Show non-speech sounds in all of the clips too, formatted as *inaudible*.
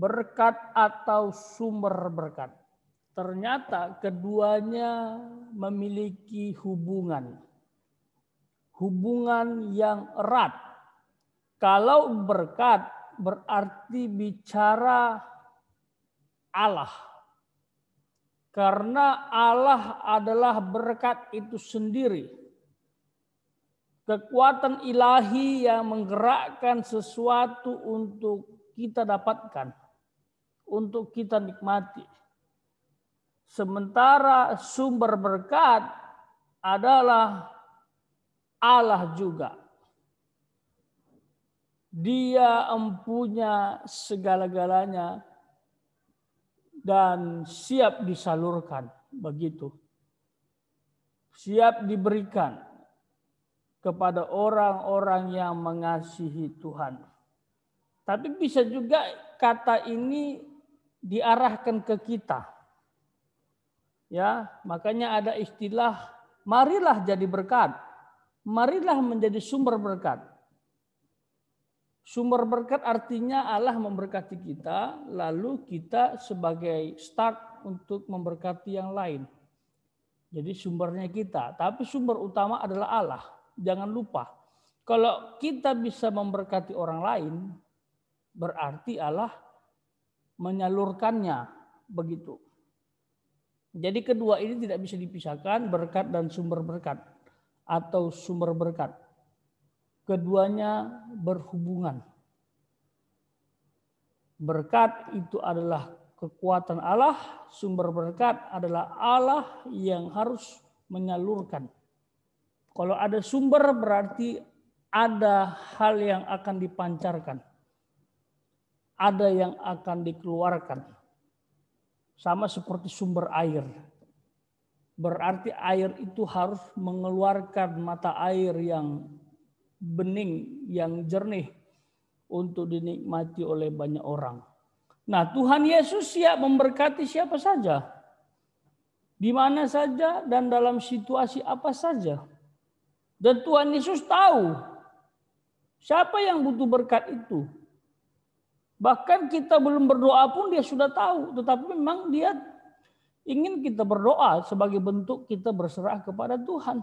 berkat atau sumber berkat. Ternyata keduanya memiliki hubungan. Hubungan yang erat. Kalau berkat berarti bicara Allah. Karena Allah adalah berkat itu sendiri kekuatan ilahi yang menggerakkan sesuatu untuk kita dapatkan untuk kita nikmati. Sementara sumber berkat adalah Allah juga. Dia empunya segala-galanya dan siap disalurkan begitu. Siap diberikan kepada orang-orang yang mengasihi Tuhan. Tapi bisa juga kata ini diarahkan ke kita. Ya, makanya ada istilah marilah jadi berkat. Marilah menjadi sumber berkat. Sumber berkat artinya Allah memberkati kita, lalu kita sebagai start untuk memberkati yang lain. Jadi sumbernya kita, tapi sumber utama adalah Allah. Jangan lupa. Kalau kita bisa memberkati orang lain, berarti Allah menyalurkannya begitu. Jadi kedua ini tidak bisa dipisahkan berkat dan sumber berkat atau sumber berkat. Keduanya berhubungan. Berkat itu adalah kekuatan Allah, sumber berkat adalah Allah yang harus menyalurkan. Kalau ada sumber berarti ada hal yang akan dipancarkan ada yang akan dikeluarkan. Sama seperti sumber air. Berarti air itu harus mengeluarkan mata air yang bening, yang jernih untuk dinikmati oleh banyak orang. Nah, Tuhan Yesus siap memberkati siapa saja. Di mana saja dan dalam situasi apa saja. Dan Tuhan Yesus tahu siapa yang butuh berkat itu Bahkan kita belum berdoa pun dia sudah tahu. Tetapi memang dia ingin kita berdoa sebagai bentuk kita berserah kepada Tuhan.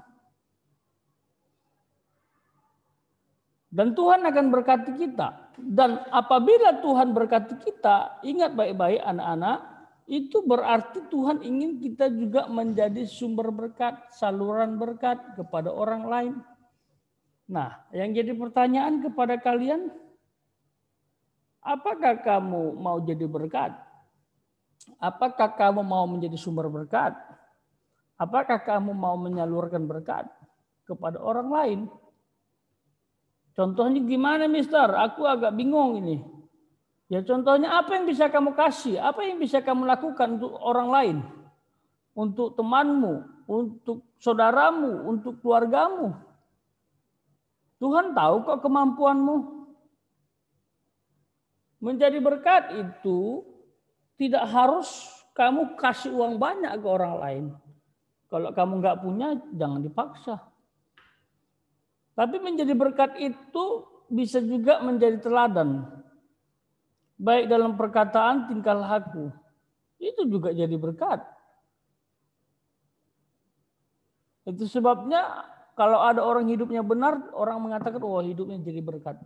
Dan Tuhan akan berkati kita. Dan apabila Tuhan berkati kita, ingat baik-baik anak-anak, itu berarti Tuhan ingin kita juga menjadi sumber berkat, saluran berkat kepada orang lain. Nah, yang jadi pertanyaan kepada kalian, Apakah kamu mau jadi berkat? Apakah kamu mau menjadi sumber berkat? Apakah kamu mau menyalurkan berkat kepada orang lain? Contohnya gimana, Mister? Aku agak bingung ini. Ya contohnya apa yang bisa kamu kasih? Apa yang bisa kamu lakukan untuk orang lain? Untuk temanmu, untuk saudaramu, untuk keluargamu. Tuhan tahu kok kemampuanmu. Menjadi berkat itu tidak harus kamu kasih uang banyak ke orang lain. Kalau kamu nggak punya, jangan dipaksa. Tapi menjadi berkat itu bisa juga menjadi teladan. Baik dalam perkataan, tingkah laku. Itu juga jadi berkat. Itu sebabnya kalau ada orang hidupnya benar, orang mengatakan, oh, hidupnya jadi berkat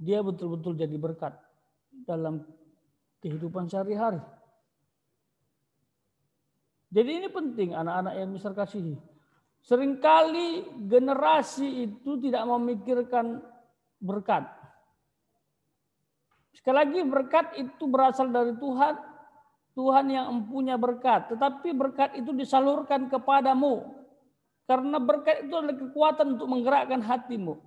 dia betul-betul jadi berkat dalam kehidupan sehari-hari. Jadi ini penting anak-anak yang besar kasihi. Seringkali generasi itu tidak memikirkan berkat. Sekali lagi berkat itu berasal dari Tuhan. Tuhan yang empunya berkat. Tetapi berkat itu disalurkan kepadamu. Karena berkat itu adalah kekuatan untuk menggerakkan hatimu.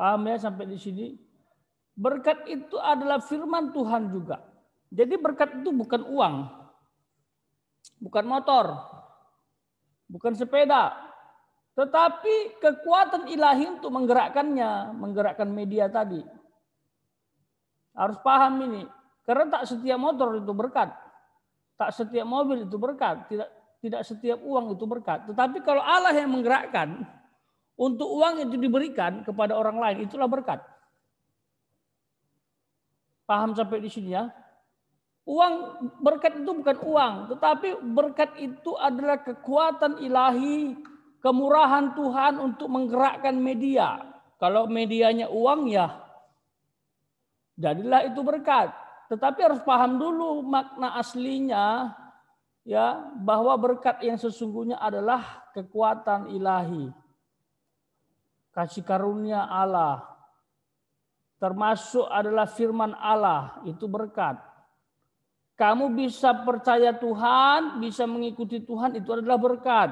Paham ya sampai di sini? Berkat itu adalah firman Tuhan juga. Jadi berkat itu bukan uang, bukan motor, bukan sepeda, tetapi kekuatan ilahi untuk menggerakkannya, menggerakkan media tadi. Harus paham ini. Karena tak setiap motor itu berkat. Tak setiap mobil itu berkat. Tidak tidak setiap uang itu berkat. Tetapi kalau Allah yang menggerakkan, untuk uang itu diberikan kepada orang lain itulah berkat. Paham sampai di sini ya? Uang berkat itu bukan uang, tetapi berkat itu adalah kekuatan ilahi, kemurahan Tuhan untuk menggerakkan media. Kalau medianya uang ya jadilah itu berkat. Tetapi harus paham dulu makna aslinya ya bahwa berkat yang sesungguhnya adalah kekuatan ilahi kasih karunia Allah, termasuk adalah firman Allah, itu berkat. Kamu bisa percaya Tuhan, bisa mengikuti Tuhan, itu adalah berkat.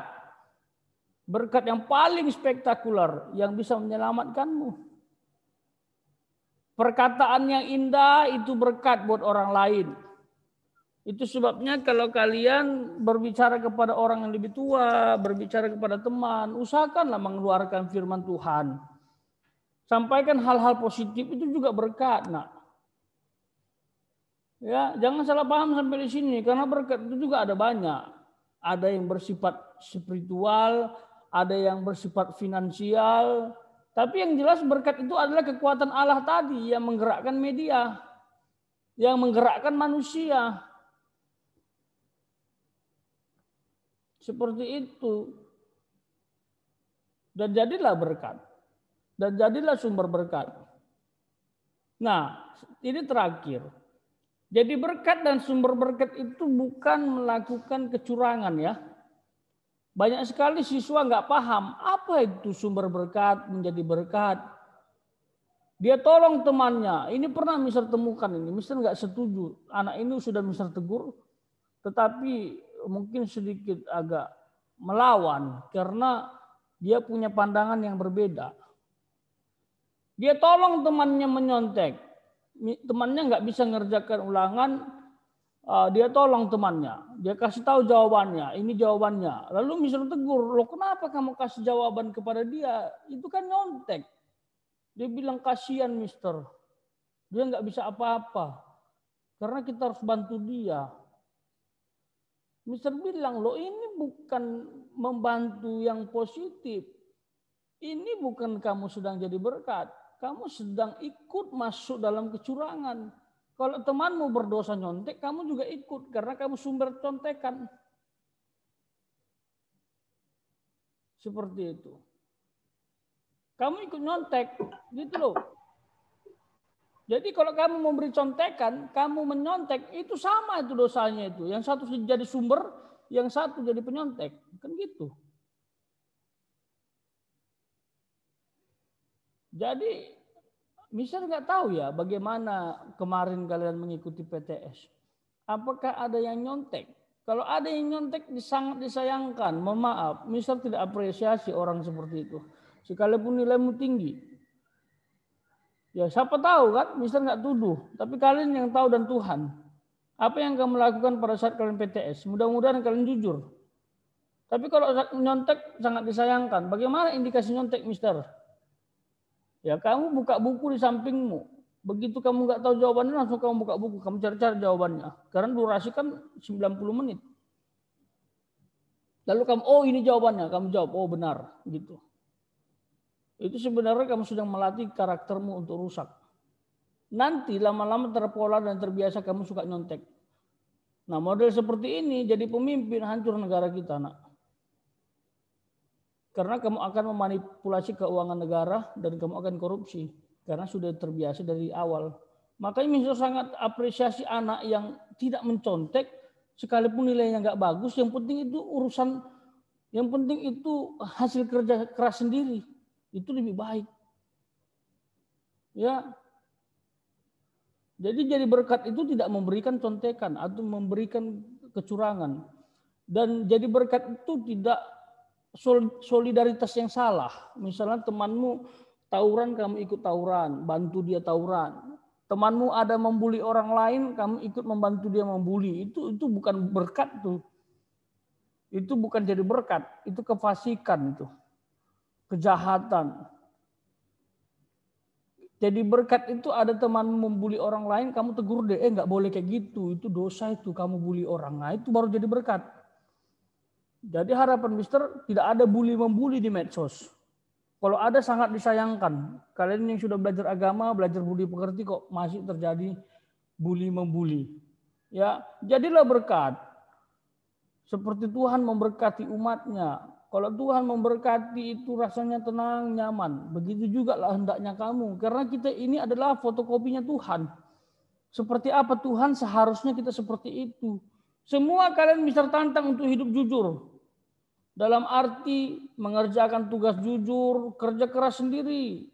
Berkat yang paling spektakuler yang bisa menyelamatkanmu. Perkataan yang indah itu berkat buat orang lain. Itu sebabnya kalau kalian berbicara kepada orang yang lebih tua, berbicara kepada teman, usahakanlah mengeluarkan firman Tuhan. Sampaikan hal-hal positif itu juga berkat, nak. Ya, jangan salah paham sampai di sini karena berkat itu juga ada banyak. Ada yang bersifat spiritual, ada yang bersifat finansial, tapi yang jelas berkat itu adalah kekuatan Allah tadi yang menggerakkan media, yang menggerakkan manusia. Seperti itu. Dan jadilah berkat. Dan jadilah sumber berkat. Nah, ini terakhir. Jadi berkat dan sumber berkat itu bukan melakukan kecurangan ya. Banyak sekali siswa nggak paham apa itu sumber berkat menjadi berkat. Dia tolong temannya. Ini pernah Mister temukan ini. Mister nggak setuju. Anak ini sudah Mister tegur. Tetapi mungkin sedikit agak melawan karena dia punya pandangan yang berbeda. Dia tolong temannya menyontek. Temannya nggak bisa ngerjakan ulangan, uh, dia tolong temannya. Dia kasih tahu jawabannya, ini jawabannya. Lalu misalnya tegur, lo kenapa kamu kasih jawaban kepada dia? Itu kan nyontek. Dia bilang, kasihan mister. Dia nggak bisa apa-apa. Karena kita harus bantu dia. Mister bilang, lo ini bukan membantu yang positif. Ini bukan kamu sedang jadi berkat. Kamu sedang ikut masuk dalam kecurangan. Kalau temanmu berdosa nyontek, kamu juga ikut. Karena kamu sumber contekan. Seperti itu. Kamu ikut nyontek. Gitu loh. Jadi kalau kamu memberi contekan, kamu menyontek, itu sama itu dosanya itu. Yang satu jadi sumber, yang satu jadi penyontek. Kan gitu. Jadi Mister nggak tahu ya bagaimana kemarin kalian mengikuti PTS. Apakah ada yang nyontek? Kalau ada yang nyontek sangat disayangkan. Mohon maaf, Mister tidak apresiasi orang seperti itu. Sekalipun nilaimu tinggi. Ya siapa tahu kan, Mister nggak tuduh. Tapi kalian yang tahu dan Tuhan. Apa yang kamu lakukan pada saat kalian PTS? Mudah-mudahan kalian jujur. Tapi kalau nyontek sangat disayangkan. Bagaimana indikasi nyontek, Mister? Ya kamu buka buku di sampingmu. Begitu kamu nggak tahu jawabannya, langsung kamu buka buku. Kamu cari-cari jawabannya. Karena durasi kan 90 menit. Lalu kamu, oh ini jawabannya. Kamu jawab, oh benar. gitu itu sebenarnya kamu sedang melatih karaktermu untuk rusak. Nanti lama-lama terpola dan terbiasa kamu suka nyontek. Nah model seperti ini jadi pemimpin hancur negara kita nak. Karena kamu akan memanipulasi keuangan negara dan kamu akan korupsi. Karena sudah terbiasa dari awal. Makanya Miso sangat apresiasi anak yang tidak mencontek sekalipun nilainya nggak bagus. Yang penting itu urusan, yang penting itu hasil kerja keras sendiri itu lebih baik. Ya. Jadi jadi berkat itu tidak memberikan contekan atau memberikan kecurangan. Dan jadi berkat itu tidak solidaritas yang salah. Misalnya temanmu tawuran kamu ikut tawuran, bantu dia tawuran. Temanmu ada membuli orang lain, kamu ikut membantu dia membuli. Itu itu bukan berkat tuh. Itu bukan jadi berkat, itu kefasikan tuh kejahatan. Jadi berkat itu ada teman membuli orang lain, kamu tegur deh, eh nggak boleh kayak gitu, itu dosa itu kamu bully orang. Nah itu baru jadi berkat. Jadi harapan Mister tidak ada bully membuli di medsos. Kalau ada sangat disayangkan. Kalian yang sudah belajar agama, belajar budi pekerti kok masih terjadi bully membuli. Ya, jadilah berkat. Seperti Tuhan memberkati umatnya, kalau Tuhan memberkati itu rasanya tenang, nyaman. Begitu juga lah hendaknya kamu. Karena kita ini adalah fotokopinya Tuhan. Seperti apa Tuhan seharusnya kita seperti itu. Semua kalian bisa tantang untuk hidup jujur. Dalam arti mengerjakan tugas jujur, kerja keras sendiri.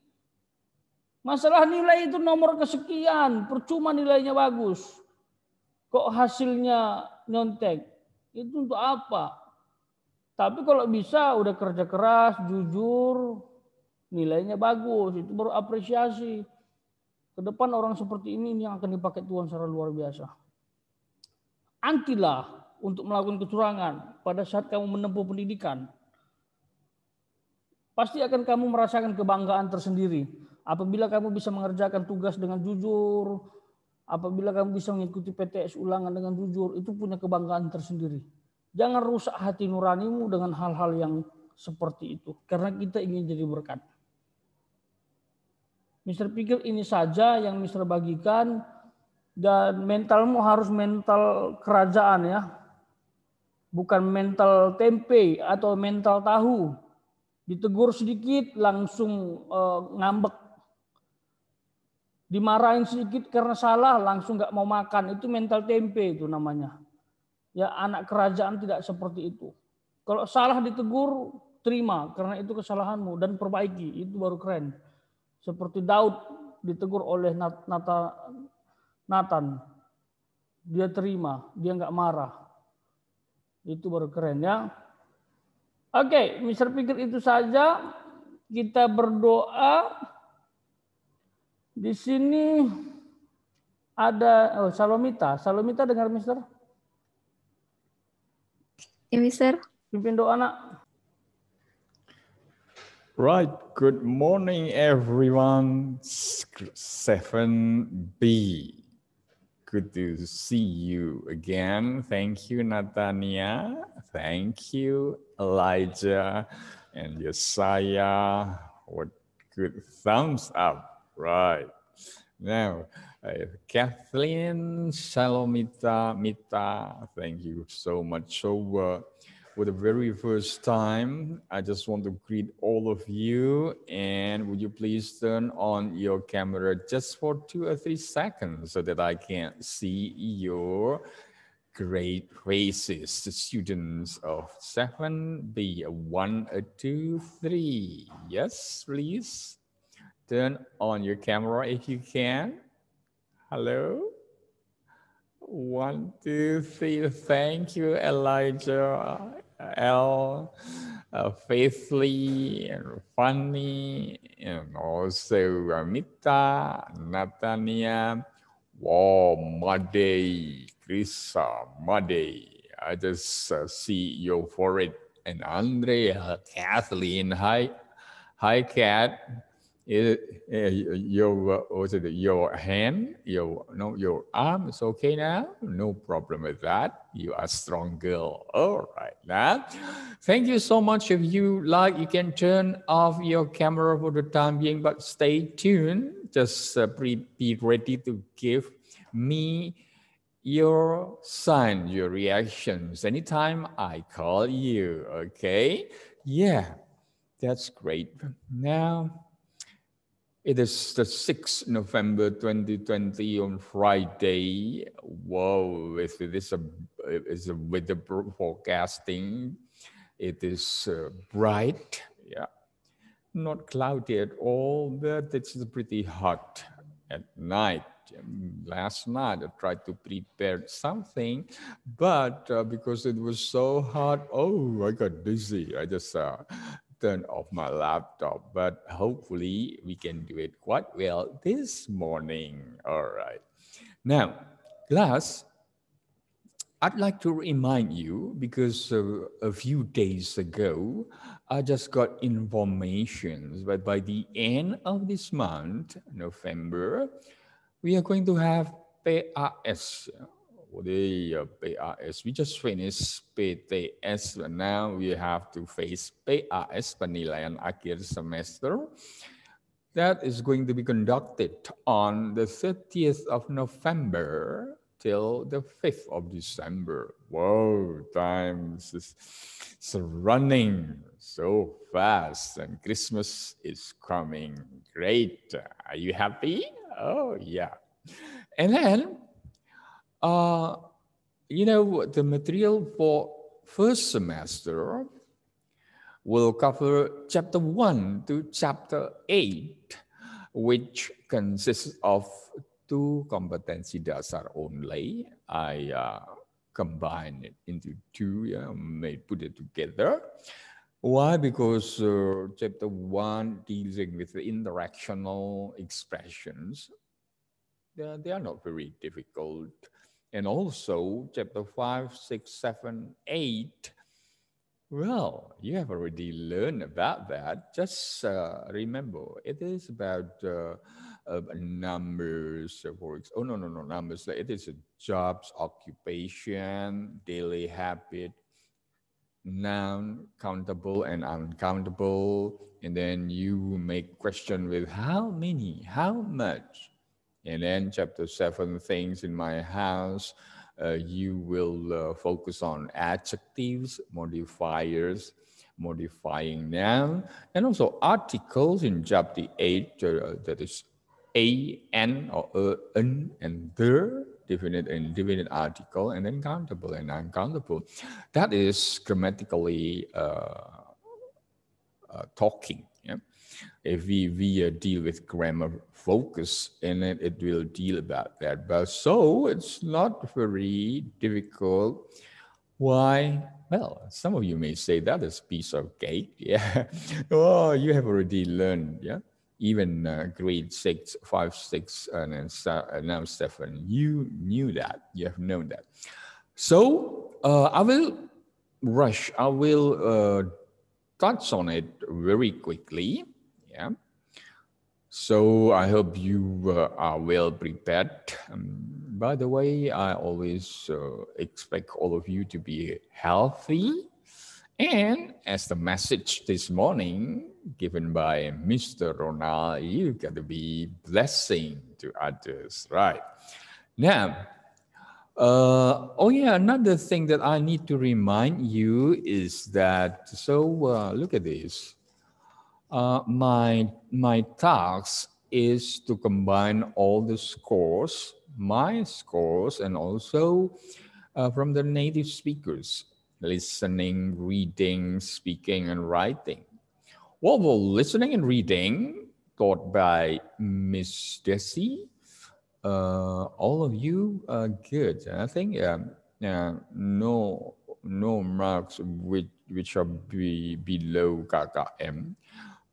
Masalah nilai itu nomor kesekian, percuma nilainya bagus. Kok hasilnya nyontek? Itu untuk apa? Tapi kalau bisa udah kerja keras, jujur, nilainya bagus, itu baru apresiasi. Ke depan orang seperti ini yang akan dipakai Tuhan secara luar biasa. Antilah untuk melakukan kecurangan pada saat kamu menempuh pendidikan. Pasti akan kamu merasakan kebanggaan tersendiri apabila kamu bisa mengerjakan tugas dengan jujur, apabila kamu bisa mengikuti PTS ulangan dengan jujur, itu punya kebanggaan tersendiri. Jangan rusak hati nuranimu dengan hal-hal yang seperti itu. Karena kita ingin jadi berkat. Mister pikir ini saja yang Mister bagikan dan mentalmu harus mental kerajaan ya. Bukan mental tempe atau mental tahu. Ditegur sedikit langsung uh, ngambek. Dimarahin sedikit karena salah langsung nggak mau makan. Itu mental tempe itu namanya ya anak kerajaan tidak seperti itu. Kalau salah ditegur, terima karena itu kesalahanmu dan perbaiki. Itu baru keren. Seperti Daud ditegur oleh Nathan. Dia terima, dia nggak marah. Itu baru keren ya. Oke, Mister pikir itu saja. Kita berdoa. Di sini ada oh, Salomita. Salomita dengar Mister? ya mister pimpin doa nak Right, good morning everyone. 7B. Good to see you again. Thank you, Natania. Thank you, Elijah and Josiah. What good thumbs up. Right. Now, uh, Kathleen Salomita Mita, thank you so much. So, uh, for the very first time, I just want to greet all of you. And would you please turn on your camera just for two or three seconds so that I can see your great faces, the students of 7B, 1, 2, 3. Yes, please turn on your camera if you can. Hello? One, two, three. Thank you, Elijah, uh, L, uh, Faithly, and Funny, and also Ramita, Natania, Wow, Made, Krisa, Made. I just uh, see your forehead and Andrea, Kathleen. Hi, hi, Kat. Eh, your what is it, your hand, your no, your arm is okay now. No problem with that. You are strong girl. All right, now. Thank you so much. If you like, you can turn off your camera for the time being, but stay tuned. Just uh, be, be ready to give me your sign, your reactions anytime I call you. Okay, yeah, that's great. Now. It is the 6th November 2020 on Friday. Wow, With this a, is a weather forecasting? It is uh, bright, yeah, not cloudy at all, but it's pretty hot at night. Last night I tried to prepare something, but uh, because it was so hot, oh, I got dizzy. I just uh, turn off my laptop, but hopefully we can do it quite well this morning. All right. Now, class, I'd like to remind you because uh, a few days ago, I just got information that by the end of this month, November, we are going to have PAS the uh, We just finished BTS, but now we have to face BRS penilaian akhir semester. That is going to be conducted on the 30th of November till the 5th of December. Whoa, time is running so fast and Christmas is coming. Great. Are you happy? Oh, yeah. And then uh, you know, the material for first semester will cover chapter 1 to chapter 8, which consists of two competency dasar only. I uh, combine it into two, yeah, may put it together. Why? Because uh, chapter one dealing with the interactional expressions, they are, they are not very difficult and also chapter 5, 6, 7, 8. Well, you have already learned about that. Just uh, remember, it is about uh, uh, numbers, uh, oh, no, no, no, numbers. It is jobs, occupation, daily habit, noun, countable and uncountable. And then you make question with how many, how much, and then chapter seven, things in my house, uh, you will uh, focus on adjectives, modifiers, modifying noun, and also articles in chapter eight, uh, that is a, an, or a, uh, an, and the, definite and indefinite article, and then countable and uncountable. That is grammatically uh, uh, talking if we, we uh, deal with grammar focus in it, it will deal about that. But so it's not very difficult. Why? Well, some of you may say that is piece of cake. *laughs* Yeah. oh, you have already learned. Yeah. Even uh, grade six, five, six, and then and now seven. You knew that. You have known that. So uh, I will rush. I will uh, touch on it very quickly. Yeah. So I hope you uh, are well prepared. Um, by the way, I always uh, expect all of you to be healthy. And as the message this morning given by Mr. Ronald, you got to be blessing to others, right? Now, uh, oh yeah, another thing that I need to remind you is that, so uh, look at this uh, my, my task is to combine all the scores, my scores, and also uh, from the native speakers, listening, reading, speaking, and writing. well, will listening and reading taught by Miss Desi? Uh, all of you are good. I think um, yeah, no no marks which which are be below KKM.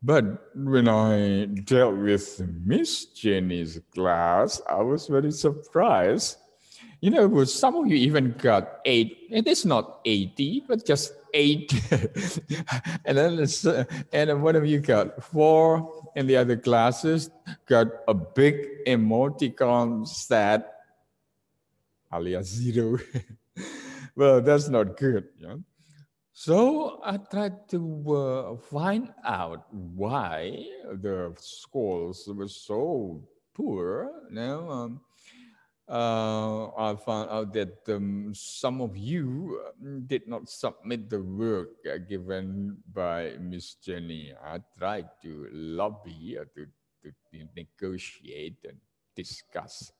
But when I dealt with Miss Jenny's class, I was very surprised. You know, some of you even got eight. It is not 80, but just eight. *laughs* and then uh, and one of you got four, and the other classes got a big emoticon stat, alias zero. *laughs* well, that's not good. You know? So I tried to uh, find out why the schools were so poor. You now, um, uh, I found out that um, some of you um, did not submit the work uh, given by Miss Jenny. I tried to lobby, uh, to, to, to negotiate and discuss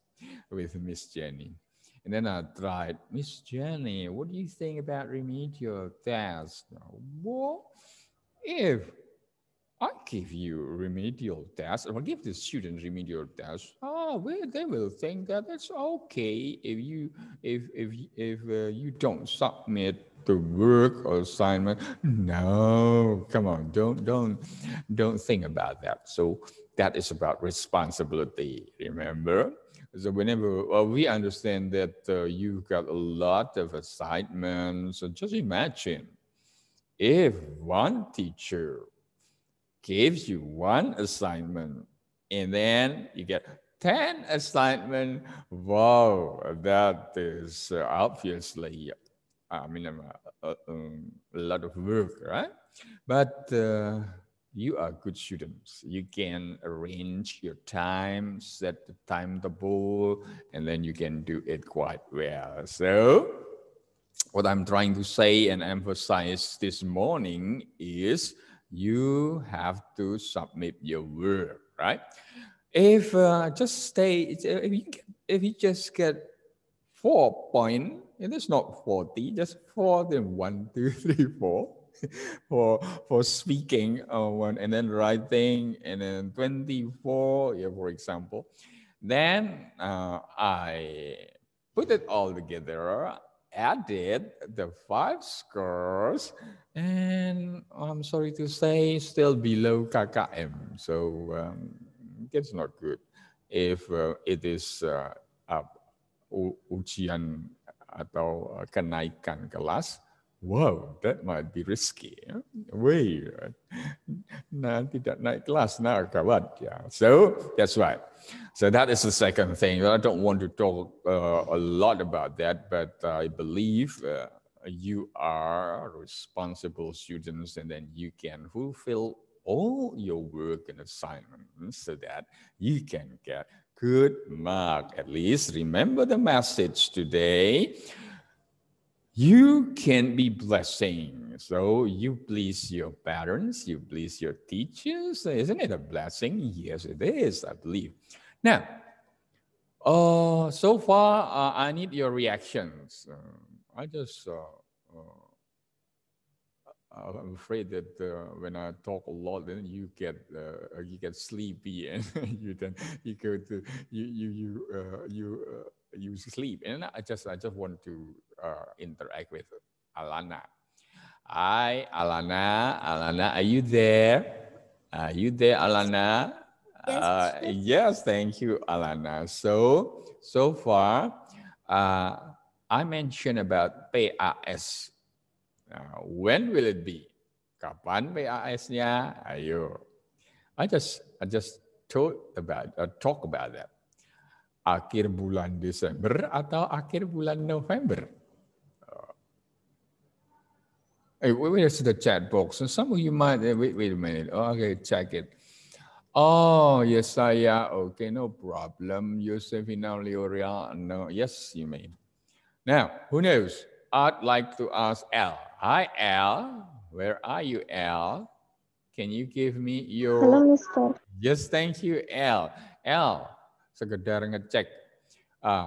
with Miss Jenny. And then I tried, Miss Jenny, what do you think about remedial tests? Well, if I give you remedial tests, or give the student remedial tests, oh, well, they will think that it's okay if you if if if uh, you don't submit the work or assignment. No, come on, don't don't don't think about that. So that is about responsibility. Remember, so whenever well, we understand that uh, you've got a lot of assignments, so just imagine if one teacher gives you one assignment and then you get 10 assignment. Wow, that is obviously, I mean, a, a, a um, lot of work, right? But uh, you are good students. You can arrange your time, set the time, ball, and then you can do it quite well. So, what I'm trying to say and emphasize this morning is you have to submit your work, right? If uh, just stay, uh, if you, if you just get four point, it is not 40, just four, then one, two, *laughs* three, four *laughs* for for speaking uh, one, and then writing and then 24 yeah, for example then uh, i put it all together added the five scores and i'm sorry to say still below kkm so um, it's not good if uh, it is uh, ujian atau kenaikan kelas wow, that might be risky. We nah, tidak naik kelas nah, kawan. Yeah. So that's right. So that is the second thing. I don't want to talk uh, a lot about that, but I believe uh, you are responsible students, and then you can fulfill all your work and assignments so that you can get good mark. At least remember the message today you can be blessing. So you please your parents, you please your teachers. Isn't it a blessing? Yes, it is, I believe. Now, uh, so far, uh, I need your reactions. Uh, I just, uh, uh, I'm afraid that uh, when I talk a lot, then you get you get sleepy, *laughs* and you then you go to you you you you you sleep. And I just I just want to or uh, interact with Alana. Hi, Alana. Alana, are you there? Are you there, Alana? Yes, uh, yes thank you, Alana. So, so far, uh, I mentioned about PAS. Uh, when will it be? Kapan PAS-nya? Ayo. I just, I just told about, uh, talk about that. Akhir bulan Desember atau akhir bulan November? Hey, wait, wait See the chat box. So some of you might eh, wait, wait a minute. Oh, okay, check it. Oh, yes, I uh, Okay, no problem. Josefina No, Yes, you mean. Now, who knows? I'd like to ask Al. Hi, Al. Where are you, Al? Can you give me your... Hello, Mister. Yes, thank you, Al. Al, sekedar ngecek. Uh, ah,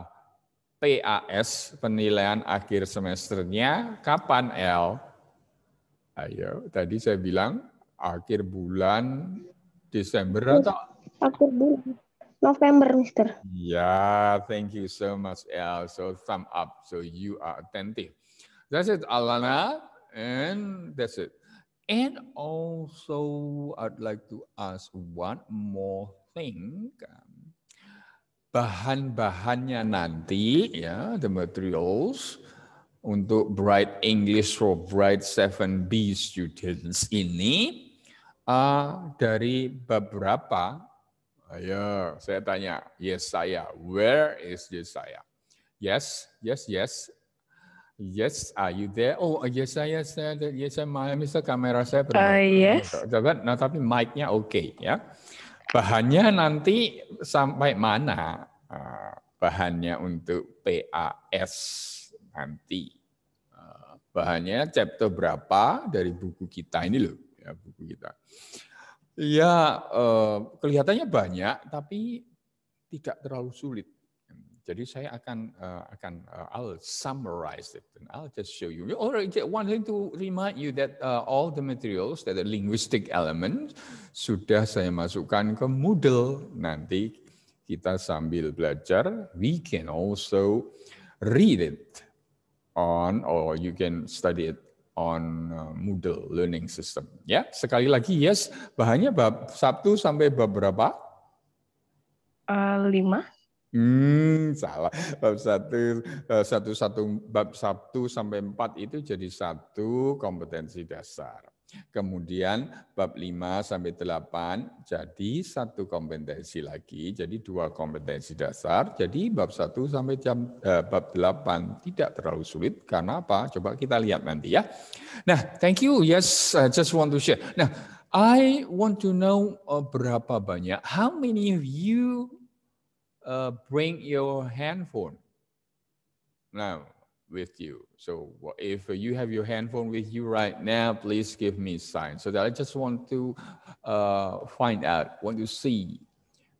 PAS, penilaian akhir semesternya, kapan, Al? Ayo, tadi saya bilang akhir bulan Desember atau iya, akhir bulan November, Mister. Yeah, thank you so much, El. So thumb up, so you are attentive. That's it, Alana, and that's it. And also, I'd like to ask one more thing. Bahan-bahannya nanti, ya, yeah, the materials untuk Bright English for Bright 7B students ini uh, dari beberapa ayo saya tanya yes saya where is yes saya yes yes yes Yes, are you there? Oh, uh, yes, saya, saya, yes, saya, yes, kamera saya uh, benar. Uh, yes. Coba, nah tapi mic-nya oke okay, ya. Bahannya nanti sampai mana? Uh, bahannya untuk PAS Nanti eh, Bahannya chapter berapa dari buku kita ini loh, ya buku kita. Ya eh, kelihatannya banyak tapi tidak terlalu sulit. Jadi saya akan eh, akan I'll summarize it and I'll just show you. Or oh, one thing to remind you that all the materials that the linguistic element sudah saya masukkan ke Moodle. Nanti kita sambil belajar, we can also read it on or you can study it on uh, Moodle learning system. Ya, sekali lagi yes, bahannya bab Sabtu sampai bab berapa? Uh, lima. Hmm, salah. Bab satu, eh, satu, satu, bab Sabtu sampai empat itu jadi satu kompetensi dasar. Kemudian bab 5 sampai 8 jadi satu kompetensi lagi, jadi dua kompetensi dasar. Jadi bab 1 sampai jam eh, bab 8 tidak terlalu sulit karena apa? Coba kita lihat nanti ya. Nah, thank you. Yes, I just want to share. Nah, I want to know uh, berapa banyak how many of you uh, bring your handphone? Now, with you. So if you have your handphone with you right now, please give me a sign. So that I just want to uh, find out, want to see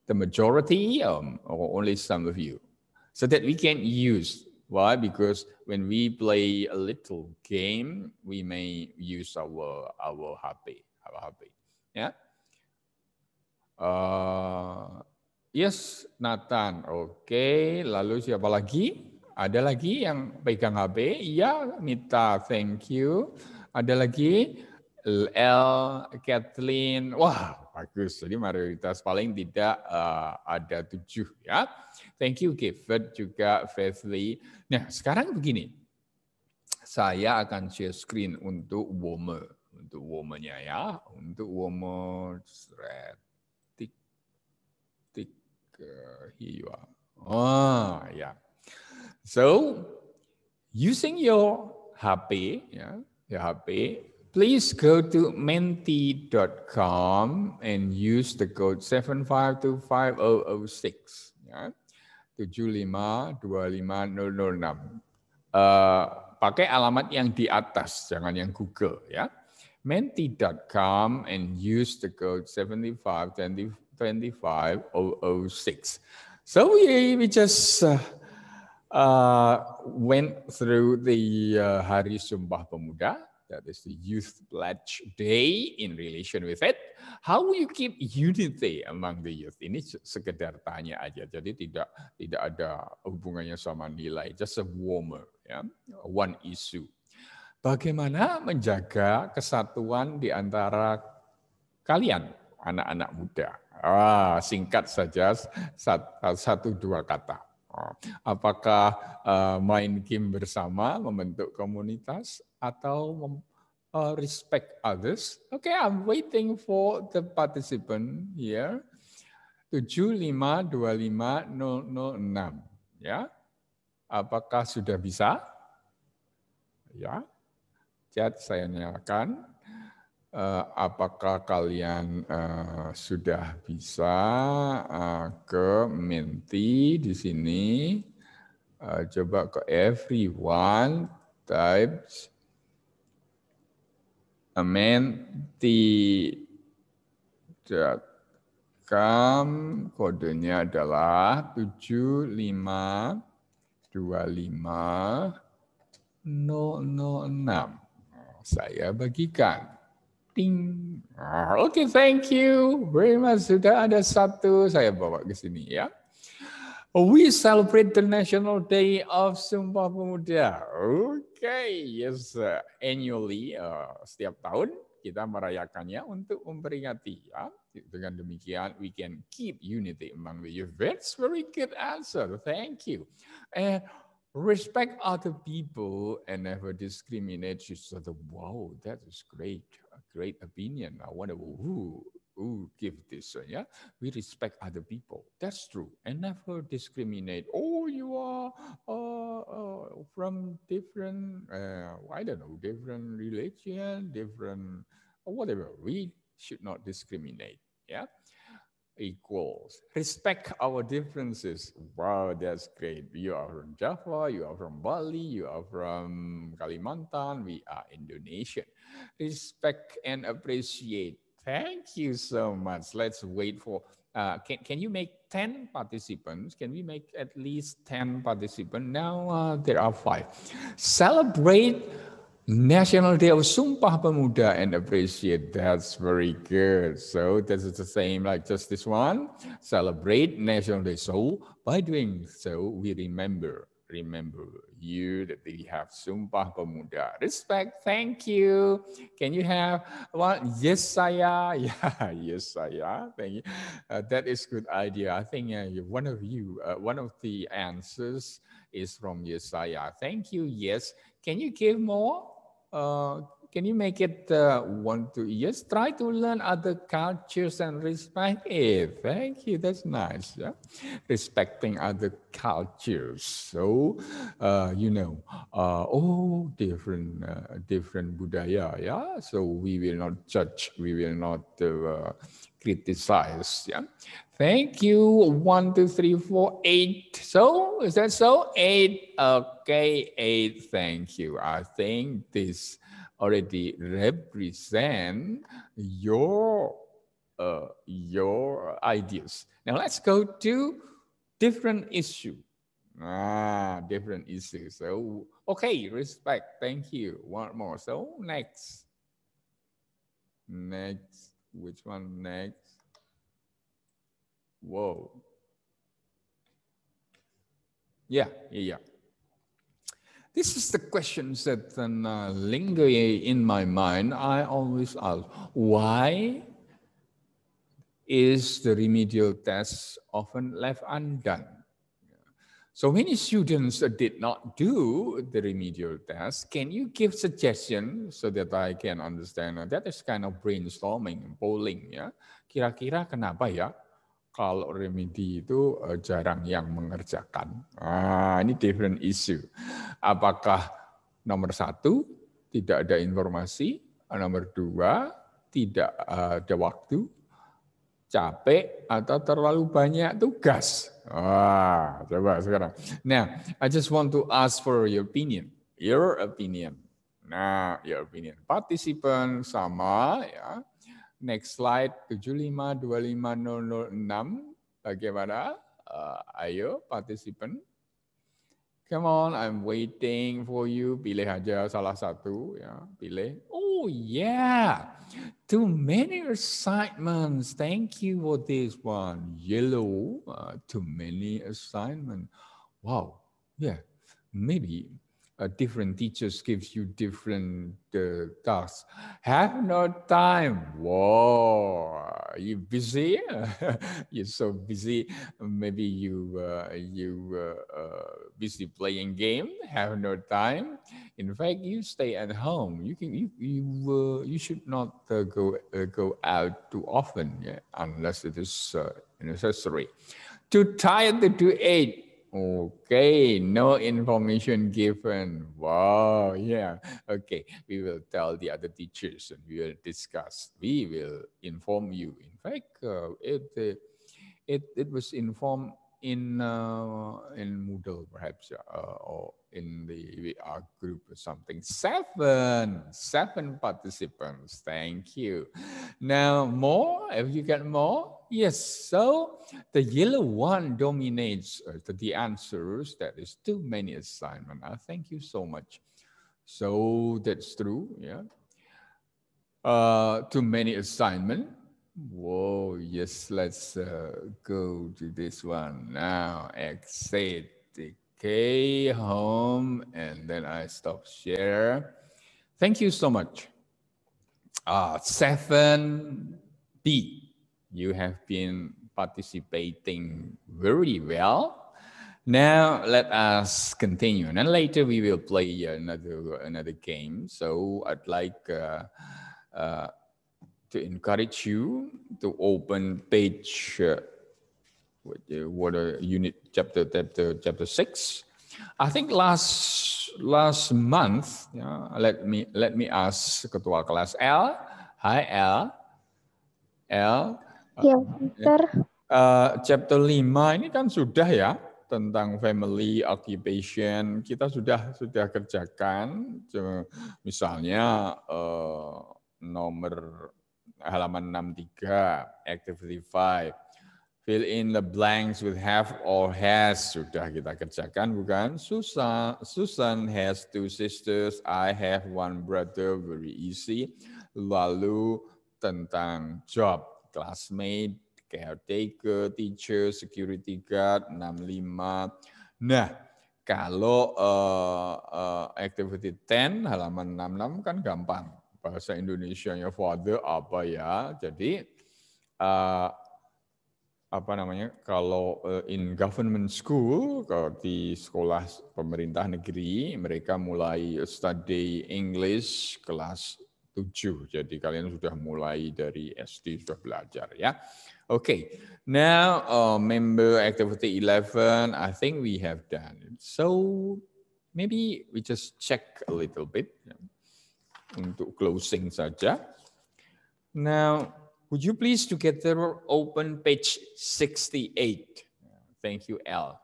the majority um, or only some of you so that we can use. Why? Because when we play a little game, we may use our our hobby, our hobby. Yeah. Uh, yes, Nathan. Oke, okay. lalu siapa lagi? Ada lagi yang pegang HP, iya Mita, thank you. Ada lagi L, Kathleen, wah bagus. Jadi mayoritas paling tidak uh, ada tujuh ya. Thank you Gifford juga Faithly. Nah sekarang begini, saya akan share screen untuk woman, untuk womannya ya, untuk woman thread. Tik, tik, uh, eh, here you are. Oh ya. Yeah. So using your HP, yeah, your HP, please go to menti.com and use the code 7525006 ya. 7525006. Uh, pakai alamat yang di atas, jangan yang Google ya. menti.com and use the code 7525006. So we, we just uh, uh, went through the uh, Hari Sumbah Pemuda, that is the Youth Pledge Day in relation with it. How you keep unity among the youth? Ini sekedar tanya aja, jadi tidak tidak ada hubungannya sama nilai, just a warmer, yeah? one issue. Bagaimana menjaga kesatuan di antara kalian, anak-anak muda? Ah, singkat saja satu dua kata. Apakah eh, main game bersama, membentuk komunitas, atau eh, respect others? Okay, I'm waiting for the participant here. 752506 ya. Apakah sudah bisa? Ya. Chat saya nyalakan. Eh, apakah kalian eh, sudah bisa eh, ke Menti di sini? coba ke everyone types Menti menti.com kodenya adalah 7525006 saya bagikan ting. Ah, oke, okay, thank you very much. Sudah ada satu saya bawa ke sini ya. We celebrate the National Day of Sumpah Pemuda. Oke, okay, yes, uh, annually uh, setiap tahun kita merayakannya untuk memperingati ya. Dengan demikian, we can keep unity among the youth. That's very good answer. Thank you. And respect other people and never discriminate. So, wow, that is great. great opinion. I want to give this. One. Yeah, we respect other people. That's true, and never discriminate. Oh, you are uh, uh, from different, uh, I don't know, different religion, different whatever. We should not discriminate. Yeah equals. Respect our differences. Wow, that's great. You are from Java, you are from Bali, you are from Kalimantan, we are Indonesian. Respect and appreciate. Thank you so much. Let's wait for, uh, can, can you make 10 participants? Can we make at least 10 participants? Now uh, there are five. Celebrate National Day of Sumpah Pemuda and appreciate. That's very good. So this is the same like just this one. Celebrate National Day. So by doing so, we remember, remember you that we have Sumpah Pemuda. Respect. Thank you. Can you have one? Yes, saya. *laughs* Yeah, yes, saya. Thank you. Uh, that is good idea. I think uh, one of you, uh, one of the answers is from Yesaya. Thank you. Yes. Can you give more? Uh, can you make it uh, one, two years? Try to learn other cultures and respect it. Eh, thank you. That's nice. Yeah? Respecting other cultures. So, uh, you know, uh, oh, different, uh, different budaya. Yeah. So we will not judge. We will not uh, criticize. Yeah. Thank you. One, two, three, four, eight. So is that so? Eight. Okay, eight. Thank you. I think this already represent your uh, your ideas. Now let's go to different issue. Ah, different issue. So okay, respect. Thank you. One more. So next, next. Which one next? Whoa. Yeah, yeah, yeah. This is the questions that then um, uh, linger in my mind. I always ask, why is the remedial test often left undone? So many students did not do the remedial test. Can you give suggestion so that I can understand? That is kind of brainstorming, polling. Yeah, kira-kira kenapa ya? kalau remedi itu eh, jarang yang mengerjakan. Nah, ini different issue. Apakah nomor satu tidak ada informasi, ah, nomor dua tidak ada waktu, capek atau terlalu banyak tugas. Wah, coba sekarang. Nah, I just want to ask for your opinion. Your opinion. Nah, your opinion. Participant sama ya Next slide 752506. Bagaimana? Uh, ayo, participant. Come on, I'm waiting for you. Pilih aja salah satu. ya Pilih. Oh yeah, too many assignments. Thank you for this one. Yellow, uh, too many assignments. Wow, yeah, maybe uh, different teachers gives you different uh, tasks. Have no time. Whoa, you busy? *laughs* You're so busy. Maybe you uh, you uh, uh, busy playing game. Have no time. In fact, you stay at home. You can you you uh, you should not go go out too often yeah? unless it is necessary. Too tired to eat Okay, no information given. Wow, yeah. Okay, we will tell the other teachers and we will discuss. We will inform you. In fact, uh, it, uh, it, it was informed in uh, in Moodle perhaps uh, or in the VR group or something. Seven, seven participants. Thank you. Now more. Have you got more? Yes. So the yellow one dominates uh, the answers. That is too many assignment. Uh, thank you so much. So that's true. Yeah. Uh, too many assignment. Whoa, yes, let's uh, go to this one now. Exit decay home, and then I stop share. Thank you so much. Uh, ah, 7B, you have been participating very well. Now let us continue, and then later we will play another another game. So I'd like. Uh, uh, to encourage you to open page uh, what uh, a uh, unit chapter chapter chapter six. I think last last month, yeah, let me let me ask Ketua Kelas L. Hi L. L. Ya, uh, Uh, chapter 5 ini kan sudah ya tentang family occupation kita sudah sudah kerjakan misalnya uh, nomor halaman 63, activity 5. Fill in the blanks with have or has. Sudah kita kerjakan bukan? Susan, Susan has two sisters. I have one brother. Very easy. Lalu tentang job. Classmate, caretaker, teacher, security guard, 65. Nah, kalau uh, eh, uh, eh, activity 10 halaman 66 kan gampang bahasa Indonesia-nya father apa ya. Jadi uh, apa namanya kalau uh, in government school kalau di sekolah pemerintah negeri mereka mulai study English kelas 7. Jadi kalian sudah mulai dari SD sudah belajar ya. Okay, now uh, member activity 11, I think we have done it. So maybe we just check a little bit untuk closing saja. Now, would you please together open page 68? Thank you, L.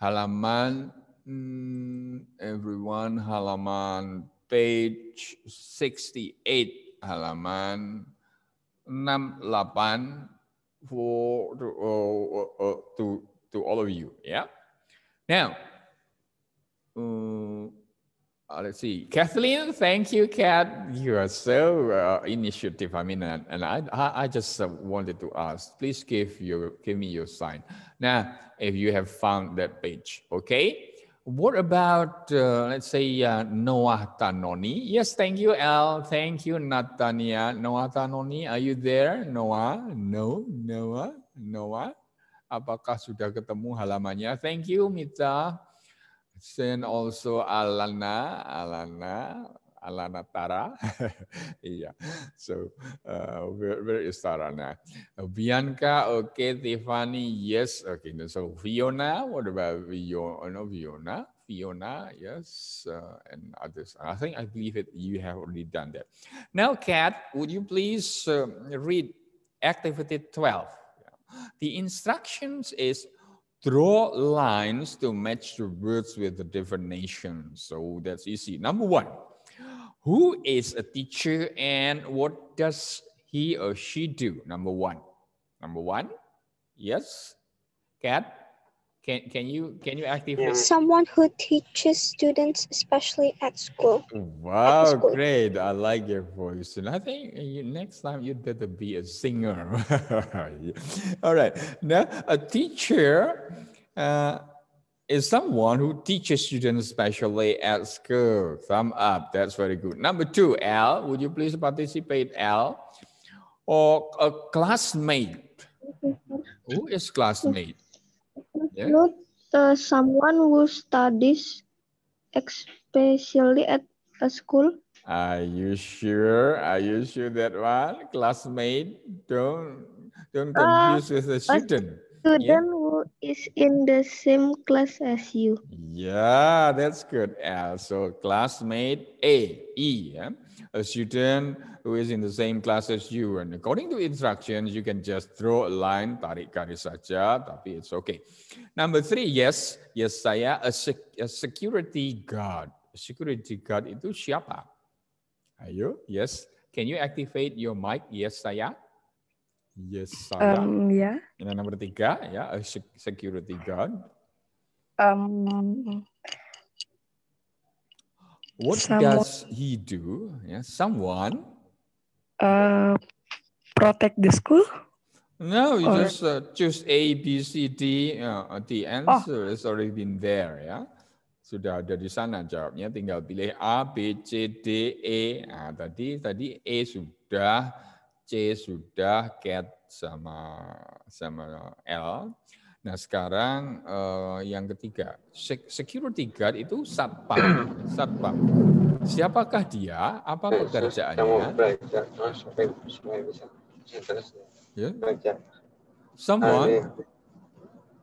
Halaman, mm, everyone, halaman page 68, halaman 68 for to, uh, uh, to, to all of you. Yeah. Now, uh, Uh, let's see, Kathleen. Thank you, Kat. You are so uh, initiative. I mean, and, and I, I, I, just uh, wanted to ask. Please give your, give me your sign now if you have found that page. Okay. What about uh, let's say uh, Noah Tanoni? Yes, thank you, Al. Thank you, Natania. Noah Tanoni, are you there? Noah? No, Noah, Noah. Apakah sudah ketemu halamannya? Thank you, Mita. Send also Alana, Alana, Alana Tara. *laughs* yeah. So uh, where, where is Tara now? Bianca, okay. Tiffany, yes. Okay. So Fiona, what about Fiona? Fiona, Fiona, yes, uh, and others. I think I believe it. You have already done that. Now, Kat, would you please um, read activity 12? The instructions is draw lines to match the words with the different nations. So that's easy. Number one, who is a teacher and what does he or she do? Number one. Number one. Yes. Cat. Can, can you can you actively someone who teaches students especially at school wow at school. great i like your voice and i think uh, you, next time you better be a singer *laughs* all right now a teacher uh, is someone who teaches students especially at school thumb up that's very good number two al would you please participate al or a classmate mm-hmm. who is classmate yeah. not uh, someone who studies especially at a school. Are you sure? Are you sure that one classmate? Don't don't uh, confuse uh, with a student. student yeah. who is in the same class as you. Yeah, that's good. Uh, so classmate A E. Yeah? A student who is in the same class as you. And according to instructions, you can just draw a line, tarik garis saja, tapi it's okay. Number three, yes, yes saya a, sec- a security guard. A security guard itu siapa? Ayo, yes. Can you activate your mic? Yes saya. Yes saya. Um, Yeah. Yang nomor tiga, ya, a security guard. Um, What Someone. does he do? Yeah, someone Uh, protect the school? No, you or? just uh, choose A, B, C, D. Uh, the answer oh. has already been there ya. Sudah ada di sana jawabnya, tinggal pilih A, B, C, D, E. Nah, tadi tadi E sudah, C sudah, cat sama sama L. Nah sekarang uh, yang ketiga, security guard itu satpam. Satpam. Siapakah dia? Apa eh, pekerjaannya? Oh, ya. ya. Someone. Ah, iya.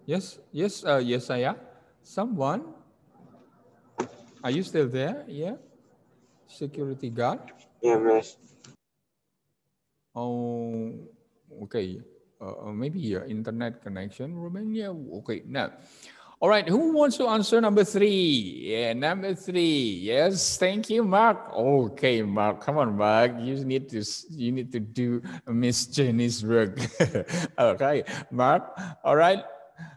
Yes, yes, uh, yes saya. Someone. Are you still there? Yeah. Security guard. Yeah, miss. Oh, okay. Uh, uh, maybe your internet connection, Romania. Okay, now, All right, who wants to answer number three? Yeah, number three. Yes, thank you, Mark. Okay, Mark, come on, Mark. You need to you need to do Miss Jenny's work. okay, *laughs* Mark. All right.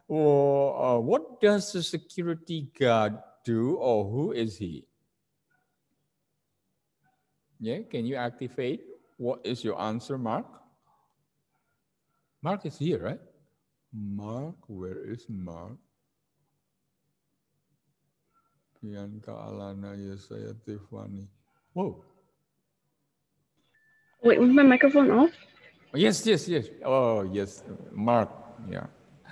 Well, uh, what does the security guard do, or who is he? Yeah, can you activate? What is your answer, Mark? Mark is here, right? Mark, where is Mark? Bianca, Alana, Yesaya, Tiffany. Whoa. Wait, was my microphone off? Oh, yes, yes, yes. Oh, yes. Mark, yeah.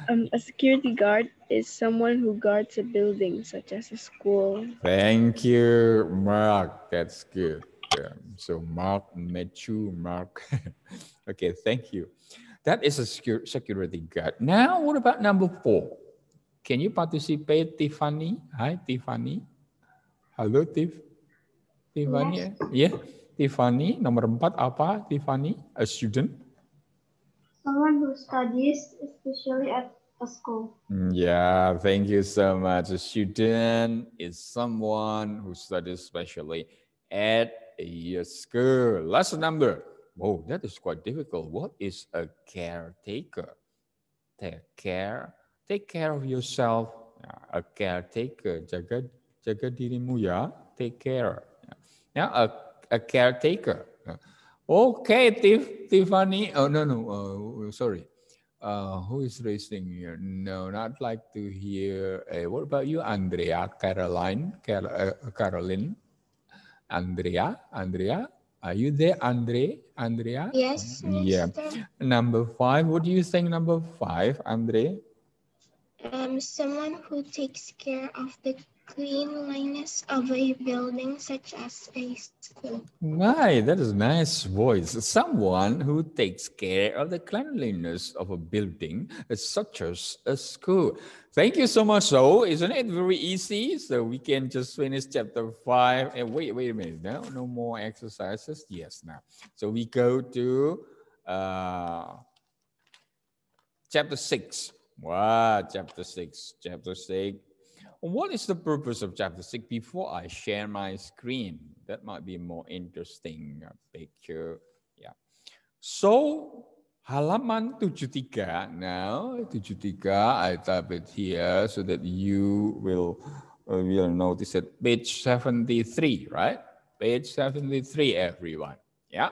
Um, a security guard is someone who guards a building, such as a school. Thank you, Mark. That's good. Um, so, Mark, met you, Mark. *laughs* okay, thank you. That is a security guard. Now, what about number four? Can you participate, Tiffany? Hi, Tiffany. Hello, Tiff. Tiffany. Yes. Yeah. Tiffany, Number empat apa, Tiffany? A student? Someone who studies, especially at a school. Mm, yeah, thank you so much. A student is someone who studies especially at a school. Last number. Oh, that is quite difficult. What is a caretaker? Take care, take care of yourself. a caretaker, jaga, jaga dirimu ya. Take care. Yeah, a, a caretaker. Okay, Tif, Tiffany. Oh no no, uh, sorry. Uh, who is raising here? No, not like to hear. Uh, what about you, Andrea, Caroline, Car- uh, Caroline, Andrea, Andrea? Are you there, Andre? Andrea? Yes. Yeah. Mister. Number five. What do you think? Number five, Andre. Um, someone who takes care of the cleanliness of a building such as a school. My, that is nice voice. Someone who takes care of the cleanliness of a building such as a school. Thank you so much. So isn't it very easy? So we can just finish chapter five. And eh, wait, wait a minute. No, no more exercises. Yes, now. So we go to uh, chapter six. Wow, chapter six. Chapter six. What is the purpose of chapter six? Before I share my screen, that might be a more interesting uh, picture. Yeah. So halaman 73 now, 73, I type it here so that you will, will uh, notice it. Page 73, right? Page 73, everyone. Yeah.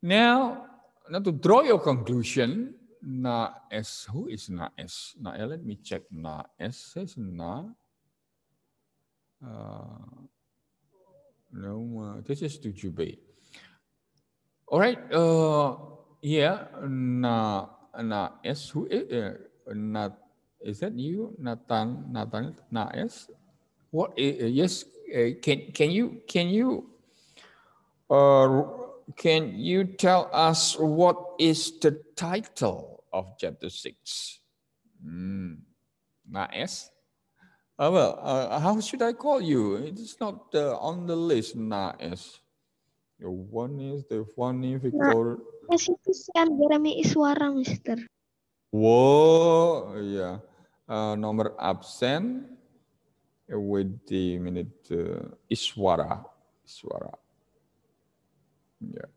Now, now to draw your conclusion, Na S. Who is Na S? Na eh, let me check. Na S is Na. Uh, no, uh, this is to Jubei. All right. Uh, yeah. Na Na S. Who is uh, Na? Is that you, Nathan? Nathan? Na S. What? Uh, yes. Uh, can can you can you uh, can you tell us what is the title of chapter 6. Mm. Naes? Uh, ah, well, uh, how should I call you? It's not uh, on the list, Naes. Your one is the funny Victor. Naes itu sian Jeremy Iswara, Mister. Wow, Yeah. Uh, nomor absen with the minute uh, Iswara. Iswara. Yeah.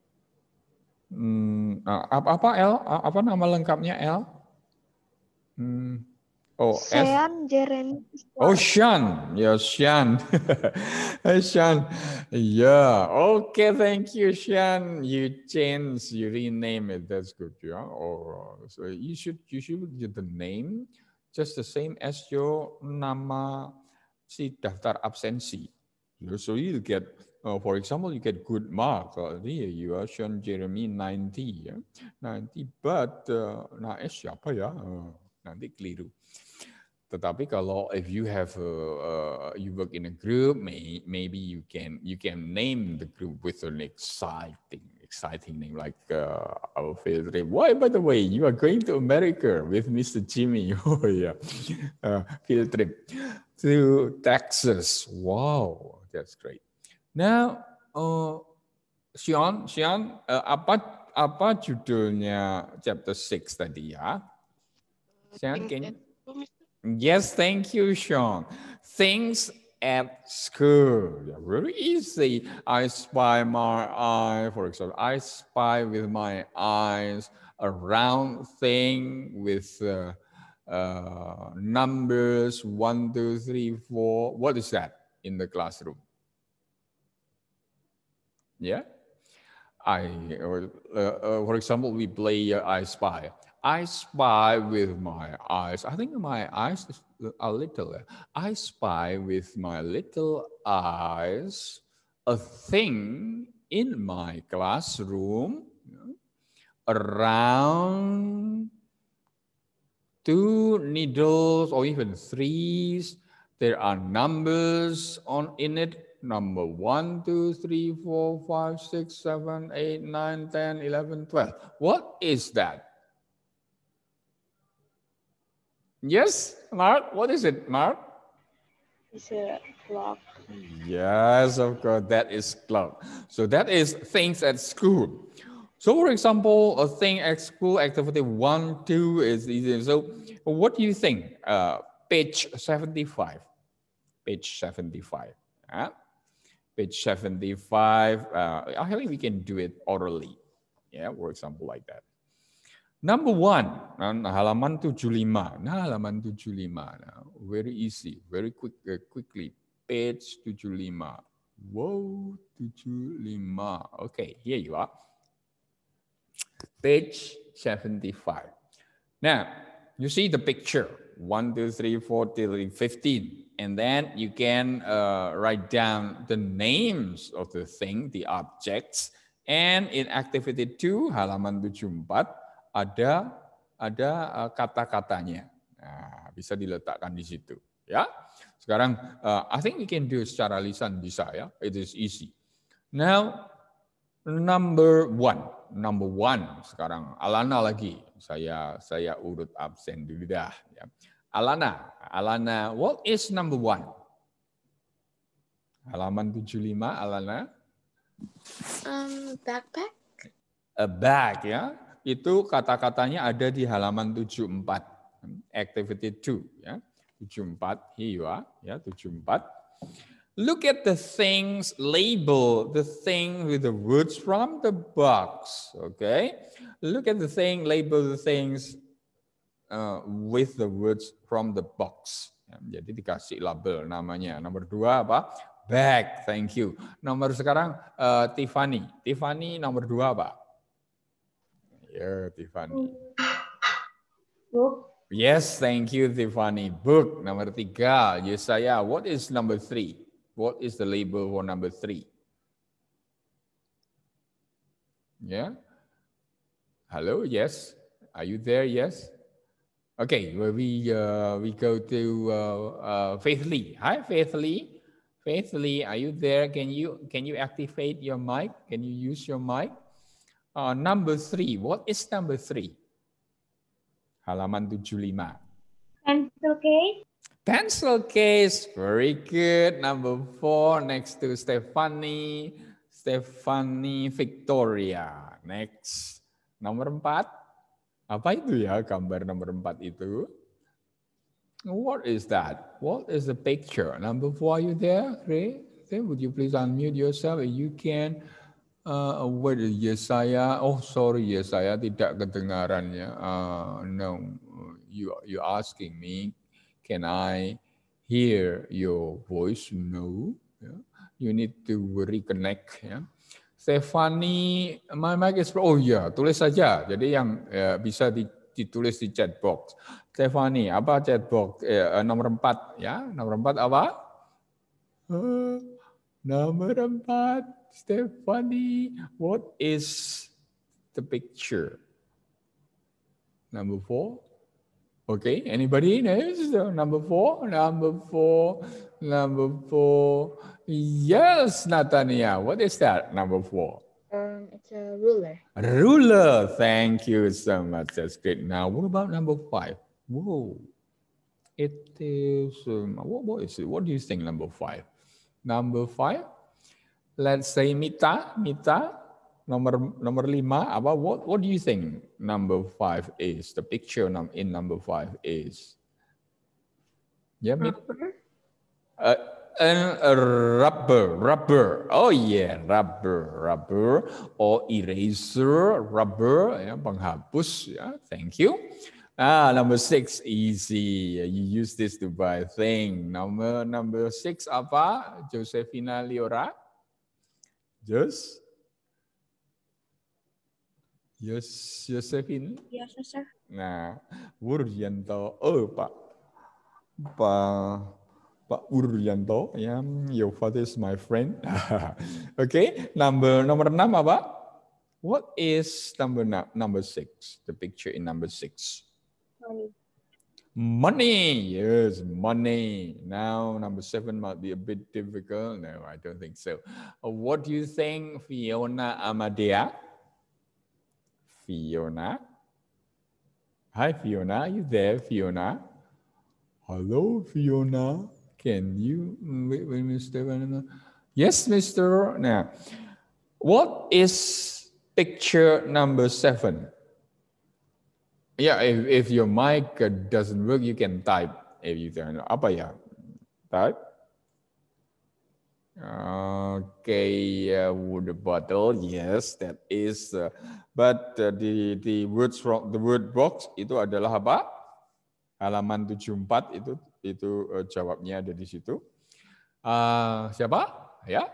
Hmm, apa, apa L? Apa nama lengkapnya L? Hmm, oh, Sean Jeremy. Oh, Sean. Ya, yeah, Sean. *laughs* Sean. Yeah. Okay, thank you, Sean. You change, you rename it. That's good. Yeah. Oh, Or so you should you should get the name just the same as your nama si daftar absensi. So you get Uh, for example, you get good mark. Uh, here you are shown Jeremy 90, yeah? 90. But uh, nah, eh, siapa ya? Uh, nanti keliru. Tetapi kalau if you have a, uh, uh, you work in a group, may, maybe you can you can name the group with an exciting exciting name like uh, our field trip. Why, by the way, you are going to America with Mr. Jimmy? *laughs* oh yeah, uh, field trip to Texas. Wow, that's great. Now, uh, Sean, Sean, uh, apa apa judulnya chapter 6 tadi ya? Sean, can you... Yes, thank you, Sean. Things at school. Very easy. I spy my eye, for example, I spy with my eyes a round thing with uh, uh, numbers one, two, three, four. What is that in the classroom? Yeah. I, uh, uh, for example, we play uh, I Spy. I spy with my eyes. I think my eyes are little. I spy with my little eyes a thing in my classroom around two needles or even threes. There are numbers on in it number 1, 2, 3, 4, 5, 6, 7, 8, 9, 10, 11, 12. What is that? Yes, Mark, what is it, Mark? It's a clock. Yes, of course, that is clock. So that is things at school. So for example, a thing at school activity one, two is easy. So what do you think? Uh, page 75, page 75. Yeah page 75. Uh, I think we can do it orally. Yeah, for example, like that. Number one, uh, nah, halaman 75. Nah, halaman 75. Nah, very easy, very quick, uh, quickly. Page 75. Whoa, 75. Okay, here you are. Page 75. Now, you see the picture. One, two, three, four, till 15. And then you can uh, write down the names of the thing, the objects. And in activity two, halaman 74, ada ada uh, kata-katanya. Nah, bisa diletakkan di situ. Ya, sekarang uh, I think you can do secara lisan bisa ya. It is easy. Now number one, number one sekarang Alana lagi. Saya saya urut absen dulu dah. Ya. Alana, Alana, what is number one? Halaman 75, Alana. Um, backpack. A bag ya. Itu kata-katanya ada di halaman 74. Activity two ya. 74, here you are, ya 74. Look at the things label, the thing with the words from the box, okay? Look at the thing, label the things uh, with the words from the box. Jadi dikasih label namanya. Nomor dua apa? Bag, thank you. Nomor sekarang uh, Tiffany. Tiffany nomor dua apa? Ya, yeah, Tiffany. Book. Yes, thank you Tiffany. Book nomor tiga. Yesaya, what is number three? What is the label for number three? Yeah? Hello, yes? Are you there? Yes? Okay, well, we, uh, we go to uh, uh, Faith Lee. Hi, Faith Lee. Faith Lee, are you there? Can you, can you activate your mic? Can you use your mic? Uh, number three, what is number three? Halaman 75. Can't okay. Pencil case, very good. Number four, next to Stephanie, Stephanie Victoria. Next, nomor empat. Apa itu ya gambar nomor empat itu? What is that? What is the picture? Number four, are you there, Ray? Then would you please unmute yourself if you can? Uh, where is Yesaya? Oh, sorry Yesaya, tidak kedengarannya. Uh, no, you you asking me. Can I hear your voice? No. Yeah. You need to reconnect. Stephanie, Yeah. Stefani, my mic is oh ya, yeah, tulis saja. Jadi yang ya, bisa ditulis di chat box. Stefani, apa chat box ya, eh, nomor empat ya? Nomor empat apa? Uh, nomor empat Stefani, what is the picture? Number 4 Okay, anybody knows number four? Number four, number four. Yes, Natania, what is that number four? Um, it's a ruler. Ruler, thank you so much. That's great. Now, what about number five? Whoa, it is, um, what, what is it? What do you think, number five? Number five, let's say Mita, Mita, Number number lima what what do you think number five is the picture in number five is yeah rubber? Uh, and a uh, rubber rubber oh yeah rubber rubber or eraser rubber Yeah, penghapus Yeah, thank you Ah, number six, easy. You use this to buy thing. Number number six apa? Josefina Liora. Just Yos Yosefin. sir. Nah, Wuryanto. Oh, Pak Pak Pak Wuryanto. Ya, yeah, your father is my friend. *laughs* okay, number nomor enam apa? What is number number six? The picture in number six. Money. Money, yes, money. Now, number seven might be a bit difficult. No, I don't think so. Uh, what do you think, Fiona Amadea? Fiona. Hi, Fiona. are You there, Fiona? Hello, Fiona. Can you wait, wait Mr. Yes, Mr. Now, what is picture number seven? Yeah, if, if your mic doesn't work, you can type. If you turn up, know, Type. Okay, iya, uh, wood bottle, yes, that is. Uh, but uh, the the from the word box itu adalah apa? Halaman 74 itu itu uh, jawabnya ada di situ. Uh, siapa? Ya.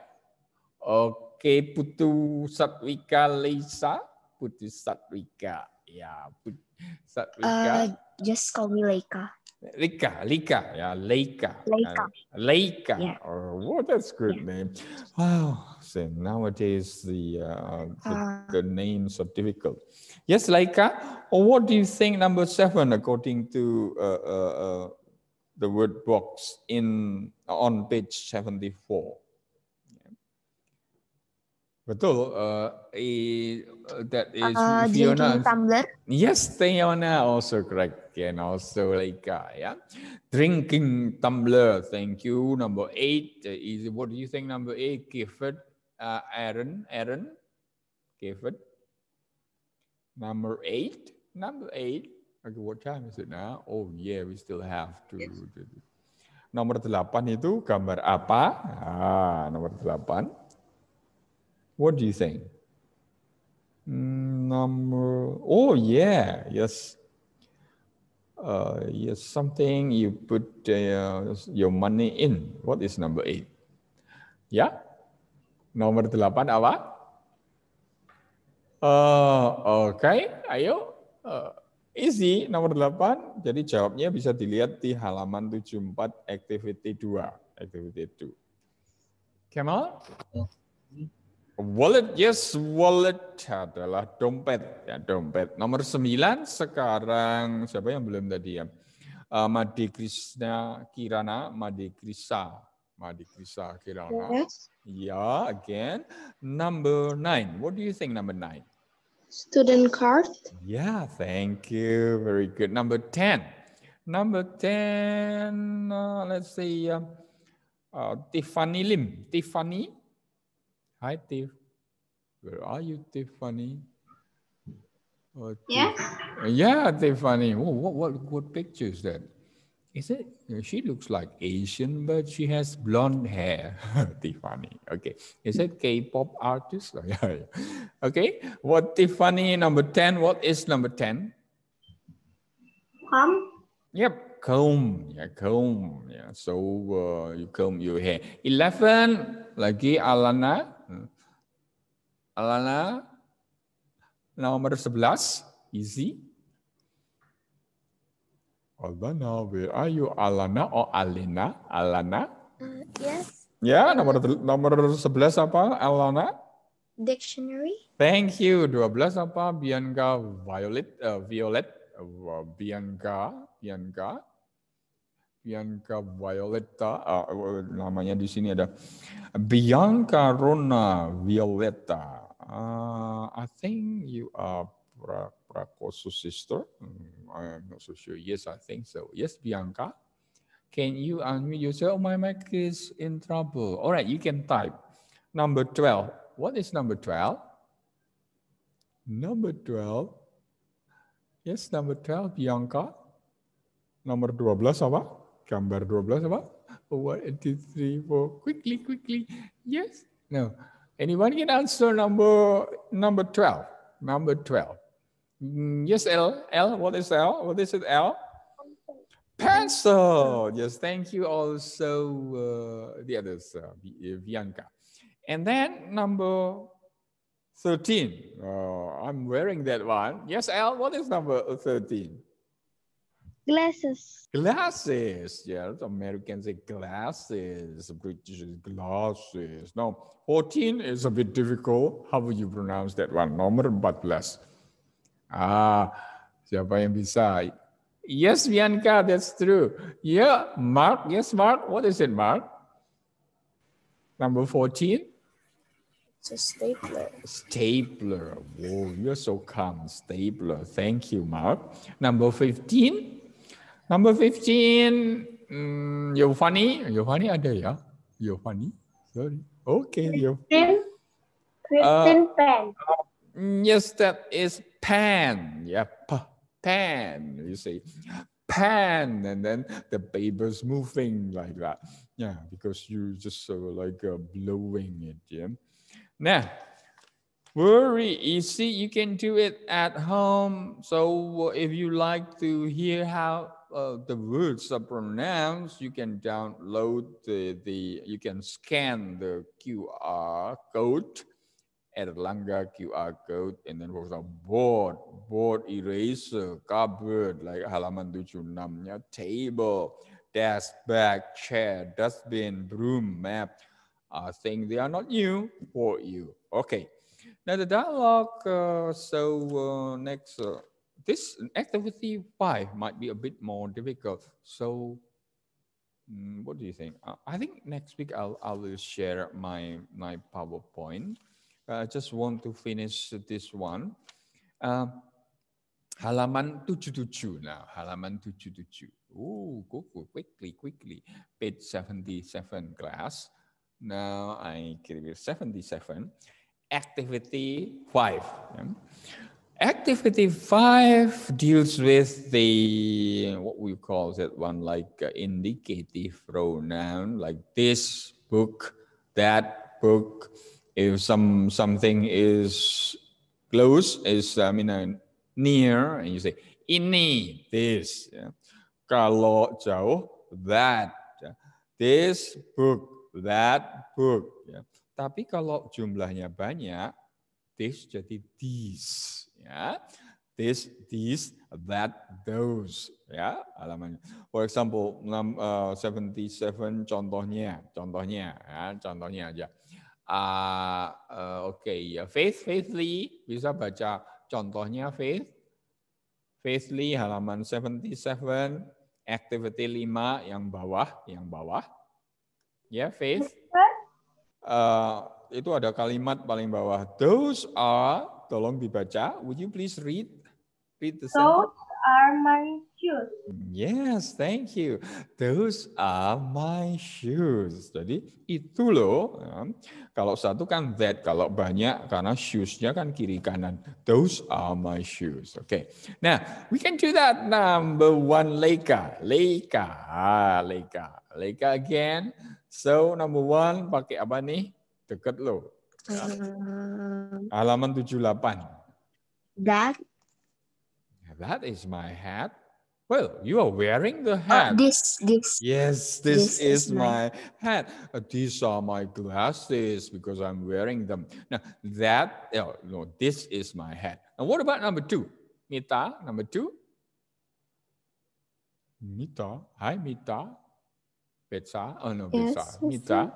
Oke, okay, Putu Satwika Lisa, Putu Satwika. Ya, Putu Satwika. Uh, just call me Leika. Leica, Leica, yeah, Leica, Leica, uh, Leica. Yeah. Oh, that's good yeah. name. Wow, so nowadays the, uh, the, uh, the names are difficult. Yes, Leica. Or oh, what do you think number seven, according to uh, uh, uh the word box in on page seventy four? Betul. Uh, eh, that is uh, Fiona. Yes, Fiona also correct. and also like uh, yeah drinking tumbler thank you number eight uh, is what do you think number eight Gifford uh, Aaron Aaron Gifford number eight number eight okay what time is it now oh yeah we still have to yes. nomor delapan itu gambar apa ah nomor delapan what do you think hmm, number oh yeah yes uh, something you put uh, your money in. What is number eight? Ya, yeah? nomor delapan apa? Uh, Oke, okay. ayo. Uh, easy, nomor delapan. Jadi jawabnya bisa dilihat di halaman 74, activity 2. Activity 2. Kemal? Yeah. Wallet, yes, wallet adalah dompet. Ya, dompet. Nomor 9 sekarang, siapa yang belum tadi ya? Uh, eh, Madi Krishna Kirana, Madi Krisa. Madi Krisa Kirana. Yes. Yeah, again. Number 9. What do you think number 9? Student card. Yeah, thank you. Very good. Number 10. Number 10, uh, let's say uh, uh, Tiffany Lim. Tiffany Hi, Tiff. Where are you, Tiffany? Oh, yes. yeah, Tiffany. Oh, what, what, what picture is that? Is it? She looks like Asian, but she has blonde hair. *laughs* Tiffany. Okay. Is it K-pop artist? *laughs* okay. What Tiffany number ten? What is number ten? Comb. Yep. Comb. Yeah. Comb. Yeah. So uh, you comb your hair. Eleven. Lagi Alana. Alana nomor 11, easy. Alana, where are you? Alana or oh, Alina? Alana? Uh, yes. Ya, yeah, nomor nomor 11 apa? Alana? Dictionary. Thank you. 12 apa? Bianca Violet, uh, Violet, uh, Bianca, Bianca, Bianca Violetta, uh, uh namanya di sini ada Bianca Rona Violetta. Uh, I think you are Pra, sister. Mm, I'm not so sure. Yes, I think so. Yes, Bianca. Can you unmute yourself? My mic is in trouble. All right, you can type. Number 12. What is number 12? Number 12. Yes, number 12, Bianca. Nomor 12 apa? Gambar 12 apa? One, two, three, four. Quickly, quickly. Yes. No. Anyone can answer number number 12. Number 12. Mm, yes, L. L, what is L? What is it, L? Pencil. Yes, thank you also uh, the others, uh, Bianca. Uh, and then number 13. Oh, I'm wearing that one. Yes, L, what is number 13? Glasses. Glasses. Yeah, Americans say glasses. British is glasses. Now, 14 is a bit difficult. How would you pronounce that one? Nomor 14. Ah, siapa yang bisa? Yes, Bianca, that's true. Yeah, Mark. Yes, Mark. What is it, Mark? Number 14? It's a stapler. Stapler. Whoa, you're so calm. Stapler. Thank you, Mark. Number 15? Number 15, mm, Yovani. Yovani ada ya? funny. sorry. Okay, you're Kristen uh, Pan. Mm, yes, that is Pan. Yeah, Pan. You see, Pan, and then the paper's moving like that. Yeah, because you just so like uh, blowing it. Yeah. Now, very easy. You can do it at home. So if you like to hear how uh, the words are pronounced, you can download the, the, you can scan the QR code, add a longer QR code, and then for example, board, board eraser, cupboard, like halaman 76 ya, table, desk, bag, chair, dustbin, broom, map, I uh, think they are not new for you. Okay. Now the dialogue, uh, so uh, next, uh, this activity Y might be a bit more difficult. So mm, what do you think? Uh, I think next week I'll, I will share my, my PowerPoint. Uh, I just want to finish this one. Uh, halaman 77 now, halaman 77. Oh, go, go quickly, quickly. Page 77 class. Now I give you 77. Activity 5. Yeah. Activity five deals with the what we call that one like uh, indicative pronoun, like this book, that book. If some something is close, is I mean uh, near, and you say ini this. Yeah. Kalau jauh that. This book, that book. Yeah. Tapi kalau jumlahnya banyak, this jadi these. ya this these that those ya halamannya for example 77 eh, contohnya contohnya ya contohnya aja uh, uh, oke okay, ya faith faithly bisa baca contohnya faith faithly halaman 77 activity 5 yang bawah yang bawah ya yeah, faith uh, itu ada kalimat paling bawah those are Tolong dibaca. Would you please read? Read the sentence. Those are my shoes. Yes, thank you. Those are my shoes. Jadi itu loh. Ya. Kalau satu kan that, kalau banyak karena shoes-nya kan kiri kanan. Those are my shoes. Oke. Okay. Nah, we can do that. Number one, Leika. Leika. Ah, Leika. Leika again. So number one pakai apa nih? Deket loh. Um, Halaman 78. That. That is my hat. Well, you are wearing the oh, hat. Uh, this, this. Yes, this, this is, is my, hat. Uh, these are my glasses because I'm wearing them. Now, that, oh, no, this is my hat. And what about number two? Mita, number two? Mita, hi Mita. Betsa, oh no, yes, Betsa. Mita,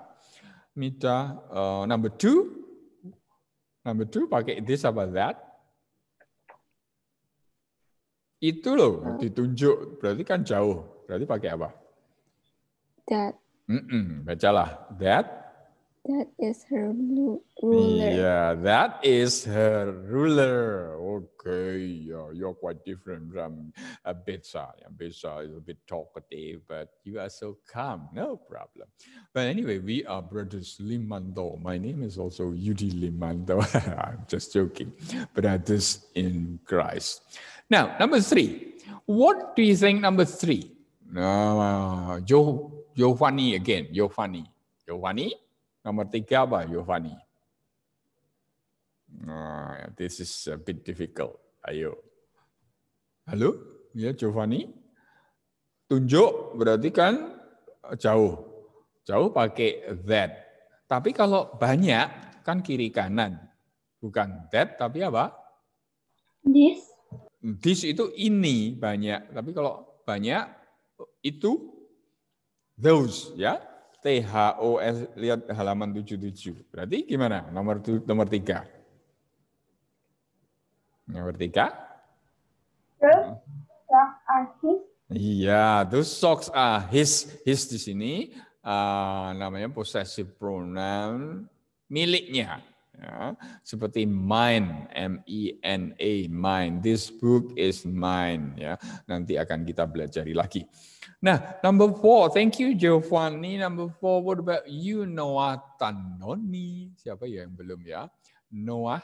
Mita, uh, number two? number two pakai this apa that. Itu loh ditunjuk, berarti kan jauh. Berarti pakai apa? That. Mm -mm, bacalah that That is her ruler. Yeah, that is her ruler. Okay, you're quite different from Abitsa. Abitsa is a bit talkative, but you are so calm. No problem. But anyway, we are brothers Limando. My name is also Yudi Limando. *laughs* I'm just joking. Brothers in Christ. Now, number three. What do you think number three? Uh, Yo, Yo again. Yo Giovanni. Nomor tiga apa, Yovani? Nah, this is a bit difficult. Ayo. Halo? Ya, Giovanni? Tunjuk berarti kan eh, jauh. Jauh pakai that. Tapi kalau banyak, kan kiri kanan. Bukan that, tapi apa? This. This itu ini banyak. Tapi kalau banyak, itu those. ya THOS lihat halaman 77. Berarti gimana? Nomor tu, nomor 3. Nomor 3. Terus socks ahis. Iya, terus socks his His di sini uh, namanya possessive pronoun miliknya. Yeah, seperti mine, M I N A, mine. This book is mine. Ya, nanti akan kita belajar lagi. Nah, number four, thank you Giovanni. Number four, what about you Noah Tanoni? Siapa ya yang belum ya? Noah,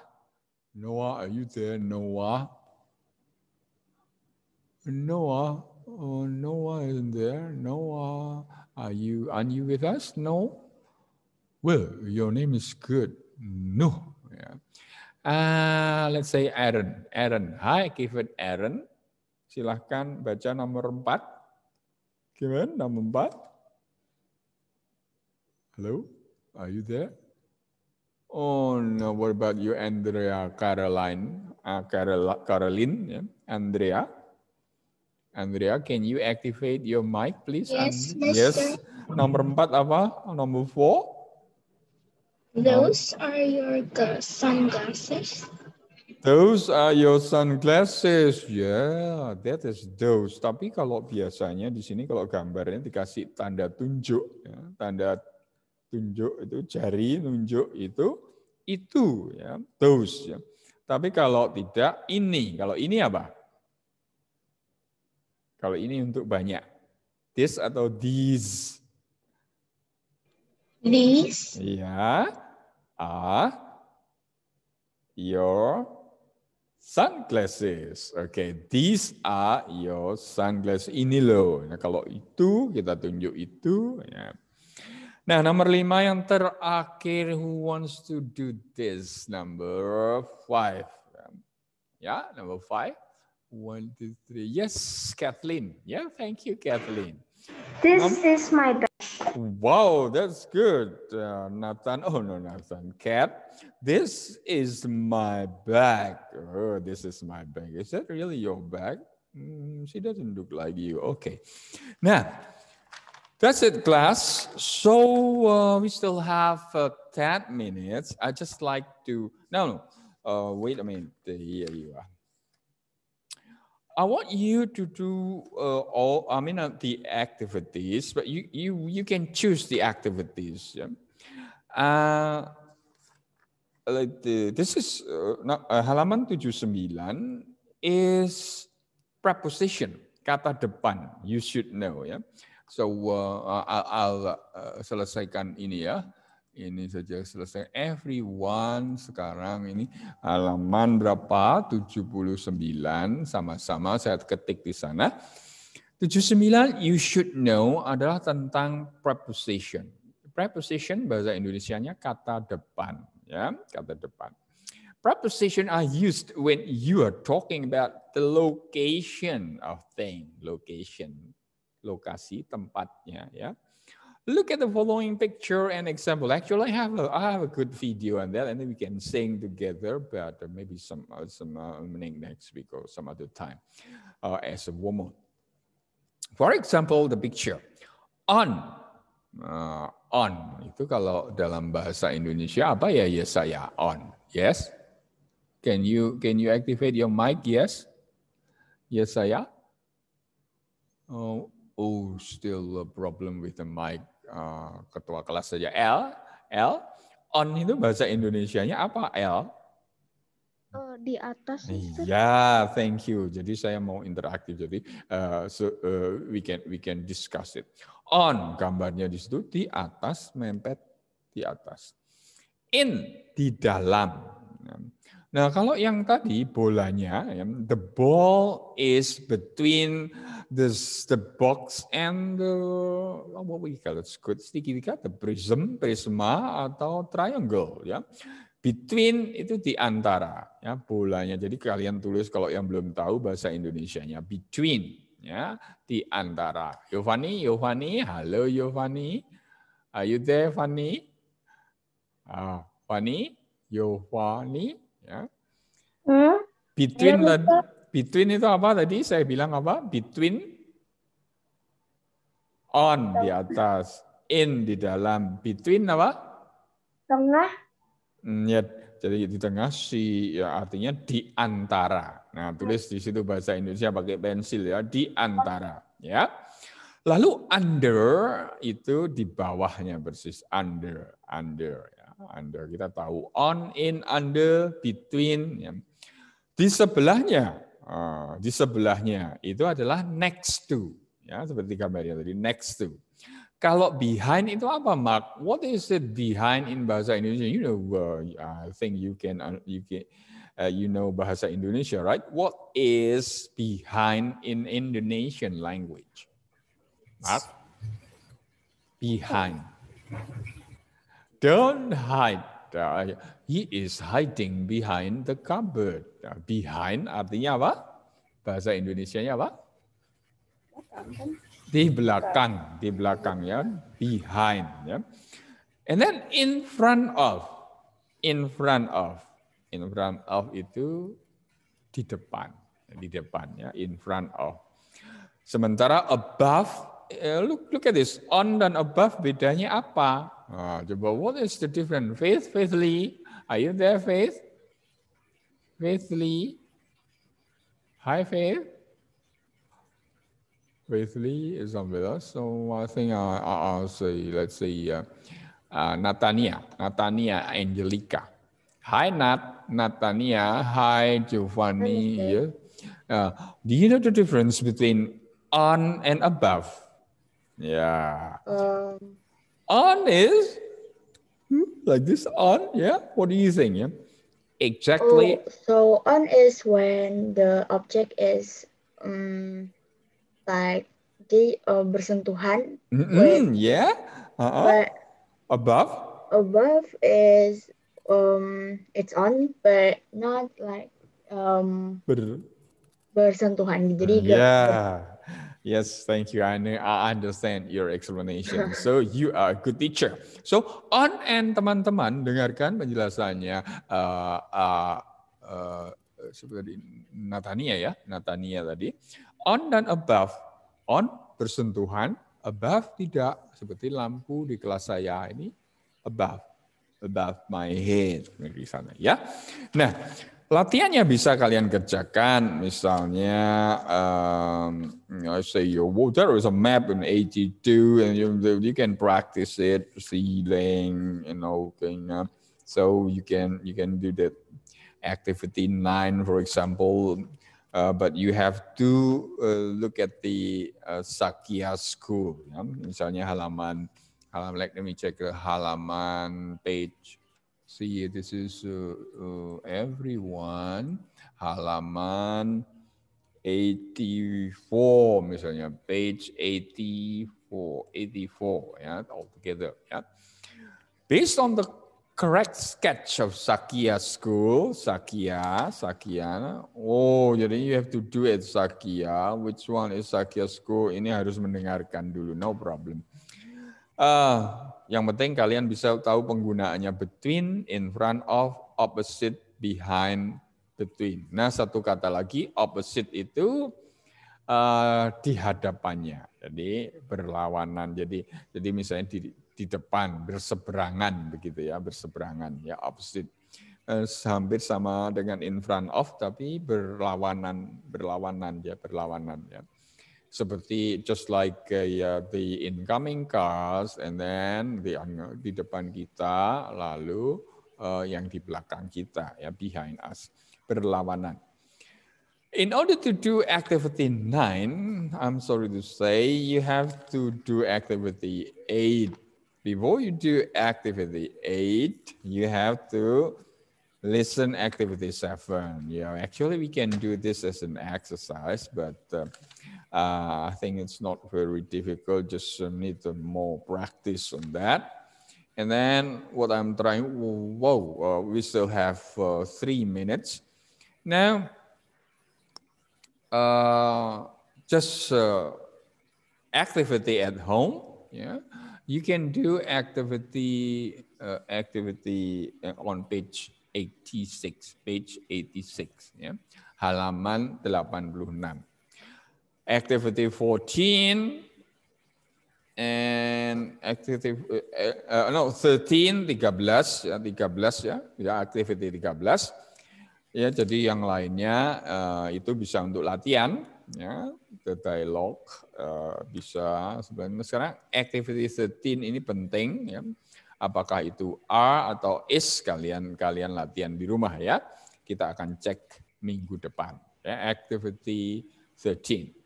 Noah, are you there Noah? Noah, oh, Noah isn't there. Noah, are you, are you with us? No? Well, your name is good. Nuh. Ya. Uh, let's say Aaron. Aaron. Hi, give it Aaron. Silahkan baca nomor 4. Kevin, nomor empat. Hello? Are you there? Oh no, what about you, Andrea Caroline? Uh, Carol, Caroline, yeah. Andrea. Andrea, can you activate your mic, please? Yes, yes. Nomor 4 apa? Nomor 4? Those are your sunglasses. Those are your sunglasses. yeah, that is those. Tapi kalau biasanya di sini kalau gambarnya dikasih tanda tunjuk, ya. tanda tunjuk itu jari tunjuk itu itu ya, those ya. Tapi kalau tidak ini, kalau ini apa? Kalau ini untuk banyak. This atau these? These. Iya are your sunglasses. Oke, okay. these are your sunglasses. Ini loh. Nah, kalau itu kita tunjuk itu. Ya. Nah, nomor lima yang terakhir, who wants to do this? Number five. Ya, yeah, number five. One, two, three. Yes, Kathleen. Yeah, thank you, Kathleen. This um, is my Wow, that's good, uh, Nathan. Oh, no, Nathan. Cat, this is my bag. Oh, this is my bag. Is that really your bag? Mm, she doesn't look like you. Okay. Now, that's it, class. So uh, we still have uh, 10 minutes. I just like to, no, no, uh, wait a minute. Here you are. I want you to do uh, all. I mean, uh, the activities, but you you you can choose the activities. Yeah? Uh, like the, this is uh, not, uh, halaman 79 is preposition kata depan you should know yeah? so uh, I'll, I'll selesaikan ini ya ini saja selesai. Everyone sekarang ini halaman berapa? 79 sama-sama saya ketik di sana. 79 you should know adalah tentang preposition. Preposition bahasa Indonesianya kata depan, ya, kata depan. Preposition are used when you are talking about the location of thing, location, lokasi tempatnya, ya. look at the following picture and example. Actually, I have a, I have a good video on that, and then we can sing together. But maybe some uh, some uh, next week or some other time, uh, as a woman. For example, the picture on uh, on itu kalau dalam bahasa Indonesia apa ya ya yes, saya on yes. Can you can you activate your mic? Yes. Yes, saya. Oh, oh, still a problem with the mic. Eh, ketua kelas saja L L on itu bahasa Indonesianya apa L eh, di atas ya yeah, thank you. Jadi saya mau interaktif jadi uh, so, uh, we can we can discuss it. On gambarnya di situ di atas mempet di atas. In di dalam Nah, kalau yang tadi bolanya, ya, the ball is between the the box and the oh, what we call it, squid, sticky the prism, prisma atau triangle, ya. Between itu di antara, ya bolanya. Jadi kalian tulis kalau yang belum tahu bahasa Indonesianya between, ya di antara. Yovani, Yovani, halo Yovani, are you there, Fanny? Ah, Yovani Yovani, Ya. Hmm? Between ya, dan between itu apa tadi? Saya bilang apa? Between on di atas, in di dalam, between apa? Tengah. Hmm, ya, jadi di tengah si ya artinya di antara. Nah, tulis di situ bahasa Indonesia pakai pensil ya, di antara, ya. Lalu under itu di bawahnya persis under, under under kita tahu on in under between ya. di sebelahnya ah, di sebelahnya itu adalah next to ya seperti gambar yang tadi next to kalau behind itu apa, Mark? What is it behind in bahasa Indonesia? You know, uh, I think you can, uh, you can, uh, you know bahasa Indonesia, right? What is behind in Indonesian language? Mark, behind. Don't hide. Uh, he is hiding behind the cupboard. Uh, behind artinya apa? Bahasa Indonesianya apa? Kan? Di belakang, di belakang ya, behind ya. And then in front of, in front of, in front of itu di depan, di depan ya, in front of. Sementara above, eh, look look at this, on dan above bedanya apa? Uh, but what is the difference? Faith, faithly. Are you there, faith? Faithly. Hi, faith. Faithly is on with us. So I think I'll say, let's say, uh, uh, Natania, Natania Angelica. Hi, Nat, Natania. Hi, Giovanni. Yeah. Uh, do you know the difference between on and above? Yeah. Um on is hmm? like this on, yeah? What are you saying, Yeah. Exactly. Oh, so on is when the object is um, like the uh, bersentuhan. Mm -hmm, with, yeah. Uh-uh. above. Above is um it's on but not like um Ber bersentuhan jadi mm, yeah. Yes, thank you. I understand your explanation. *laughs* So you are a good teacher. So on and teman-teman dengarkan penjelasannya uh, uh, uh, seperti Natania ya, Natania tadi. On dan above. On bersentuhan, above tidak seperti lampu di kelas saya ini above above my head di sana ya. Nah, latihannya bisa kalian kerjakan misalnya um, I say your well, there is a map in 82 and you, you can practice it ceiling, you know thing uh, so you can you can do that activity 9 for example uh, but you have to uh, look at the uh, Sakya school ya. misalnya halaman halaman let me check halaman page see this is uh, uh, everyone halaman 84 misalnya page 84 84 ya yeah, altogether ya yeah. based on the correct sketch of Sakia school Sakia Sakya oh jadi you have to do it Sakia which one is Sakia school ini harus mendengarkan dulu no problem uh, yang penting kalian bisa tahu penggunaannya between, in front of, opposite, behind, between. Nah, satu kata lagi opposite itu uh, di hadapannya. Jadi berlawanan. Jadi jadi misalnya di di depan berseberangan begitu ya, berseberangan ya opposite. Uh, hampir sama dengan in front of tapi berlawanan berlawanan ya berlawanan ya seperti just like uh, the incoming cars and then the di depan kita lalu uh, yang di belakang kita ya behind us berlawanan. In order to do activity 9, I'm sorry to say, you have to do activity 8. Before you do activity 8, you have to listen activity 7. Yeah, actually, we can do this as an exercise, but uh, uh, I think it's not very difficult, just um, need more practice on that. And then what I'm trying, whoa, uh, we still have uh, three minutes. Now, uh, just uh, activity at home. Yeah, you can do activity uh, activity uh, on page 86, page 86, yeah, halaman 86. activity 14 and activity uh, uh, no 13 13 ya 13 ya ya activity 13 ya jadi yang lainnya uh, itu bisa untuk latihan ya the dialogue uh, bisa sebenarnya nah, sekarang activity 13 ini penting ya apakah itu a atau is kalian kalian latihan di rumah ya kita akan cek minggu depan ya activity 13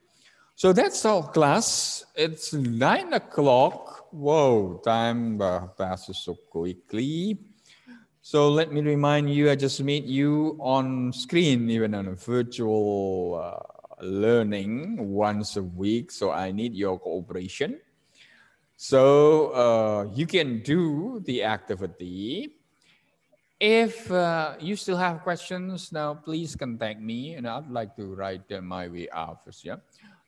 So that's all, class. It's nine o'clock. Whoa, time uh, passes so quickly. So let me remind you, I just meet you on screen, even on a virtual uh, learning once a week. So I need your cooperation. So uh, you can do the activity. If uh, you still have questions now, please contact me and I'd like to write them my way out first, yeah? 0819 eh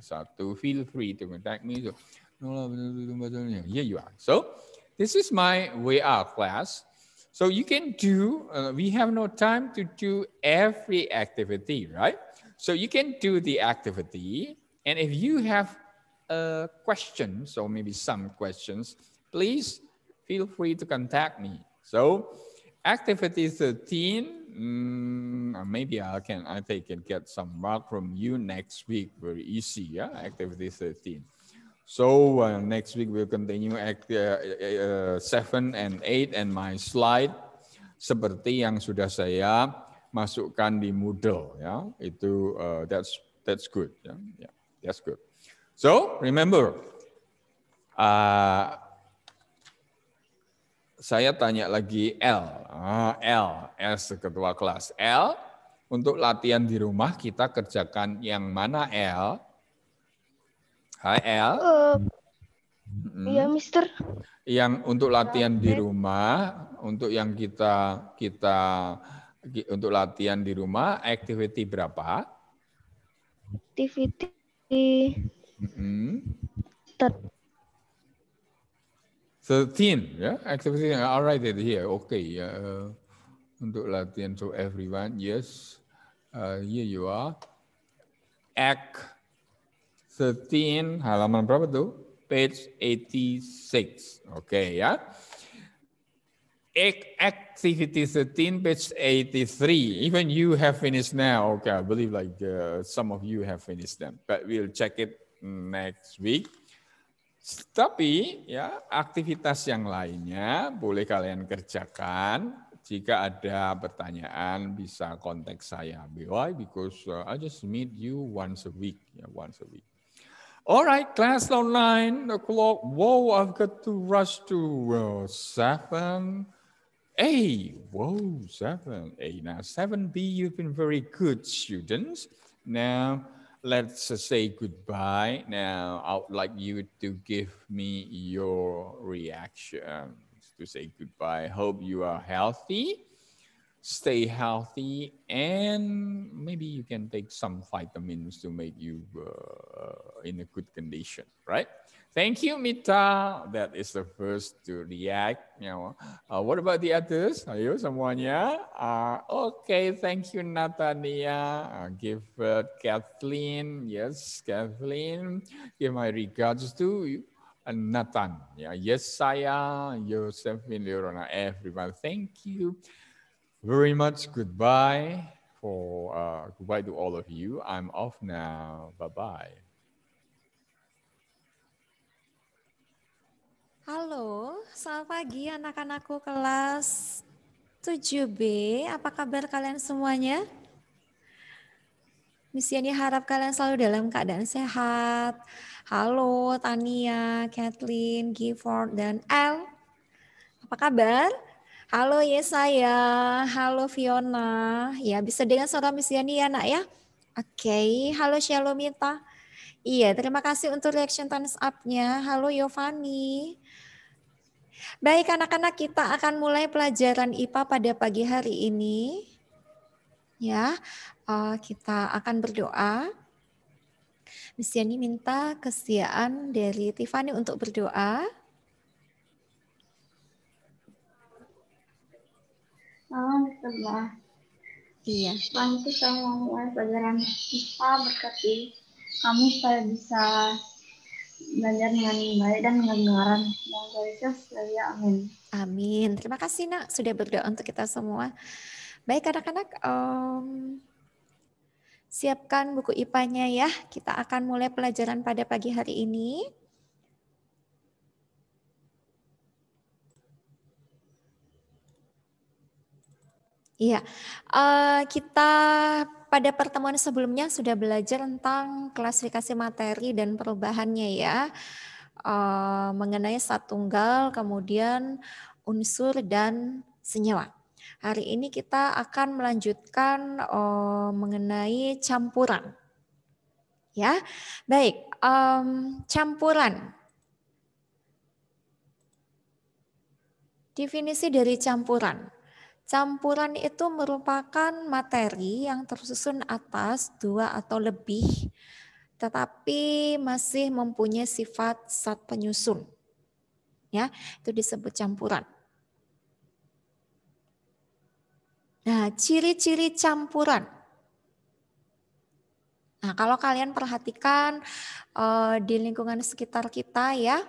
sorry feel free to contact me so here you are so this is my way out class so you can do uh, we have no time to do every activity right so you can do the activity and if you have a uh, question so maybe some questions please feel free to contact me so activity 13 uh, mm, uh, maybe i can i think can get some mark from you next week very easy yeah activity 13 uh, so uh, next week we'll continue act, uh, uh, 7 and 8 and my slide seperti yang sudah saya masukkan di Moodle ya itu uh, that's that's good yeah, yeah that's good so remember uh, saya tanya lagi L. Ah, L, S ketua kelas. L, untuk latihan di rumah kita kerjakan yang mana L? Hai L. Eh, iya, uh, Mister. Yang untuk latihan di rumah, untuk yang kita kita untuk latihan di rumah, activity berapa? Activity mm -hmm. So thin, i yeah? activity it here, okay. Ya. Uh, untuk latihan to everyone, yes. Uh, here you are. Act 13, halaman berapa tuh? Page 86, okay, ya. Activity 13, page 83. Even you have finished now. Okay, I believe like uh, some of you have finished them, but we'll check it next week. Tapi ya aktivitas yang lainnya boleh kalian kerjakan. Jika ada pertanyaan bisa kontak saya. Why? Because uh, I just meet you once a week. Yeah, once a week. Alright, class now nine o'clock. Whoa, I've got to rush to uh, seven. A. Whoa, seven A. Now seven B. You've been very good students. Now. let's uh, say goodbye now. I would like you to give me your reaction to say goodbye. Hope you are healthy, stay healthy, and maybe you can take some vitamins to make you uh, in a good condition, right? Thank you, Mita. That is the first to react. You know, uh, what about the others? Are Ayo semuanya. Uh, okay, thank you, Natania. Uh, give uh, Kathleen. Yes, Kathleen. Give my regards to you. And uh, Nathan. Yeah, yes, saya, Josephine, everyone. Thank you very much. Goodbye for uh, goodbye to all of you. I'm off now. Bye bye. Halo, selamat pagi anak-anakku kelas 7B. Apa kabar kalian semuanya? Misiani harap kalian selalu dalam keadaan sehat. Halo Tania, Kathleen, Gifford, dan L. Apa kabar? Halo Yesaya, halo Fiona. Ya bisa dengan suara Misiani ya nak ya. Oke, okay. halo Shalomita. Iya, terima kasih untuk reaction thumbs up-nya. Halo Yovani. Baik anak-anak kita akan mulai pelajaran IPA pada pagi hari ini. Ya, eh, kita akan berdoa. Miss Yani minta kesediaan dari Tiffany untuk berdoa. Alhamdulillah. Iya. Tuhan, kita mau pelajaran IPA berkati kamu supaya bisa belajar dengan baik dan kebenaran. dari amin. Amin. Terima kasih nak sudah berdoa untuk kita semua. Baik anak-anak, um, siapkan buku IPA-nya ya. Kita akan mulai pelajaran pada pagi hari ini. Iya, uh, kita pada pertemuan sebelumnya sudah belajar tentang klasifikasi materi dan perubahannya ya, uh, mengenai satunggal, tunggal, kemudian unsur dan senyawa. Hari ini kita akan melanjutkan uh, mengenai campuran. Ya, baik, um, campuran. Definisi dari campuran. Campuran itu merupakan materi yang tersusun atas dua atau lebih, tetapi masih mempunyai sifat saat penyusun. Ya, itu disebut campuran. Nah, ciri-ciri campuran. Nah, kalau kalian perhatikan eh, di lingkungan sekitar kita ya,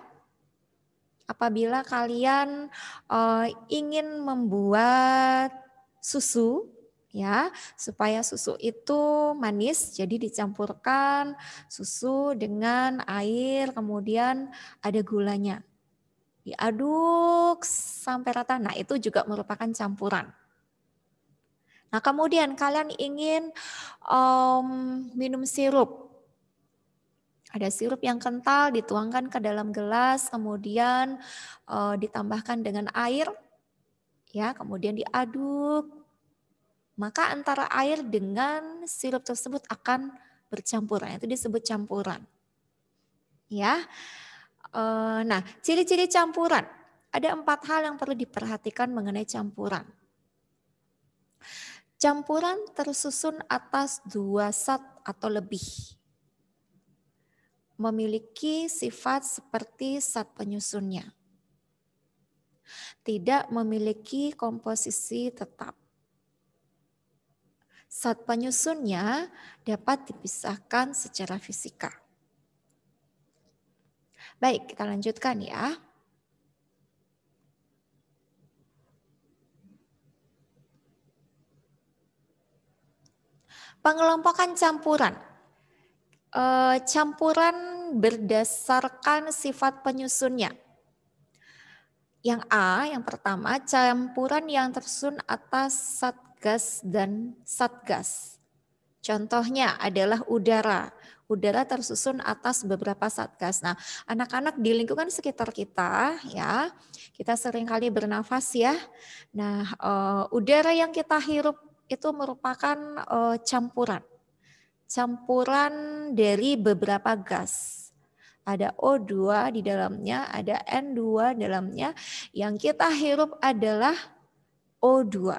apabila kalian uh, ingin membuat susu ya supaya susu itu manis jadi dicampurkan susu dengan air kemudian ada gulanya diaduk sampai rata nah itu juga merupakan campuran nah kemudian kalian ingin um, minum sirup ada sirup yang kental dituangkan ke dalam gelas, kemudian uh, ditambahkan dengan air, ya, kemudian diaduk. Maka antara air dengan sirup tersebut akan bercampuran Itu disebut campuran. Ya, uh, nah ciri-ciri campuran ada empat hal yang perlu diperhatikan mengenai campuran. Campuran tersusun atas dua zat atau lebih memiliki sifat seperti zat penyusunnya. Tidak memiliki komposisi tetap. Zat penyusunnya dapat dipisahkan secara fisika. Baik, kita lanjutkan ya. Pengelompokan campuran Eh, campuran berdasarkan sifat penyusunnya. Yang A, yang pertama, campuran yang tersusun atas satgas dan satgas. Contohnya adalah udara. Udara tersusun atas beberapa satgas. Nah, anak-anak di lingkungan sekitar kita, ya, kita seringkali bernafas ya. Nah, eh, udara yang kita hirup itu merupakan eh, campuran campuran dari beberapa gas. Ada O2 di dalamnya, ada N2 dalamnya. Yang kita hirup adalah O2.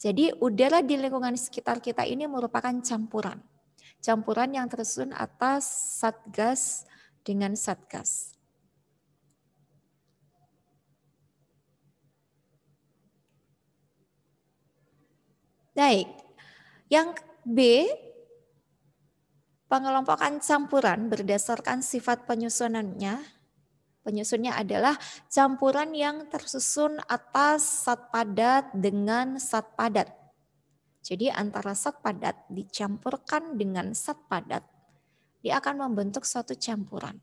Jadi udara di lingkungan sekitar kita ini merupakan campuran. Campuran yang tersusun atas satgas dengan satgas. Baik, yang B, pengelompokan campuran berdasarkan sifat penyusunannya. Penyusunnya adalah campuran yang tersusun atas sat padat dengan sat padat. Jadi antara sat padat dicampurkan dengan sat padat, dia akan membentuk suatu campuran.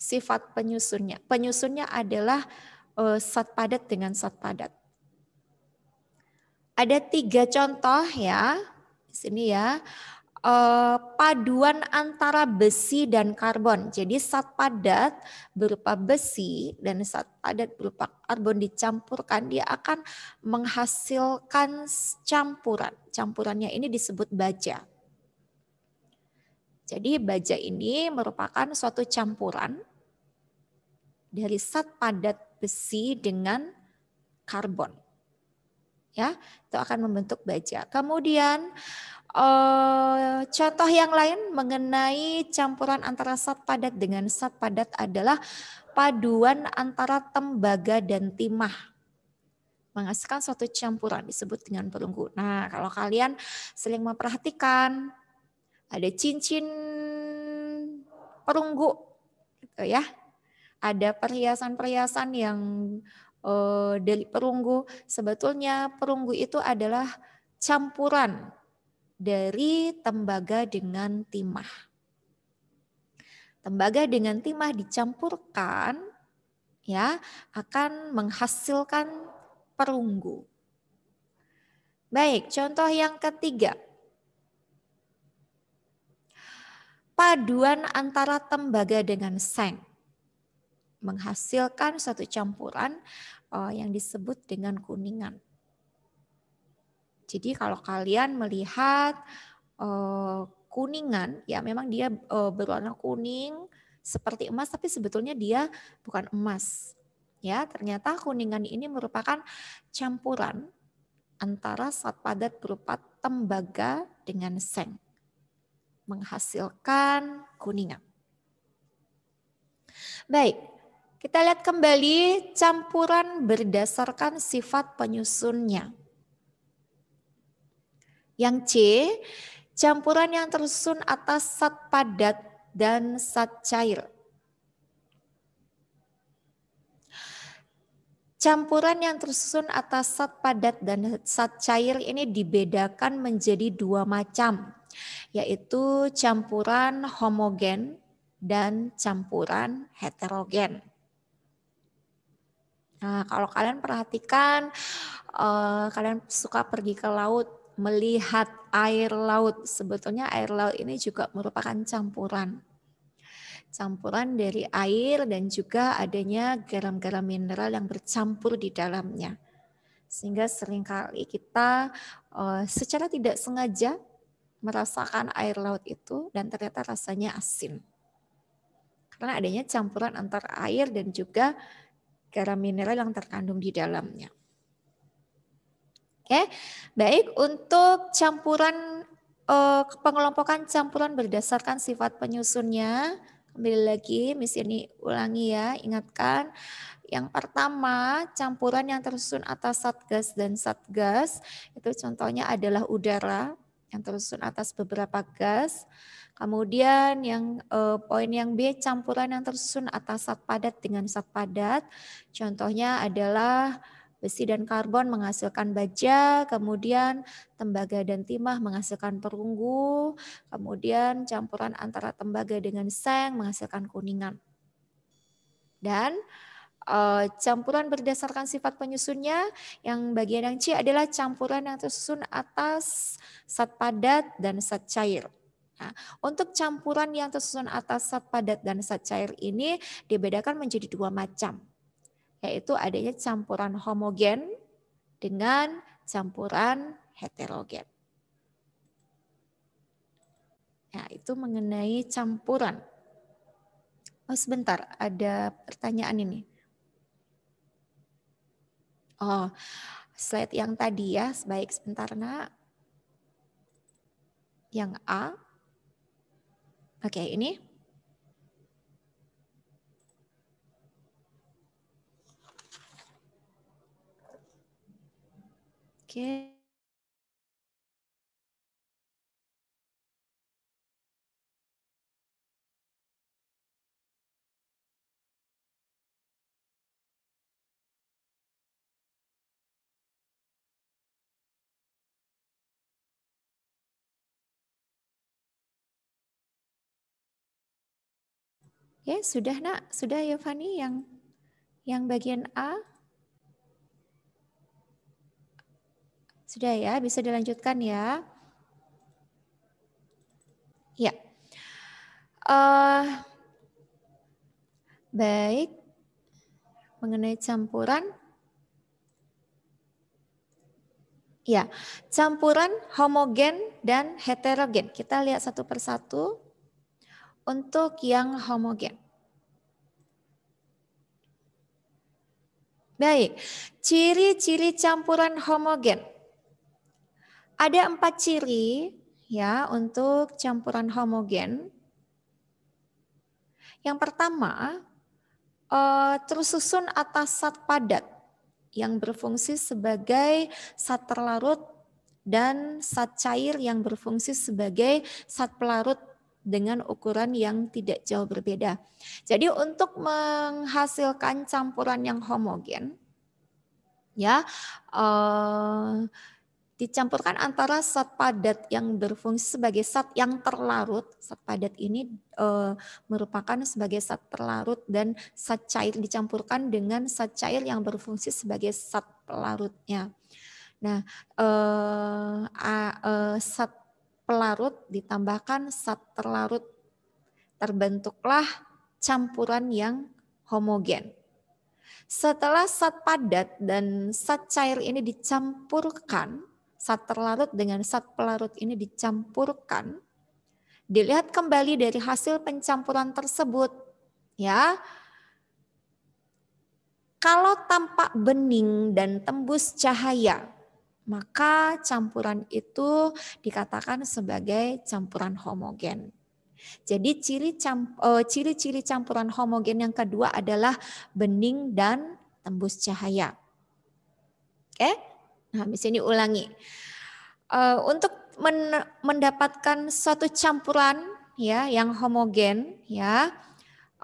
Sifat penyusunnya, penyusunnya adalah eh, sat padat dengan sat padat. Ada tiga contoh ya sini ya eh, paduan antara besi dan karbon. Jadi zat padat berupa besi dan zat padat berupa karbon dicampurkan, dia akan menghasilkan campuran. Campurannya ini disebut baja. Jadi baja ini merupakan suatu campuran dari zat padat besi dengan karbon ya itu akan membentuk baja. Kemudian uh, contoh yang lain mengenai campuran antara zat padat dengan zat padat adalah paduan antara tembaga dan timah menghasilkan suatu campuran disebut dengan perunggu. Nah, kalau kalian sering memperhatikan ada cincin perunggu gitu ya. Ada perhiasan-perhiasan yang uh, dari perunggu. Sebetulnya perunggu itu adalah campuran dari tembaga dengan timah. Tembaga dengan timah dicampurkan ya akan menghasilkan perunggu. Baik, contoh yang ketiga. Paduan antara tembaga dengan seng menghasilkan satu campuran uh, yang disebut dengan kuningan. Jadi kalau kalian melihat uh, kuningan, ya memang dia uh, berwarna kuning seperti emas, tapi sebetulnya dia bukan emas. Ya, ternyata kuningan ini merupakan campuran antara zat padat berupa tembaga dengan seng, menghasilkan kuningan. Baik, kita lihat kembali campuran berdasarkan sifat penyusunnya. Yang C, campuran yang tersusun atas sat padat dan sat cair. Campuran yang tersusun atas sat padat dan sat cair ini dibedakan menjadi dua macam, yaitu campuran homogen dan campuran heterogen. Nah, kalau kalian perhatikan, uh, kalian suka pergi ke laut, melihat air laut. Sebetulnya air laut ini juga merupakan campuran. Campuran dari air dan juga adanya garam-garam mineral yang bercampur di dalamnya. Sehingga seringkali kita uh, secara tidak sengaja merasakan air laut itu dan ternyata rasanya asin. Karena adanya campuran antara air dan juga garam mineral yang terkandung di dalamnya. Oke, baik untuk campuran eh, pengelompokan campuran berdasarkan sifat penyusunnya. Kembali lagi, misi ini ulangi ya, ingatkan. Yang pertama, campuran yang tersusun atas satgas dan satgas, itu contohnya adalah udara yang tersusun atas beberapa gas. Kemudian yang eh, poin yang B campuran yang tersusun atas zat padat dengan zat padat. Contohnya adalah besi dan karbon menghasilkan baja, kemudian tembaga dan timah menghasilkan perunggu, kemudian campuran antara tembaga dengan seng menghasilkan kuningan. Dan eh, campuran berdasarkan sifat penyusunnya, yang bagian yang C adalah campuran yang tersusun atas zat padat dan zat cair. Nah, untuk campuran yang tersusun atas zat padat dan zat cair ini dibedakan menjadi dua macam, yaitu adanya campuran homogen dengan campuran heterogen. Nah, itu mengenai campuran. Oh, sebentar, ada pertanyaan ini. Oh, slide yang tadi ya, sebaik sebentar nak. Yang A, Oke, okay, ini. Oke. Okay. Ya, sudah nak, sudah ya Fani yang yang bagian A. Sudah ya, bisa dilanjutkan ya. Ya. Uh, baik. Mengenai campuran Ya, campuran homogen dan heterogen. Kita lihat satu persatu untuk yang homogen. Baik, ciri-ciri campuran homogen. Ada empat ciri ya untuk campuran homogen. Yang pertama, eh, tersusun atas sat padat yang berfungsi sebagai sat terlarut dan sat cair yang berfungsi sebagai sat pelarut dengan ukuran yang tidak jauh berbeda. Jadi untuk menghasilkan campuran yang homogen, ya eh, dicampurkan antara zat padat yang berfungsi sebagai zat yang terlarut. Zat padat ini eh, merupakan sebagai zat terlarut dan zat cair dicampurkan dengan zat cair yang berfungsi sebagai zat pelarutnya. Nah, eh, eh, zat pelarut ditambahkan sat terlarut. Terbentuklah campuran yang homogen. Setelah sat padat dan sat cair ini dicampurkan, sat terlarut dengan sat pelarut ini dicampurkan, dilihat kembali dari hasil pencampuran tersebut, ya. Kalau tampak bening dan tembus cahaya, maka campuran itu dikatakan sebagai campuran homogen. Jadi ciri eh, ciri campuran homogen yang kedua adalah bening dan tembus cahaya. Oke, nah di sini ulangi. Eh, untuk mendapatkan suatu campuran ya yang homogen ya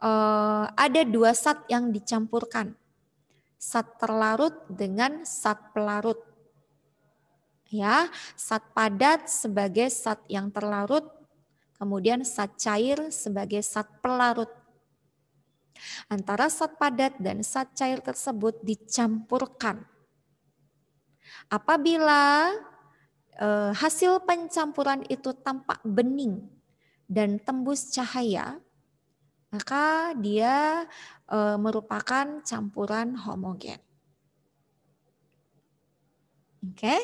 eh, ada dua zat yang dicampurkan. Zat terlarut dengan zat pelarut ya sat padat sebagai sat yang terlarut kemudian sat cair sebagai sat pelarut antara sat padat dan sat cair tersebut dicampurkan apabila eh, hasil pencampuran itu tampak bening dan tembus cahaya maka dia e, merupakan campuran homogen Oke. Okay?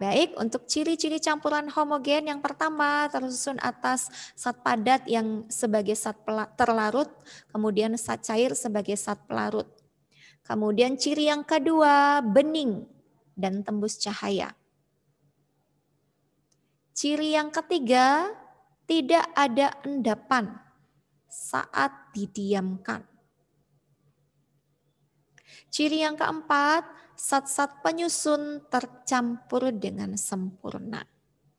Baik, untuk ciri-ciri campuran homogen yang pertama tersusun atas zat padat yang sebagai zat terlarut, kemudian zat cair sebagai zat pelarut. Kemudian ciri yang kedua, bening dan tembus cahaya. Ciri yang ketiga, tidak ada endapan saat didiamkan. Ciri yang keempat, sat-sat penyusun tercampur dengan sempurna.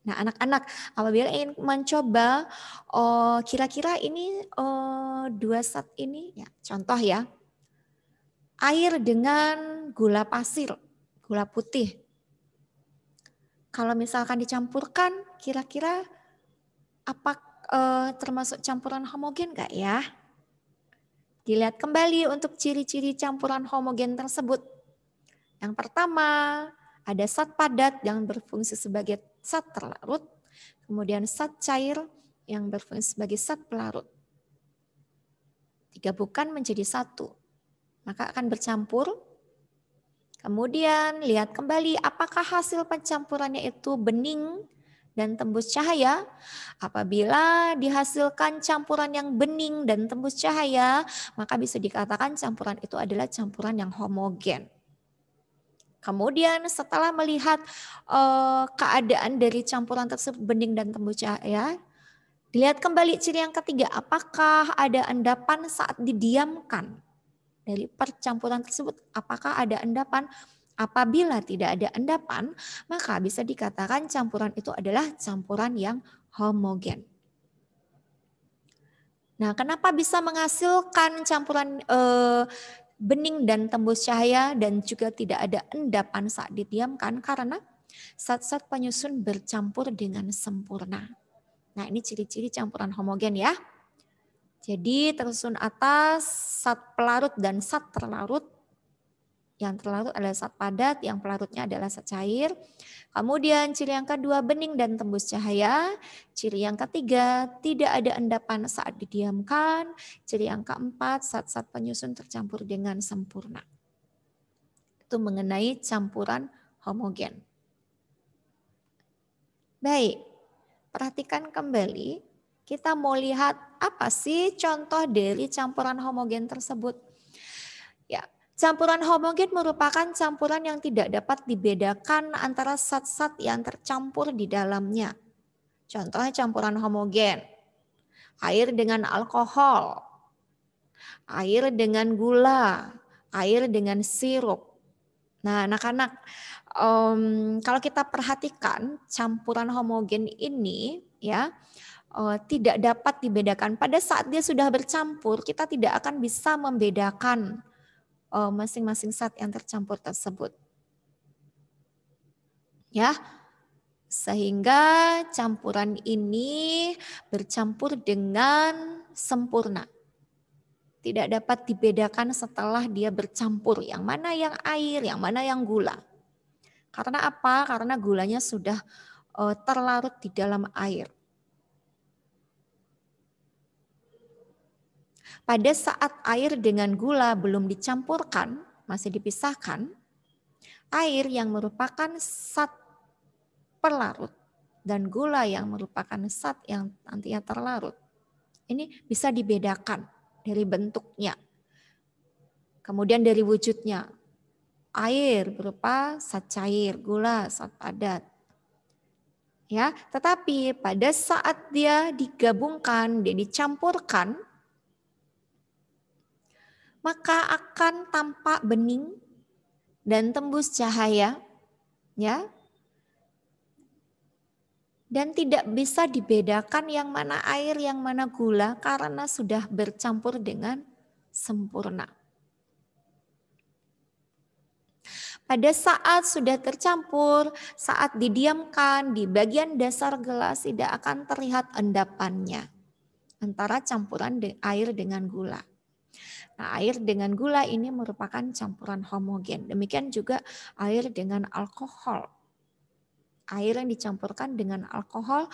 Nah, anak-anak, apabila ingin mencoba, oh, kira-kira ini oh, dua sat ini, ya, contoh ya, air dengan gula pasir, gula putih. Kalau misalkan dicampurkan, kira-kira apa eh, termasuk campuran homogen gak ya? Dilihat kembali untuk ciri-ciri campuran homogen tersebut. Yang pertama, ada sat padat yang berfungsi sebagai sat terlarut, kemudian sat cair yang berfungsi sebagai sat pelarut. Tiga bukan menjadi satu, maka akan bercampur. Kemudian lihat kembali apakah hasil pencampurannya itu bening dan tembus cahaya. Apabila dihasilkan campuran yang bening dan tembus cahaya, maka bisa dikatakan campuran itu adalah campuran yang homogen. Kemudian setelah melihat uh, keadaan dari campuran tersebut bening dan tembus cahaya, dilihat kembali ciri yang ketiga, apakah ada endapan saat didiamkan dari percampuran tersebut? Apakah ada endapan? Apabila tidak ada endapan, maka bisa dikatakan campuran itu adalah campuran yang homogen. Nah, kenapa bisa menghasilkan campuran eh, bening dan tembus cahaya dan juga tidak ada endapan saat didiamkan karena zat-zat penyusun bercampur dengan sempurna. Nah ini ciri-ciri campuran homogen ya. Jadi tersusun atas, zat pelarut dan zat terlarut yang terlarut adalah zat padat, yang pelarutnya adalah zat cair. Kemudian ciri yang kedua bening dan tembus cahaya. Ciri yang ketiga tidak ada endapan saat didiamkan. Ciri yang keempat saat saat penyusun tercampur dengan sempurna. Itu mengenai campuran homogen. Baik, perhatikan kembali. Kita mau lihat apa sih contoh dari campuran homogen tersebut. Campuran homogen merupakan campuran yang tidak dapat dibedakan antara zat-zat yang tercampur di dalamnya. Contohnya campuran homogen, air dengan alkohol, air dengan gula, air dengan sirup. Nah, anak-anak, um, kalau kita perhatikan campuran homogen ini, ya, uh, tidak dapat dibedakan. Pada saat dia sudah bercampur, kita tidak akan bisa membedakan Eh, masing-masing saat yang tercampur tersebut. Ya, sehingga campuran ini bercampur dengan sempurna. Tidak dapat dibedakan setelah dia bercampur yang mana yang air, yang mana yang gula. Karena apa? Karena gulanya sudah eh, terlarut di dalam air. Pada saat air dengan gula belum dicampurkan, masih dipisahkan, air yang merupakan sat pelarut dan gula yang merupakan sat yang nantinya terlarut. Ini bisa dibedakan dari bentuknya. Kemudian dari wujudnya. Air berupa sat cair, gula, sat padat. Ya, tetapi pada saat dia digabungkan, dia dicampurkan, maka akan tampak bening dan tembus cahaya, ya. Dan tidak bisa dibedakan yang mana air, yang mana gula karena sudah bercampur dengan sempurna. Pada saat sudah tercampur, saat didiamkan di bagian dasar gelas tidak akan terlihat endapannya antara campuran air dengan gula. Nah, air dengan gula ini merupakan campuran homogen. Demikian juga air dengan alkohol. Air yang dicampurkan dengan alkohol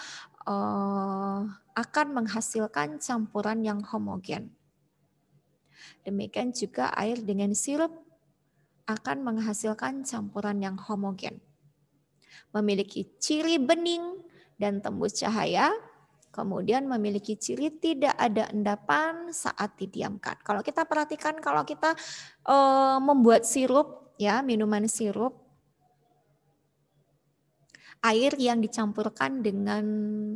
eh, akan menghasilkan campuran yang homogen. Demikian juga air dengan sirup akan menghasilkan campuran yang homogen. Memiliki ciri bening dan tembus cahaya Kemudian memiliki ciri tidak ada endapan saat didiamkan. Kalau kita perhatikan kalau kita e, membuat sirup ya, minuman sirup air yang dicampurkan dengan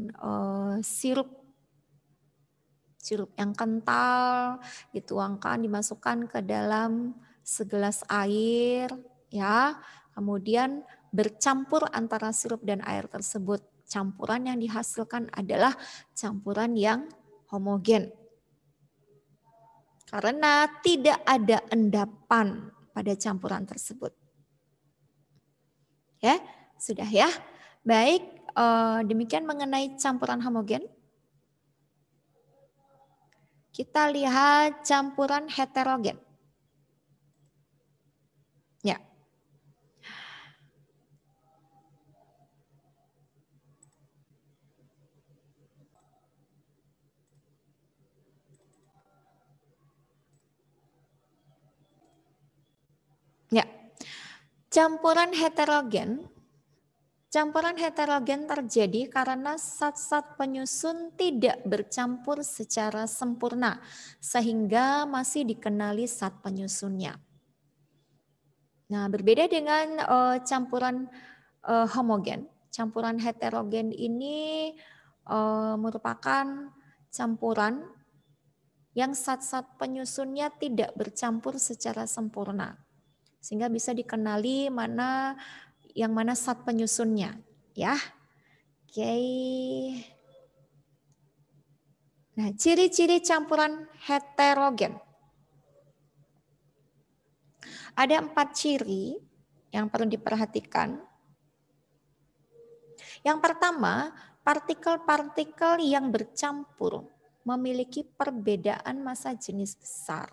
e, sirup sirup yang kental dituangkan dimasukkan ke dalam segelas air ya kemudian bercampur antara sirup dan air tersebut campuran yang dihasilkan adalah campuran yang homogen. Karena tidak ada endapan pada campuran tersebut. Ya, sudah ya. Baik, eh, demikian mengenai campuran homogen. Kita lihat campuran heterogen. Campuran heterogen Campuran heterogen terjadi karena zat-zat penyusun tidak bercampur secara sempurna, sehingga masih dikenali zat penyusunnya. Nah, berbeda dengan uh, campuran uh, homogen, campuran heterogen ini uh, merupakan campuran yang zat-zat penyusunnya tidak bercampur secara sempurna sehingga bisa dikenali mana yang mana saat penyusunnya ya. Oke. Okay. Nah, ciri-ciri campuran heterogen. Ada empat ciri yang perlu diperhatikan. Yang pertama, partikel-partikel yang bercampur memiliki perbedaan massa jenis besar.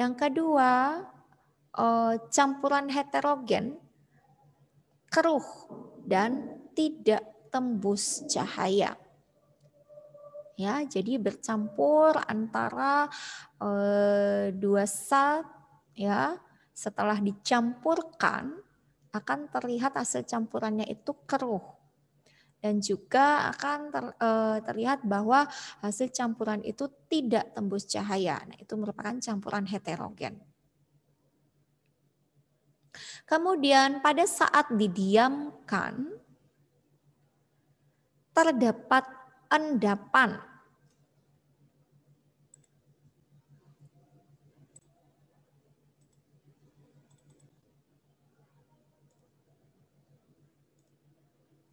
Yang kedua, uh, campuran heterogen, keruh, dan tidak tembus cahaya. Ya, jadi bercampur antara uh, dua zat ya, setelah dicampurkan akan terlihat hasil campurannya itu keruh dan juga akan ter, e, terlihat bahwa hasil campuran itu tidak tembus cahaya. Nah, itu merupakan campuran heterogen. Kemudian pada saat didiamkan terdapat endapan.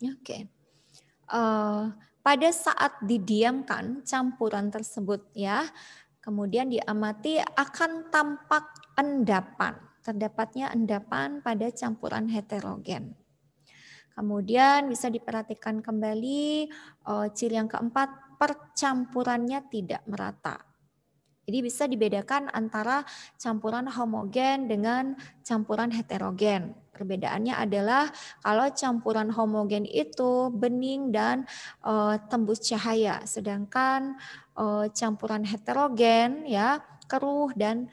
Oke. Okay. Uh, eh, pada saat didiamkan campuran tersebut ya, kemudian diamati akan tampak endapan terdapatnya endapan pada campuran heterogen. Kemudian bisa diperhatikan kembali eh, ciri yang keempat, percampurannya tidak merata. Jadi bisa dibedakan antara campuran homogen dengan campuran heterogen. Perbedaannya adalah kalau campuran homogen itu bening dan e, tembus cahaya, sedangkan e, campuran heterogen ya keruh dan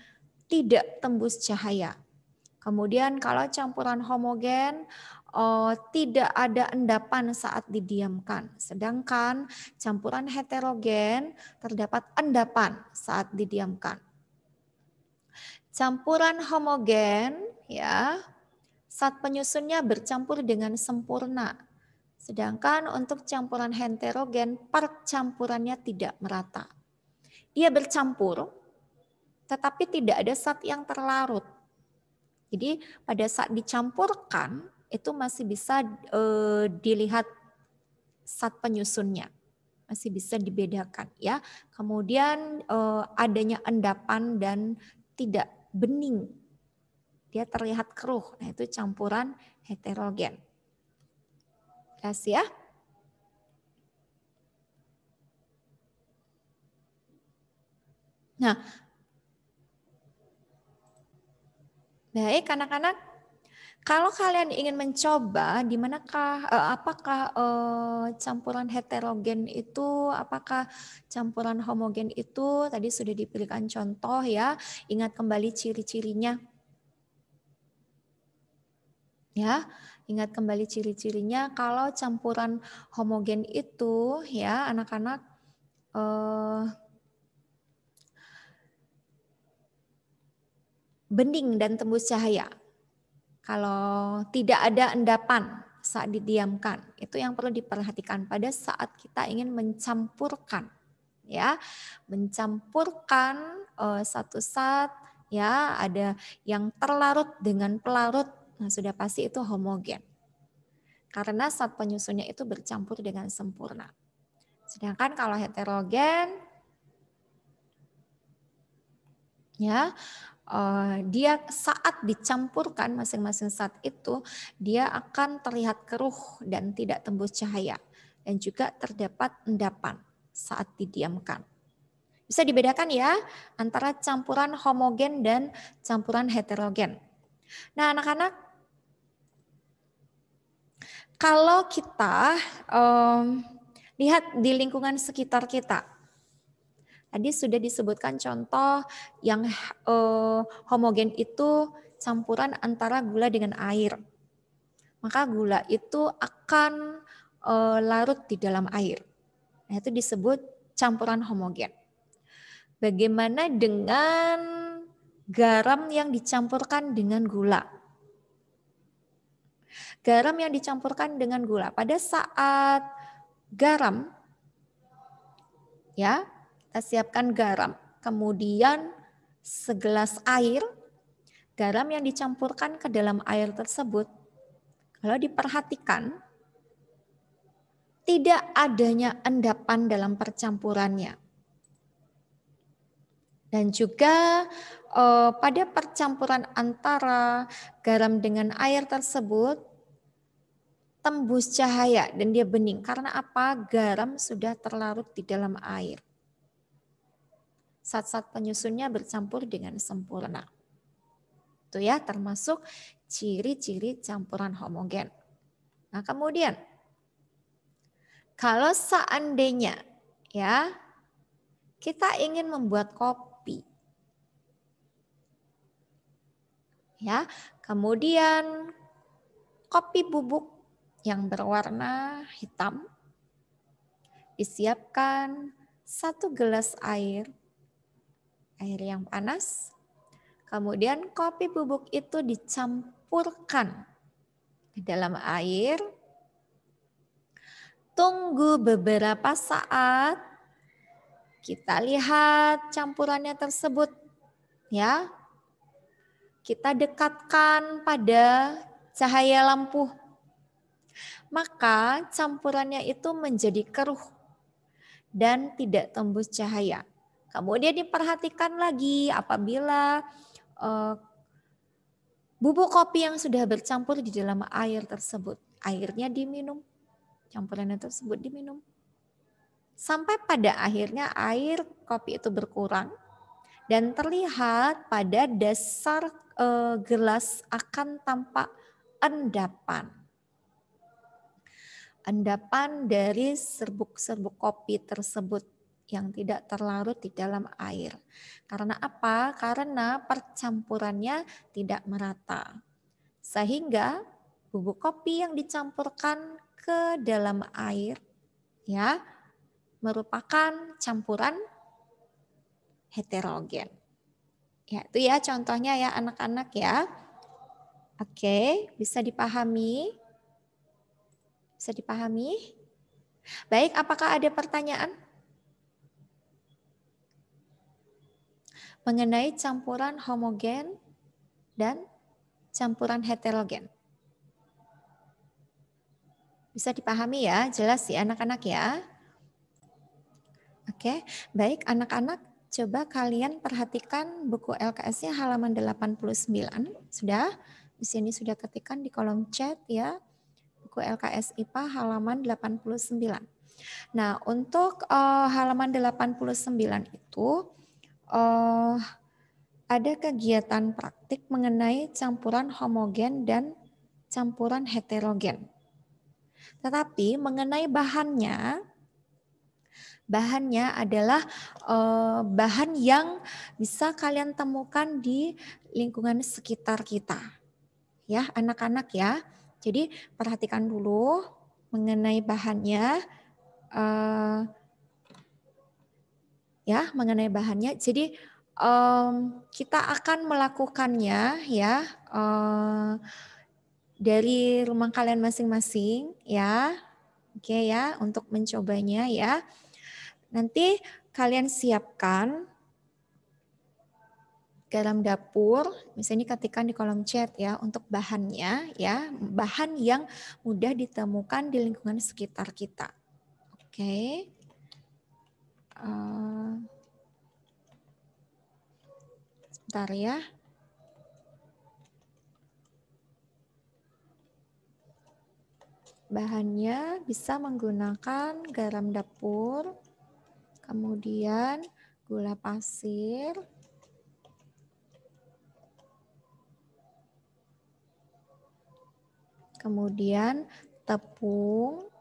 tidak tembus cahaya. Kemudian kalau campuran homogen oh, tidak ada endapan saat didiamkan. Sedangkan campuran heterogen terdapat endapan saat didiamkan. Campuran homogen ya saat penyusunnya bercampur dengan sempurna. Sedangkan untuk campuran heterogen percampurannya tidak merata. Dia bercampur tetapi tidak ada zat yang terlarut. Jadi pada saat dicampurkan itu masih bisa e, dilihat zat penyusunnya, masih bisa dibedakan ya. Kemudian e, adanya endapan dan tidak bening. Dia terlihat keruh. Nah, itu campuran heterogen. Jelas ya? Nah, Baik anak-anak, kalau kalian ingin mencoba di manakah eh, apakah eh, campuran heterogen itu apakah campuran homogen itu tadi sudah diberikan contoh ya. Ingat kembali ciri-cirinya. Ya, ingat kembali ciri-cirinya kalau campuran homogen itu ya anak-anak eh, bening dan tembus cahaya. Kalau tidak ada endapan saat didiamkan, itu yang perlu diperhatikan pada saat kita ingin mencampurkan ya, mencampurkan uh, satu saat ya, ada yang terlarut dengan pelarut. Nah, sudah pasti itu homogen. Karena saat penyusunnya itu bercampur dengan sempurna. Sedangkan kalau heterogen ya Eh, dia saat dicampurkan masing-masing saat itu dia akan terlihat keruh dan tidak tembus cahaya dan juga terdapat endapan saat didiamkan. Bisa dibedakan ya antara campuran homogen dan campuran heterogen. Nah, anak-anak, kalau kita um, lihat di lingkungan sekitar kita, Tadi sudah disebutkan contoh yang eh, homogen itu campuran antara gula dengan air. Maka gula itu akan eh, larut di dalam air. Nah, itu disebut campuran homogen. Bagaimana dengan garam yang dicampurkan dengan gula? garam yang dicampurkan dengan gula. Pada saat garam ya kita siapkan garam, kemudian segelas air, garam yang dicampurkan ke dalam air tersebut. Kalau diperhatikan, tidak adanya endapan dalam percampurannya. Dan juga eh, pada percampuran antara garam dengan air tersebut, tembus cahaya dan dia bening. Karena apa? Garam sudah terlarut di dalam air. Sat-sat penyusunnya bercampur dengan sempurna. Itu ya termasuk ciri-ciri campuran homogen. Nah, kemudian kalau seandainya ya kita ingin membuat kopi ya, kemudian kopi bubuk yang berwarna hitam disiapkan satu gelas air air yang panas. Kemudian kopi bubuk itu dicampurkan ke dalam air. Tunggu beberapa saat. Kita lihat campurannya tersebut ya. Kita dekatkan pada cahaya lampu. Maka campurannya itu menjadi keruh dan tidak tembus cahaya. Kemudian diperhatikan lagi apabila uh, bubuk kopi yang sudah bercampur di dalam air tersebut, airnya diminum, campurannya tersebut diminum. Sampai pada akhirnya air kopi itu berkurang dan terlihat pada dasar uh, gelas akan tampak endapan. Endapan dari serbuk-serbuk kopi tersebut yang tidak terlarut di dalam air. Karena apa? Karena percampurannya tidak merata. Sehingga bubuk kopi yang dicampurkan ke dalam air ya merupakan campuran heterogen. Ya, itu ya contohnya ya anak-anak ya. Oke, bisa dipahami? Bisa dipahami? Baik, apakah ada pertanyaan? mengenai campuran homogen dan campuran heterogen. Bisa dipahami ya, jelas sih anak-anak ya. Oke, baik anak-anak coba kalian perhatikan buku LKS-nya halaman 89. Sudah? Di sini sudah ketikkan di kolom chat ya. Buku LKS IPA halaman 89. Nah, untuk uh, halaman 89 itu uh, ada kegiatan praktik mengenai campuran homogen dan campuran heterogen. Tetapi mengenai bahannya, bahannya adalah uh, bahan yang bisa kalian temukan di lingkungan sekitar kita. Ya, anak-anak ya. Jadi perhatikan dulu mengenai bahannya. Uh, ya mengenai bahannya. Jadi um, kita akan melakukannya ya um, dari rumah kalian masing-masing ya. Oke okay, ya untuk mencobanya ya. Nanti kalian siapkan dalam dapur, misalnya ketikkan di kolom chat ya untuk bahannya ya, bahan yang mudah ditemukan di lingkungan sekitar kita. Oke. Okay sebentar eh, ya. Bahannya bisa menggunakan garam dapur, kemudian gula pasir, kemudian tepung,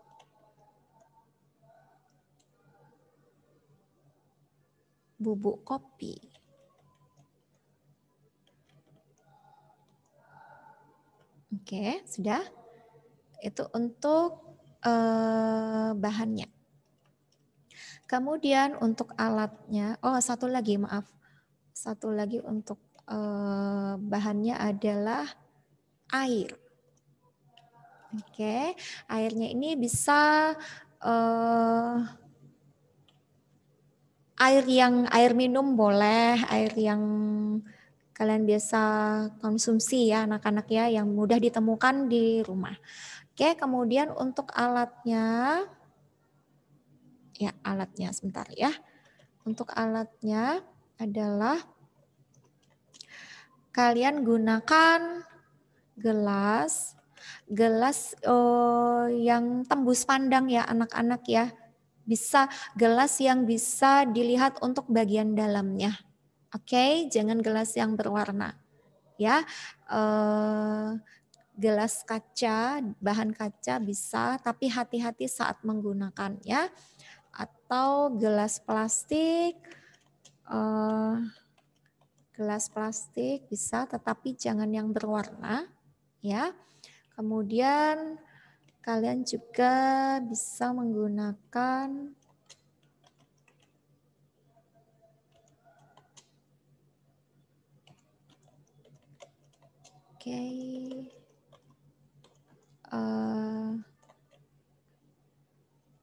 bubuk kopi. Oke, sudah. Itu untuk eh, bahannya. Kemudian untuk alatnya, oh satu lagi maaf, satu lagi untuk eh, bahannya adalah air. Oke, airnya ini bisa eh, air yang air minum boleh, air yang kalian biasa konsumsi ya anak-anak ya yang mudah ditemukan di rumah. Oke, kemudian untuk alatnya ya alatnya sebentar ya. Untuk alatnya adalah kalian gunakan gelas gelas oh, yang tembus pandang ya anak-anak ya bisa gelas yang bisa dilihat untuk bagian dalamnya. Oke, okay? jangan gelas yang berwarna. Ya. Uh, gelas kaca, bahan kaca bisa, tapi hati-hati saat menggunakan ya. Atau gelas plastik, uh, gelas plastik bisa, tetapi jangan yang berwarna ya. Kemudian Kalian juga bisa menggunakan Oke. Okay. Uh, eh,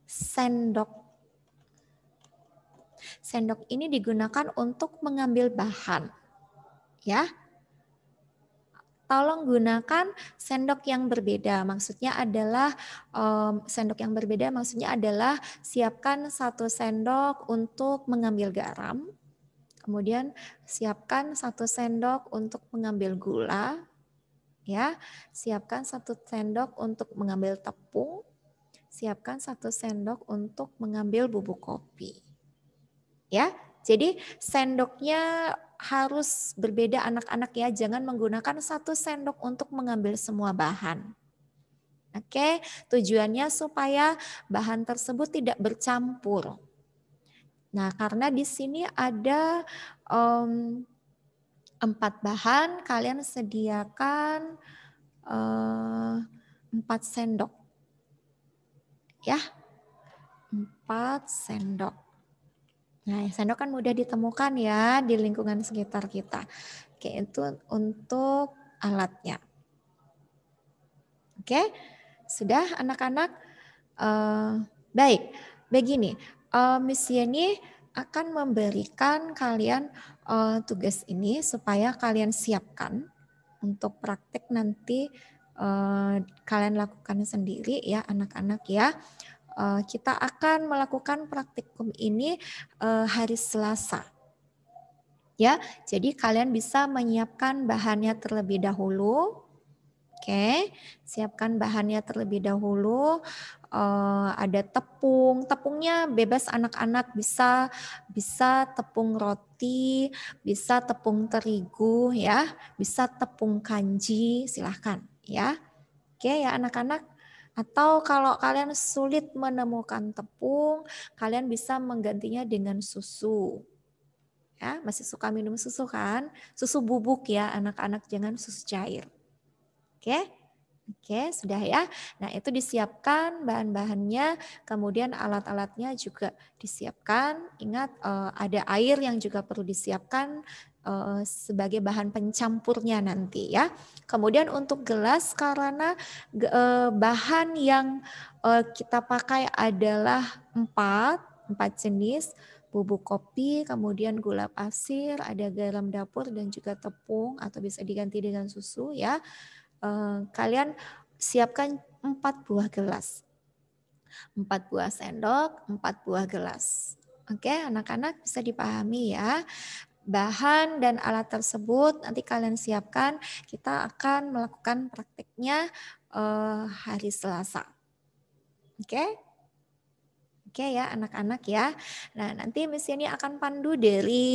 sendok. Sendok ini digunakan untuk mengambil bahan. Ya, tolong gunakan sendok yang berbeda. Maksudnya adalah um, sendok yang berbeda maksudnya adalah siapkan satu sendok untuk mengambil garam. Kemudian siapkan satu sendok untuk mengambil gula, ya. Siapkan satu sendok untuk mengambil tepung. Siapkan satu sendok untuk mengambil bubuk kopi. Ya, jadi sendoknya harus berbeda anak-anak ya, jangan menggunakan satu sendok untuk mengambil semua bahan. Oke, tujuannya supaya bahan tersebut tidak bercampur. Nah, karena di sini ada um, empat bahan, kalian sediakan uh, empat sendok, ya, empat sendok. Nah, sendok kan mudah ditemukan ya di lingkungan sekitar kita. Oke, itu untuk alatnya. Oke, sudah anak-anak? Uh, baik, begini, uh, Miss Yeni akan memberikan kalian uh, tugas ini supaya kalian siapkan untuk praktek nanti uh, kalian lakukan sendiri ya anak-anak ya. Eh, kita akan melakukan praktikum ini eh, hari Selasa. Ya, jadi kalian bisa menyiapkan bahannya terlebih dahulu. Oke, siapkan bahannya terlebih dahulu. Eh, ada tepung, tepungnya bebas anak-anak bisa bisa tepung roti, bisa tepung terigu, ya, bisa tepung kanji, silahkan, ya. Oke ya anak-anak. Atau kalau kalian sulit menemukan tepung, kalian bisa menggantinya dengan susu. Ya, masih suka minum susu kan? Susu bubuk ya anak-anak, jangan susu cair. Oke? Oke, sudah ya. Nah, itu disiapkan bahan-bahannya, kemudian alat-alatnya juga disiapkan. Ingat eh, ada air yang juga perlu disiapkan Eh, sebagai bahan pencampurnya nanti ya. Kemudian untuk gelas karena eh, bahan yang eh, kita pakai adalah empat empat jenis bubuk kopi, kemudian gula pasir, ada garam dapur dan juga tepung atau bisa diganti dengan susu ya. kalian siapkan empat buah gelas. empat buah sendok, empat buah gelas. Oke, anak-anak bisa dipahami ya bahan dan alat tersebut nanti kalian siapkan. Kita akan melakukan praktiknya eh, hari Selasa. Oke? Okay? Oke okay ya anak-anak ya. Nah nanti misi ini akan pandu dari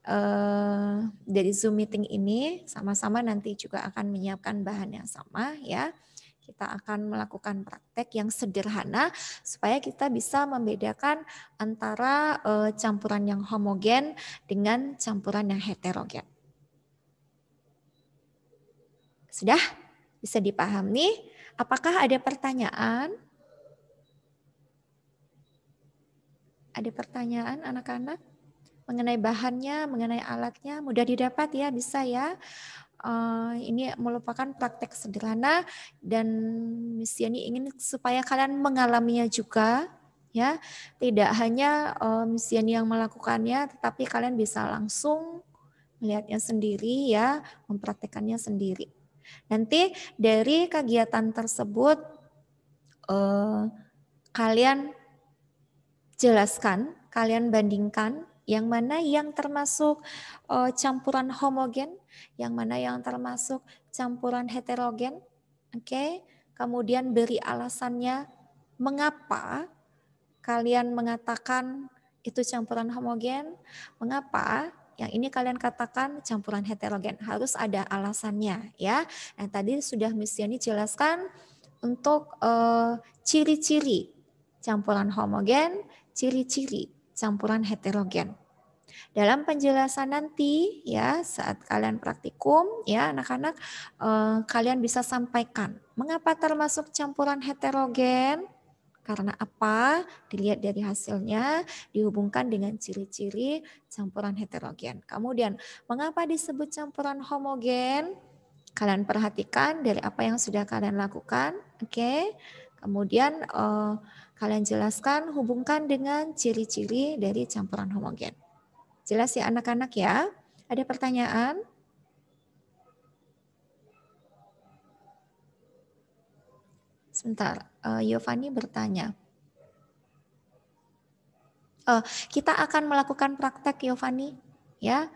eh, dari Zoom meeting ini. Sama-sama nanti juga akan menyiapkan bahan yang sama ya. Kita akan melakukan praktek yang sederhana supaya kita bisa membedakan antara uh, campuran yang homogen dengan campuran yang heterogen. Sudah bisa dipahami? Apakah ada pertanyaan? Ada pertanyaan anak-anak? mengenai bahannya, mengenai alatnya mudah didapat ya, bisa ya uh, ini merupakan praktek sederhana dan Miss Yani ingin supaya kalian mengalaminya juga ya tidak hanya uh, Miss yang melakukannya tetapi kalian bisa langsung melihatnya sendiri ya mempraktekannya sendiri nanti dari kegiatan tersebut uh, kalian jelaskan kalian bandingkan yang mana yang termasuk uh, campuran homogen, yang mana yang termasuk campuran heterogen. Oke, okay? kemudian beri alasannya mengapa kalian mengatakan itu campuran homogen, mengapa yang ini kalian katakan campuran heterogen harus ada alasannya ya. Nah tadi sudah Miss Yani jelaskan untuk eh, ciri-ciri uh, ciri -ciri campuran homogen, ciri-ciri campuran heterogen. Dalam penjelasan nanti ya saat kalian praktikum ya anak-anak eh, kalian bisa sampaikan mengapa termasuk campuran heterogen karena apa? Dilihat dari hasilnya, dihubungkan dengan ciri-ciri campuran heterogen. Kemudian, mengapa disebut campuran homogen? Kalian perhatikan dari apa yang sudah kalian lakukan, oke? Okay? Kemudian, eh, Kalian jelaskan, hubungkan dengan ciri-ciri dari campuran homogen. Jelas ya anak-anak ya? Ada pertanyaan? Sebentar, Yovani eh, bertanya. Oh, kita akan melakukan praktek Yovani, ya.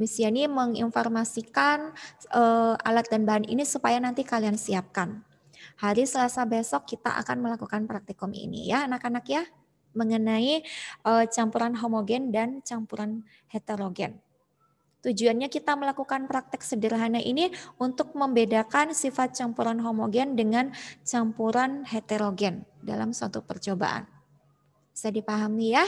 Miss Yani menginformasikan uh, alat dan bahan ini supaya nanti kalian siapkan hari Selasa besok kita akan melakukan praktikum ini ya anak-anak ya mengenai uh, campuran homogen dan campuran heterogen. Tujuannya kita melakukan praktek sederhana ini untuk membedakan sifat campuran homogen dengan campuran heterogen dalam suatu percobaan. Bisa dipahami ya?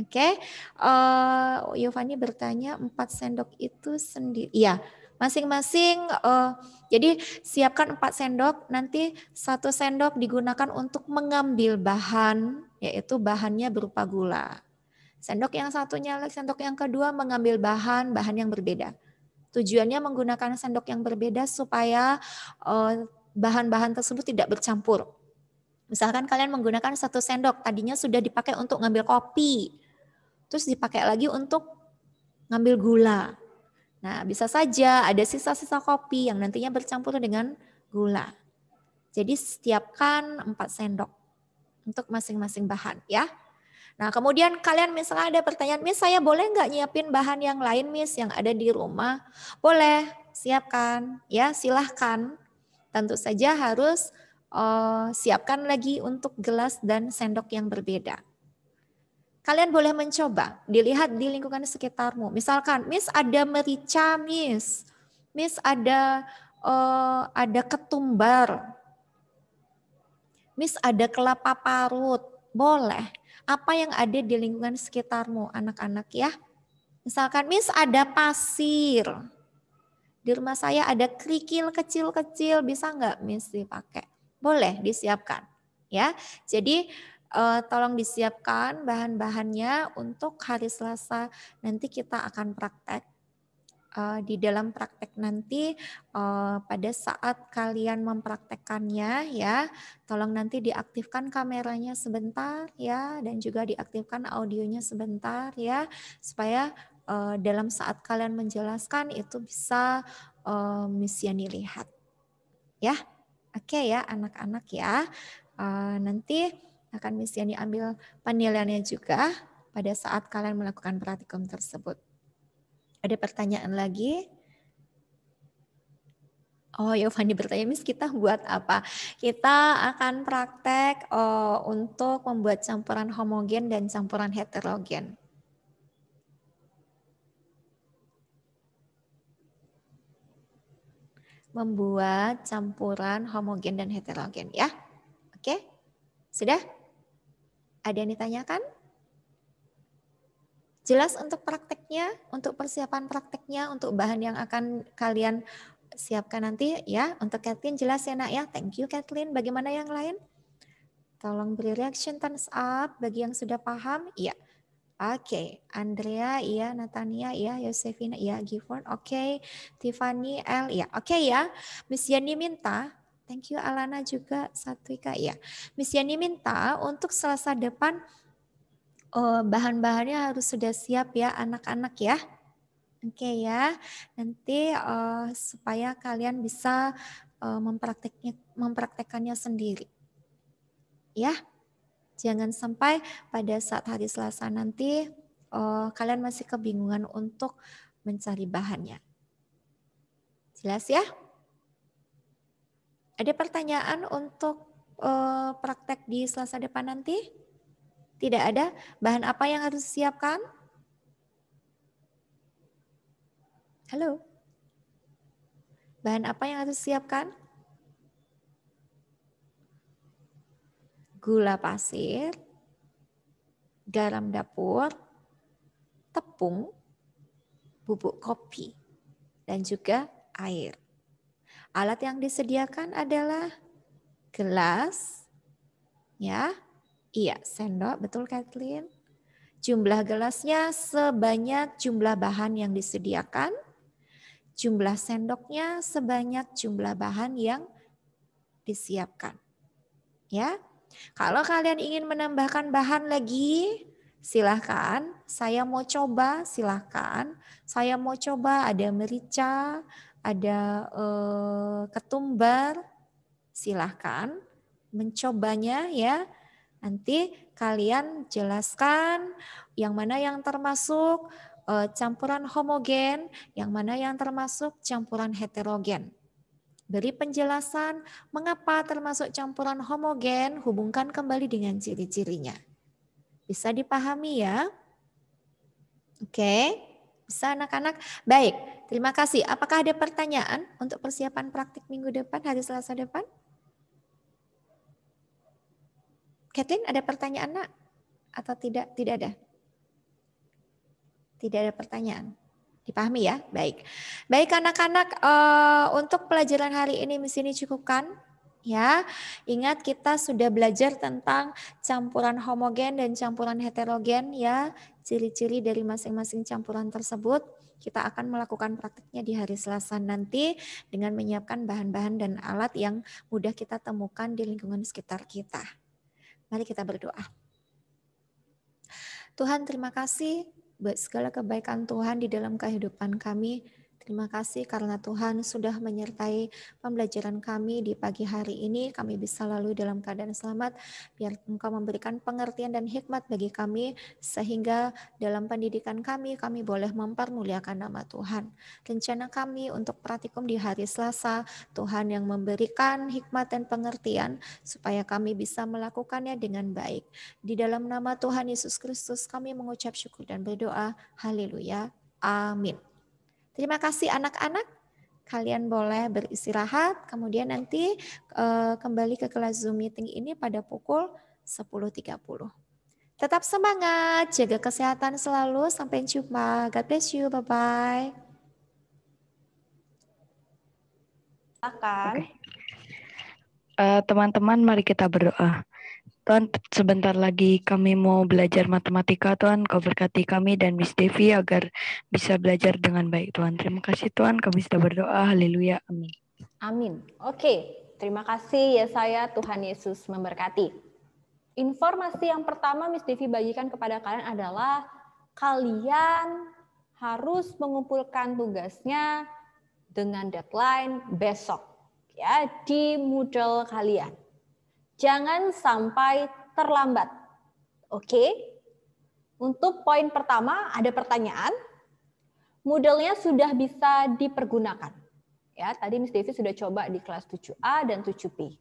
Oke, okay. uh, eh, Yovani bertanya empat sendok itu sendiri. Iya, Masing-masing uh, jadi siapkan empat sendok, nanti satu sendok digunakan untuk mengambil bahan, yaitu bahannya berupa gula. Sendok yang satunya, lagi sendok yang kedua mengambil bahan, bahan yang berbeda. Tujuannya menggunakan sendok yang berbeda supaya eh, bahan-bahan tersebut tidak bercampur. Misalkan kalian menggunakan satu sendok, tadinya sudah dipakai untuk ngambil kopi, terus dipakai lagi untuk ngambil gula Nah, bisa saja ada sisa-sisa kopi yang nantinya bercampur dengan gula. Jadi setiapkan 4 sendok untuk masing-masing bahan ya. Nah, kemudian kalian misalnya ada pertanyaan, Miss saya boleh nggak nyiapin bahan yang lain Miss yang ada di rumah? Boleh, siapkan ya silahkan. Tentu saja harus uh, siapkan lagi untuk gelas dan sendok yang berbeda. Kalian boleh mencoba, dilihat di lingkungan sekitarmu. Misalkan, Miss ada merica, Miss. Miss ada uh, ada ketumbar. Miss ada kelapa parut. Boleh. Apa yang ada di lingkungan sekitarmu anak-anak ya. Misalkan Miss ada pasir. Di rumah saya ada kerikil kecil-kecil, bisa nggak Miss dipakai? Boleh disiapkan ya. Jadi uh, tolong disiapkan bahan-bahannya untuk hari Selasa nanti kita akan praktek. Uh, di dalam praktek nanti uh, pada saat kalian mempraktekkannya ya tolong nanti diaktifkan kameranya sebentar ya dan juga diaktifkan audionya sebentar ya supaya dalam saat kalian menjelaskan itu bisa uh, misian dilihat ya oke okay, ya anak-anak ya uh, nanti akan misi yang diambil penilaiannya juga pada saat kalian melakukan praktikum tersebut. Ada pertanyaan lagi? Oh, Yovani ya, bertanya, Miss, kita buat apa? Kita akan praktek oh, untuk membuat campuran homogen dan campuran heterogen. Membuat campuran homogen dan heterogen ya. Oke, sudah? Ada yang ditanyakan? Jelas untuk prakteknya, untuk persiapan prakteknya, untuk bahan yang akan kalian siapkan nanti ya. Untuk Kathleen jelas ya nak ya. Thank you Kathleen. Bagaimana yang lain? Tolong beri reaction thumbs up bagi yang sudah paham. Iya. Oke, okay. Andrea, iya, Natania, iya, Yosefina, iya, Givon, oke, okay. Tiffany, L, iya, oke okay, ya. Miss Yani minta Thank you Alana juga satu Satwika ya. Miss Yani minta untuk Selasa depan oh, bahan-bahannya harus sudah siap ya anak-anak ya. Oke okay, ya, nanti uh, supaya kalian bisa uh, memprakteknya, mempraktekannya sendiri. Ya, jangan sampai pada saat hari Selasa nanti uh, kalian masih kebingungan untuk mencari bahannya. Jelas ya? Ada pertanyaan untuk uh, praktek di Selasa depan nanti? Tidak ada. Bahan apa yang harus disiapkan? Halo. Bahan apa yang harus disiapkan? Gula pasir, garam dapur, tepung, bubuk kopi, dan juga air. Alat yang disediakan adalah gelas, ya, iya sendok, betul Kathleen? Jumlah gelasnya sebanyak jumlah bahan yang disediakan, jumlah sendoknya sebanyak jumlah bahan yang disiapkan. Ya, kalau kalian ingin menambahkan bahan lagi, silahkan. Saya mau coba, silahkan. Saya mau coba ada merica, ada eh, ketumbar, silahkan mencobanya ya. Nanti kalian jelaskan yang mana yang termasuk eh, campuran homogen, yang mana yang termasuk campuran heterogen. Beri penjelasan mengapa termasuk campuran homogen, hubungkan kembali dengan ciri-cirinya. Bisa dipahami ya? Oke, bisa anak-anak. Baik, Terima kasih. Apakah ada pertanyaan untuk persiapan praktik minggu depan, hari Selasa depan? Kathleen, ada pertanyaan nak? Atau tidak? Tidak ada? Tidak ada pertanyaan. Dipahami ya? Baik. Baik anak-anak, eh, untuk pelajaran hari ini di sini cukupkan. Ya, ingat kita sudah belajar tentang campuran homogen dan campuran heterogen ya, ciri-ciri dari masing-masing campuran tersebut kita akan melakukan praktiknya di hari Selasa nanti dengan menyiapkan bahan-bahan dan alat yang mudah kita temukan di lingkungan sekitar kita. Mari kita berdoa. Tuhan, terima kasih buat segala kebaikan Tuhan di dalam kehidupan kami Terima kasih karena Tuhan sudah menyertai pembelajaran kami di pagi hari ini. Kami bisa lalu dalam keadaan selamat. Biar Engkau memberikan pengertian dan hikmat bagi kami sehingga dalam pendidikan kami, kami boleh mempermuliakan nama Tuhan. Rencana kami untuk praktikum di hari Selasa, Tuhan yang memberikan hikmat dan pengertian supaya kami bisa melakukannya dengan baik. Di dalam nama Tuhan Yesus Kristus kami mengucap syukur dan berdoa. Haleluya. Amin. Terima kasih anak-anak. Kalian boleh beristirahat, kemudian nanti eh, kembali ke kelas Zoom meeting ini pada pukul 10.30. Tetap semangat, jaga kesehatan selalu. Sampai jumpa. God bless you. Bye-bye. Silakan. Okay. Uh, eh, teman-teman, mari kita berdoa. Tuhan, sebentar lagi kami mau belajar matematika, Tuhan. Kau berkati kami dan Miss Devi agar bisa belajar dengan baik, Tuhan. Terima kasih, Tuhan. Kami sudah berdoa. Haleluya. Amin. Amin. Oke. Terima kasih, ya saya Tuhan Yesus memberkati. Informasi yang pertama Miss Devi bagikan kepada kalian adalah kalian harus mengumpulkan tugasnya dengan deadline besok ya di Moodle kalian. Jangan sampai terlambat. Oke? Untuk poin pertama ada pertanyaan. modelnya sudah bisa dipergunakan. Ya, tadi Miss Devi sudah coba di kelas 7A dan 7P.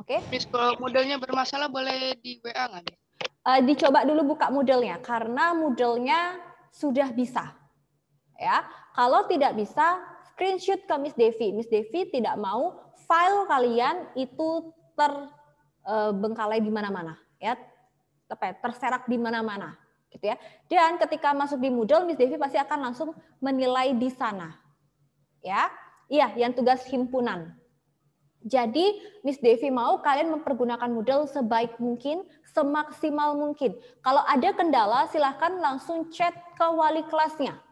Oke? Miss, kalau modelnya bermasalah boleh di WA nggak? Uh, dicoba dulu buka modelnya, karena modelnya sudah bisa. Ya, kalau tidak bisa, screenshot ke Miss Devi. Miss Devi tidak mau file kalian itu terbengkalai eh, di mana-mana, ya apa ya, terserak di mana-mana, gitu ya. Dan ketika masuk di Moodle, Miss Devi pasti akan langsung menilai di sana, ya. Iya, yang tugas himpunan. Jadi Miss Devi mau kalian mempergunakan Moodle sebaik mungkin, semaksimal mungkin. Kalau ada kendala silahkan langsung chat ke wali kelasnya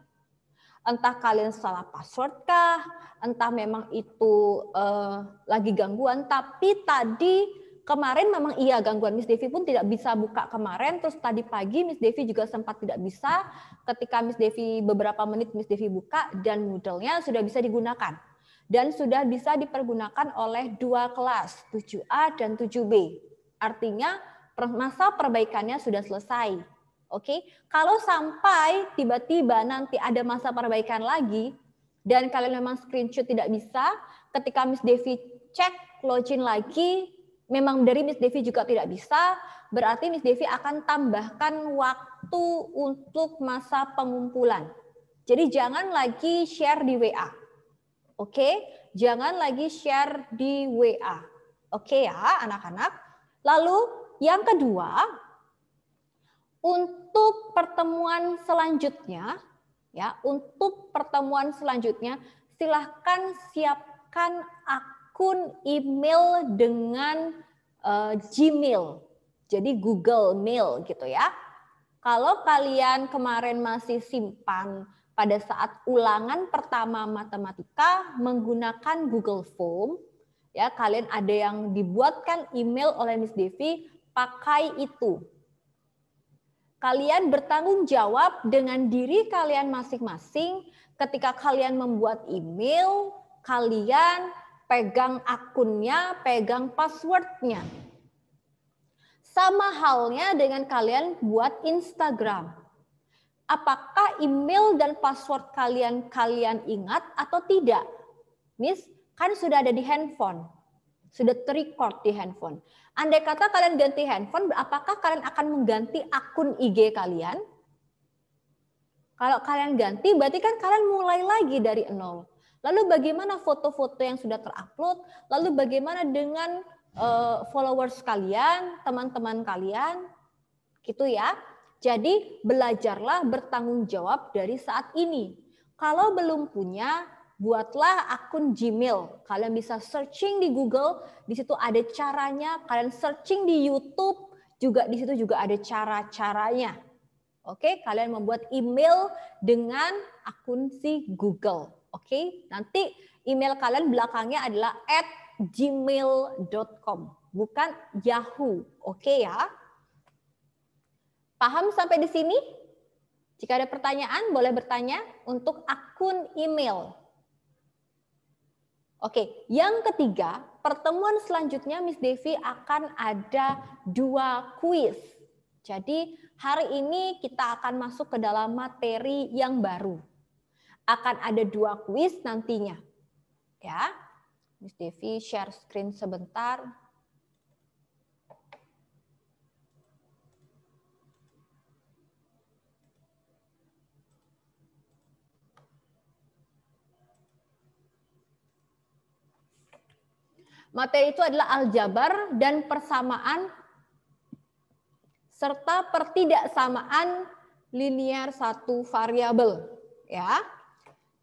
entah kalian salah password kah, entah memang itu uh, lagi gangguan, tapi tadi kemarin memang iya gangguan Miss Devi pun tidak bisa buka kemarin terus tadi pagi Miss Devi juga sempat tidak bisa ketika Miss Devi beberapa menit Miss Devi buka dan moodle sudah bisa digunakan dan sudah bisa dipergunakan oleh dua kelas 7A dan 7B artinya masa perbaikannya sudah selesai Oke, okay? kalau sampai tiba-tiba nanti ada masa perbaikan lagi dan kalian memang screenshot tidak bisa, ketika Miss Devi cek login lagi, memang dari Miss Devi juga tidak bisa, berarti Miss Devi akan tambahkan waktu untuk masa pengumpulan. Jadi jangan lagi share di WA. Oke, okay? jangan lagi share di WA. Oke okay ya anak-anak. Lalu yang kedua, untuk pertemuan selanjutnya, ya, untuk pertemuan selanjutnya silahkan siapkan akun email dengan uh, Gmail. Jadi Google Mail gitu ya. Kalau kalian kemarin masih simpan pada saat ulangan pertama matematika menggunakan Google Form, ya kalian ada yang dibuatkan email oleh Miss Devi pakai itu Kalian bertanggung jawab dengan diri kalian masing-masing ketika kalian membuat email, kalian pegang akunnya, pegang passwordnya. Sama halnya dengan kalian buat Instagram. Apakah email dan password kalian kalian ingat atau tidak? Miss, kan sudah ada di handphone. Sudah terrecord di handphone. Andai kata kalian ganti handphone, apakah kalian akan mengganti akun IG kalian? Kalau kalian ganti, berarti kan kalian mulai lagi dari nol. Lalu bagaimana foto-foto yang sudah terupload? Lalu bagaimana dengan eh, followers kalian, teman-teman kalian? Gitu ya. Jadi belajarlah bertanggung jawab dari saat ini. Kalau belum punya, buatlah akun Gmail. Kalian bisa searching di Google, di situ ada caranya. Kalian searching di YouTube, juga di situ juga ada cara-caranya. Oke, kalian membuat email dengan akun si Google. Oke, nanti email kalian belakangnya adalah at gmail.com, bukan Yahoo. Oke ya. Paham sampai di sini? Jika ada pertanyaan, boleh bertanya untuk akun email. Oke, yang ketiga, pertemuan selanjutnya Miss Devi akan ada dua kuis. Jadi hari ini kita akan masuk ke dalam materi yang baru. Akan ada dua kuis nantinya. Ya. Miss Devi share screen sebentar. Materi itu adalah aljabar dan persamaan serta pertidaksamaan linear satu variabel ya.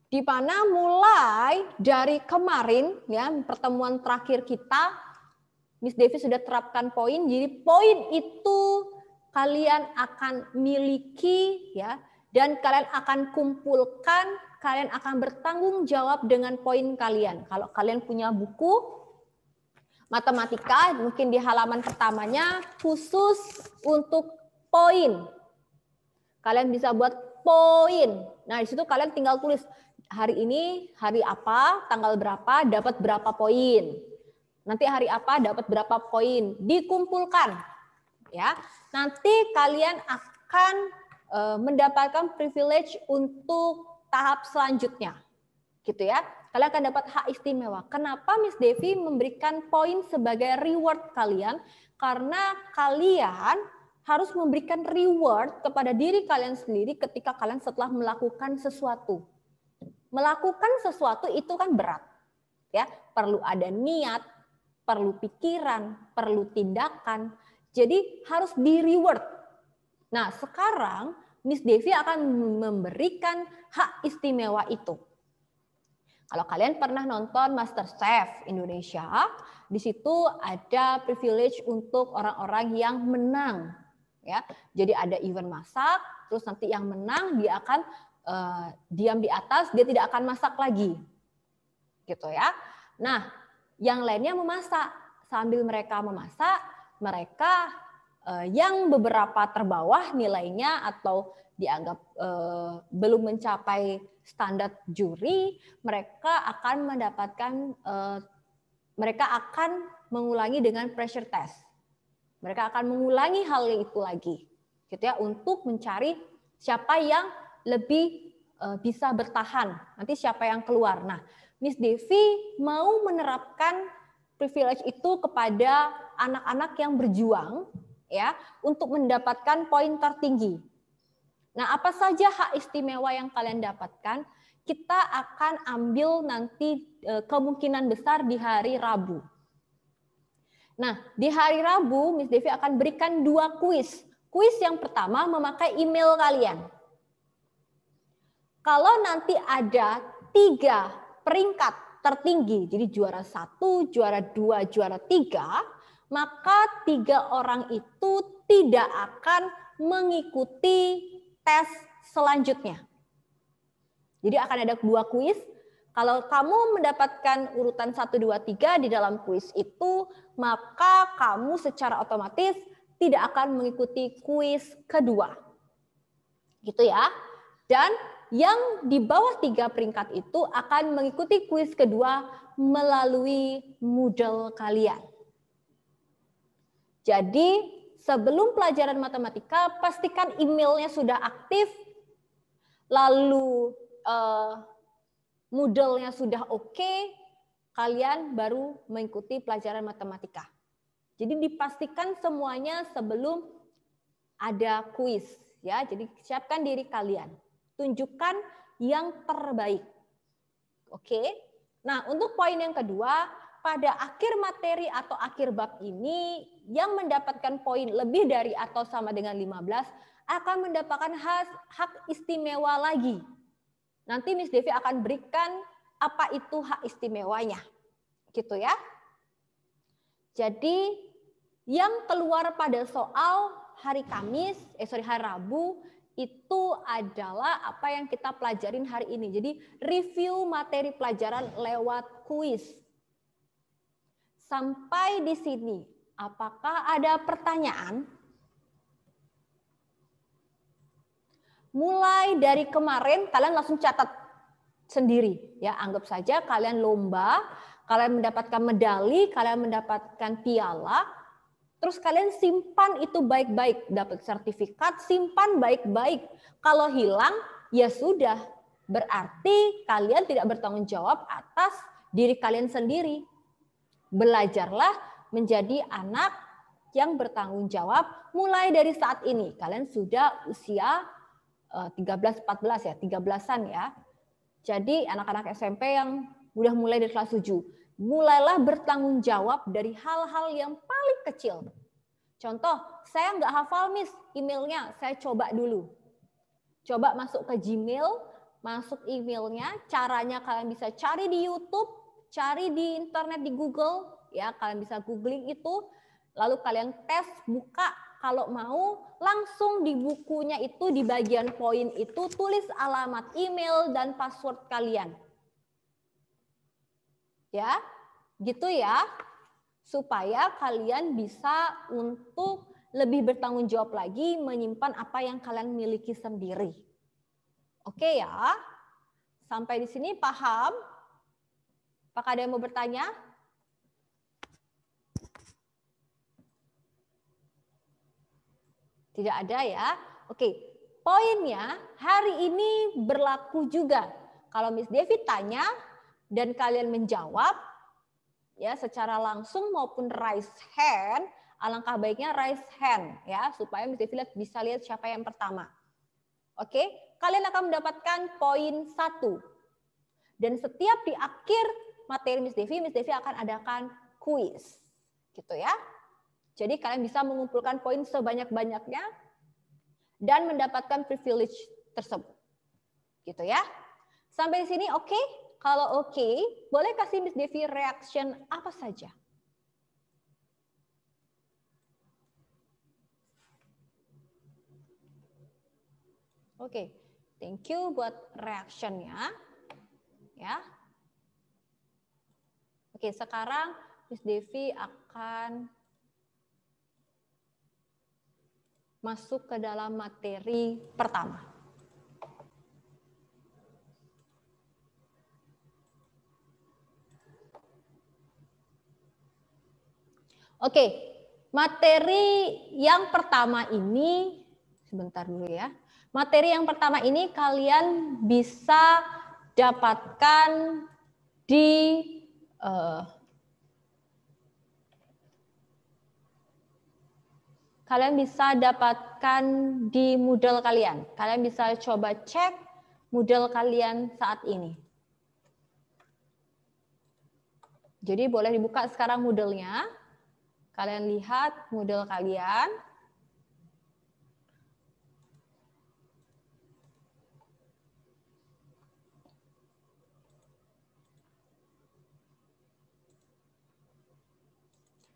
Di mana mulai dari kemarin ya pertemuan terakhir kita Miss Devi sudah terapkan poin jadi poin itu kalian akan miliki ya dan kalian akan kumpulkan kalian akan bertanggung jawab dengan poin kalian. Kalau kalian punya buku matematika mungkin di halaman pertamanya khusus untuk poin. Kalian bisa buat poin. Nah, di situ kalian tinggal tulis hari ini hari apa, tanggal berapa, dapat berapa poin. Nanti hari apa dapat berapa poin, dikumpulkan. Ya. Nanti kalian akan eh, mendapatkan privilege untuk tahap selanjutnya gitu ya. Kalian akan dapat hak istimewa. Kenapa Miss Devi memberikan poin sebagai reward kalian? Karena kalian harus memberikan reward kepada diri kalian sendiri ketika kalian setelah melakukan sesuatu. Melakukan sesuatu itu kan berat. Ya, perlu ada niat, perlu pikiran, perlu tindakan. Jadi harus di reward. Nah, sekarang Miss Devi akan memberikan hak istimewa itu kalau kalian pernah nonton MasterChef Indonesia, di situ ada privilege untuk orang-orang yang menang. Ya, jadi ada event masak, terus nanti yang menang dia akan uh, diam di atas, dia tidak akan masak lagi, gitu ya. Nah, yang lainnya memasak. Sambil mereka memasak, mereka uh, yang beberapa terbawah nilainya atau dianggap eh, belum mencapai standar juri, mereka akan mendapatkan eh, mereka akan mengulangi dengan pressure test. Mereka akan mengulangi hal itu lagi, gitu ya, untuk mencari siapa yang lebih eh, bisa bertahan. Nanti siapa yang keluar. Nah, Miss Devi mau menerapkan privilege itu kepada anak-anak yang berjuang ya untuk mendapatkan poin tertinggi Nah, apa saja hak istimewa yang kalian dapatkan? Kita akan ambil nanti e, kemungkinan besar di hari Rabu. Nah, di hari Rabu, Miss Devi akan berikan dua kuis. Kuis yang pertama memakai email kalian. Kalau nanti ada tiga peringkat tertinggi, jadi juara satu, juara dua, juara tiga, maka tiga orang itu tidak akan mengikuti tes selanjutnya. Jadi akan ada dua kuis. Kalau kamu mendapatkan urutan 1, 2, 3 di dalam kuis itu, maka kamu secara otomatis tidak akan mengikuti kuis kedua. Gitu ya. Dan yang di bawah tiga peringkat itu akan mengikuti kuis kedua melalui Moodle kalian. Jadi sebelum pelajaran matematika pastikan emailnya sudah aktif, lalu uh, eh, moodle sudah oke, okay, kalian baru mengikuti pelajaran matematika. Jadi dipastikan semuanya sebelum ada kuis ya. Jadi siapkan diri kalian. Tunjukkan yang terbaik. Oke. Nah, untuk poin yang kedua, pada akhir materi atau akhir bab ini yang mendapatkan poin lebih dari atau sama dengan 15 akan mendapatkan hak, hak istimewa lagi. Nanti Miss Devi akan berikan apa itu hak istimewanya. Gitu ya. Jadi yang keluar pada soal hari Kamis, eh sorry hari Rabu itu adalah apa yang kita pelajarin hari ini. Jadi review materi pelajaran lewat kuis Sampai di sini, apakah ada pertanyaan? Mulai dari kemarin kalian langsung catat sendiri ya, anggap saja kalian lomba, kalian mendapatkan medali, kalian mendapatkan piala, terus kalian simpan itu baik-baik, dapat sertifikat, simpan baik-baik. Kalau hilang ya sudah, berarti kalian tidak bertanggung jawab atas diri kalian sendiri. Belajarlah menjadi anak yang bertanggung jawab mulai dari saat ini. Kalian sudah usia 13 eh, 14 ya, 13-an ya. Jadi anak-anak SMP yang sudah mulai dari kelas 7, mulailah bertanggung jawab dari hal-hal yang paling kecil. Contoh, saya nggak hafal miss emailnya, saya coba dulu. Coba masuk ke Gmail, masuk emailnya, caranya kalian bisa cari di YouTube, cari di internet di Google ya kalian bisa googling itu lalu kalian tes buka kalau mau langsung di bukunya itu di bagian poin itu tulis alamat email dan password kalian ya gitu ya supaya kalian bisa untuk lebih bertanggung jawab lagi menyimpan apa yang kalian miliki sendiri. Oke ya. Sampai di sini paham? Apakah ada yang mau bertanya? Tidak ada ya. Oke, poinnya hari ini berlaku juga. Kalau Miss Devi tanya dan kalian menjawab ya secara langsung maupun raise hand, alangkah baiknya raise hand ya supaya Miss Devi bisa lihat siapa yang pertama. Oke, kalian akan mendapatkan poin satu. Dan setiap di akhir materi Miss Devi, Miss Devi akan adakan kuis. Gitu ya. Jadi kalian bisa mengumpulkan poin sebanyak-banyaknya dan mendapatkan privilege tersebut. Gitu ya. Sampai di sini oke? Okay? Kalau oke, okay, boleh kasih Miss Devi reaction apa saja? Oke, okay. thank you buat reactionnya. Ya, Oke, sekarang Miss Devi akan masuk ke dalam materi pertama. Oke, materi yang pertama ini, sebentar dulu ya. Materi yang pertama ini kalian bisa dapatkan di uh, kalian bisa dapatkan di Moodle kalian. Kalian bisa coba cek Moodle kalian saat ini. Jadi boleh dibuka sekarang Moodle-nya. Kalian lihat Moodle kalian.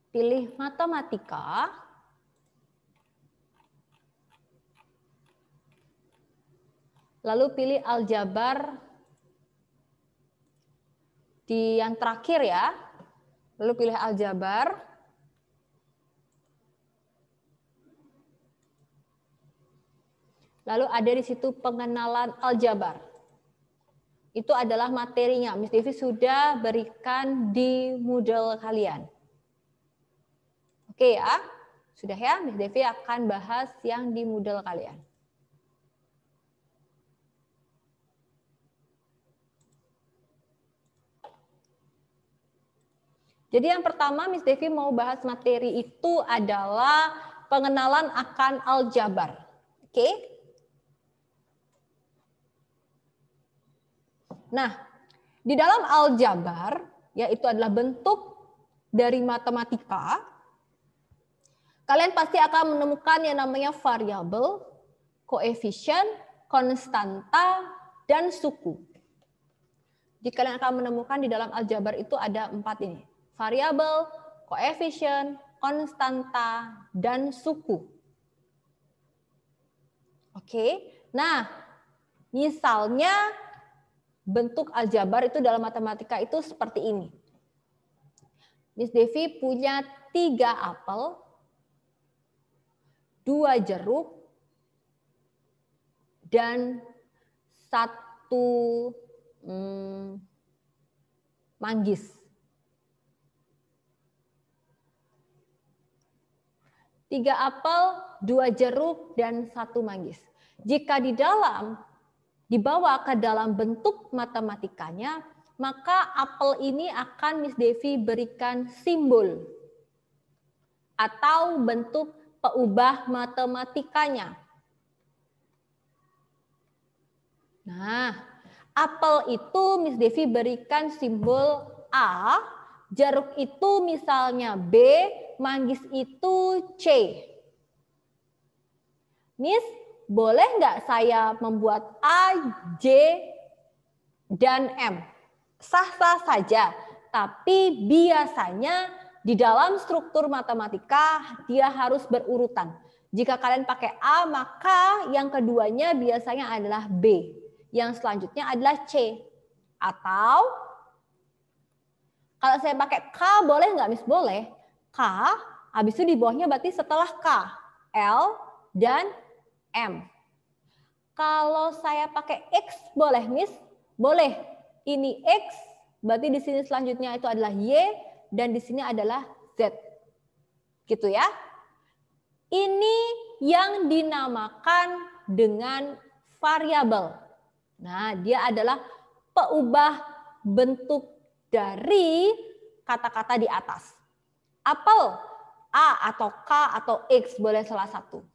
Pilih matematika. Lalu pilih aljabar di yang terakhir ya. Lalu pilih aljabar. Lalu ada di situ pengenalan aljabar. Itu adalah materinya. Miss Devi sudah berikan di model kalian. Oke ya, sudah ya, Miss Devi akan bahas yang di Moodle kalian. Jadi yang pertama Miss Devi mau bahas materi itu adalah pengenalan akan aljabar. Oke. Nah, di dalam aljabar yaitu adalah bentuk dari matematika kalian pasti akan menemukan yang namanya variabel, koefisien, konstanta, dan suku. Jadi kalian akan menemukan di dalam aljabar itu ada empat ini. Variabel, koefisien, konstanta, dan suku. Oke, nah misalnya bentuk aljabar itu dalam matematika itu seperti ini. Miss Devi punya tiga apel, dua jeruk dan satu hmm, manggis. Tiga apel, dua jeruk, dan satu manggis. Jika di dalam, dibawa ke dalam bentuk matematikanya, maka apel ini akan Miss Devi berikan simbol atau bentuk peubah matematikanya. Nah, apel itu Miss Devi berikan simbol A, jeruk itu misalnya B, manggis itu C. Miss, boleh nggak saya membuat A, J, dan M? Sah-sah saja, tapi biasanya di dalam struktur matematika, dia harus berurutan. Jika kalian pakai A, maka yang keduanya biasanya adalah B. Yang selanjutnya adalah C. Atau kalau saya pakai K, boleh nggak, Miss? Boleh. K, habis itu di bawahnya berarti setelah K. L dan M. Kalau saya pakai X, boleh, Miss? Boleh. Ini X, berarti di sini selanjutnya itu adalah Y dan di sini adalah Z. Gitu ya. Ini yang dinamakan dengan variabel. Nah, dia adalah peubah bentuk dari kata-kata di atas. Apel, A atau K atau X boleh salah satu.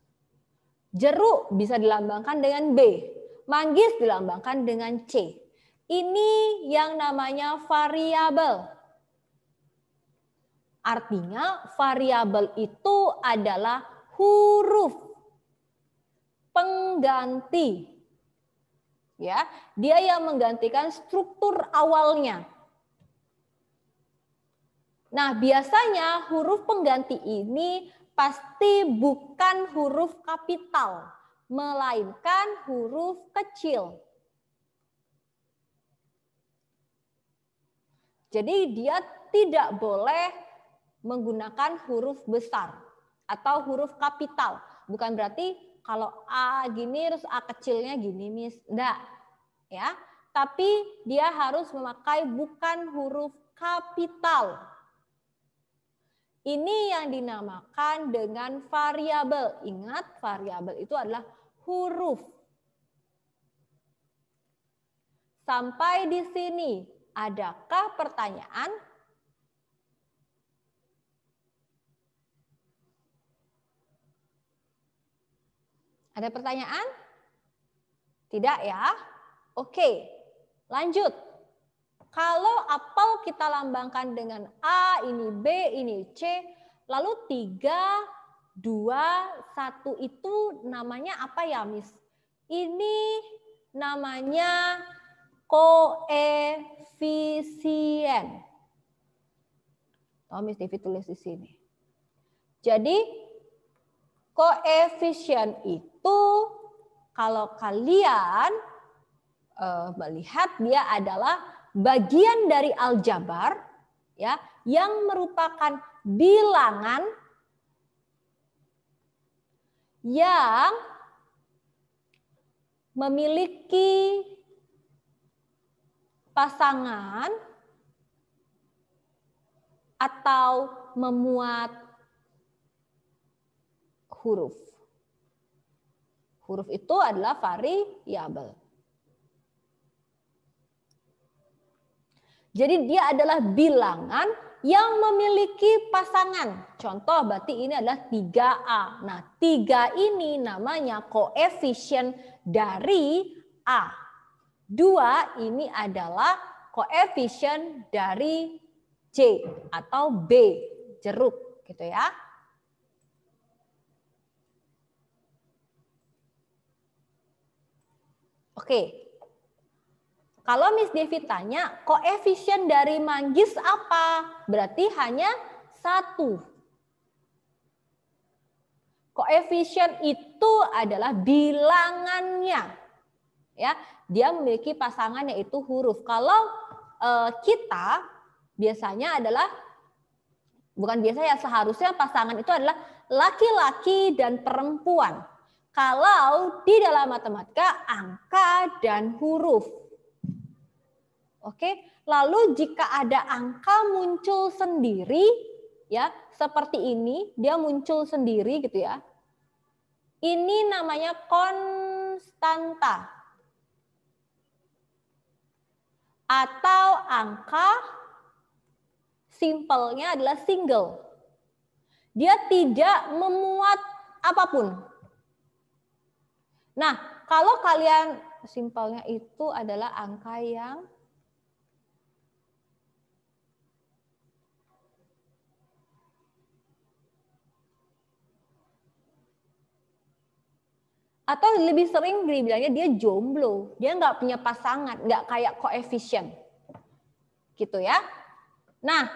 Jeruk bisa dilambangkan dengan B. Manggis dilambangkan dengan C. Ini yang namanya variabel. Artinya variabel itu adalah huruf pengganti. Ya, dia yang menggantikan struktur awalnya. Nah, biasanya huruf pengganti ini pasti bukan huruf kapital, melainkan huruf kecil. Jadi dia tidak boleh menggunakan huruf besar atau huruf kapital. Bukan berarti kalau A gini terus A kecilnya gini mis. Enggak. Ya. Tapi dia harus memakai bukan huruf kapital. Ini yang dinamakan dengan variabel. Ingat, variabel itu adalah huruf. Sampai di sini, adakah pertanyaan? Ada pertanyaan? Tidak ya? Oke, lanjut. Kalau apel kita lambangkan dengan A, ini B, ini C, lalu 3, 2, 1 itu namanya apa ya, Miss? Ini namanya koefisien. Oh, Miss Devi tulis di sini. Jadi, koefisien itu itu kalau kalian uh, melihat dia adalah bagian dari aljabar ya yang merupakan bilangan yang memiliki pasangan atau memuat huruf. Huruf itu adalah variabel. Jadi dia adalah bilangan yang memiliki pasangan. Contoh berarti ini adalah 3A. Nah, 3 ini namanya koefisien dari A. 2 ini adalah koefisien dari C atau B, jeruk gitu ya. Oke. Kalau Miss Devi tanya, koefisien dari manggis apa? Berarti hanya satu. Koefisien itu adalah bilangannya. ya Dia memiliki pasangan yaitu huruf. Kalau eh, kita biasanya adalah, bukan biasanya, seharusnya pasangan itu adalah laki-laki dan perempuan kalau di dalam matematika angka dan huruf. Oke, lalu jika ada angka muncul sendiri ya, seperti ini, dia muncul sendiri gitu ya. Ini namanya konstanta. Atau angka simpelnya adalah single. Dia tidak memuat apapun Nah, kalau kalian simpelnya itu adalah angka yang atau lebih sering dibilangnya dia jomblo, dia nggak punya pasangan, nggak kayak koefisien, gitu ya. Nah,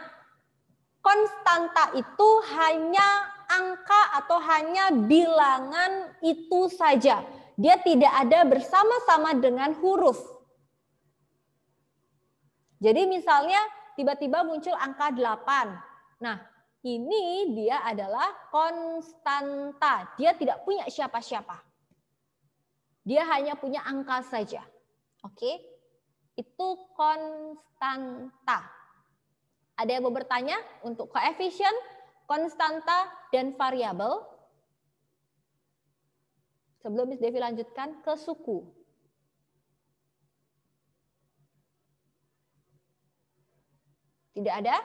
konstanta itu hanya angka atau hanya bilangan itu saja dia tidak ada bersama-sama dengan huruf. Jadi misalnya tiba-tiba muncul angka 8. Nah, ini dia adalah konstanta. Dia tidak punya siapa-siapa. Dia hanya punya angka saja. Oke? Itu konstanta. Ada yang mau bertanya untuk koefisien, konstanta, dan variabel? Sebelum Miss Devi lanjutkan ke suku. Tidak ada?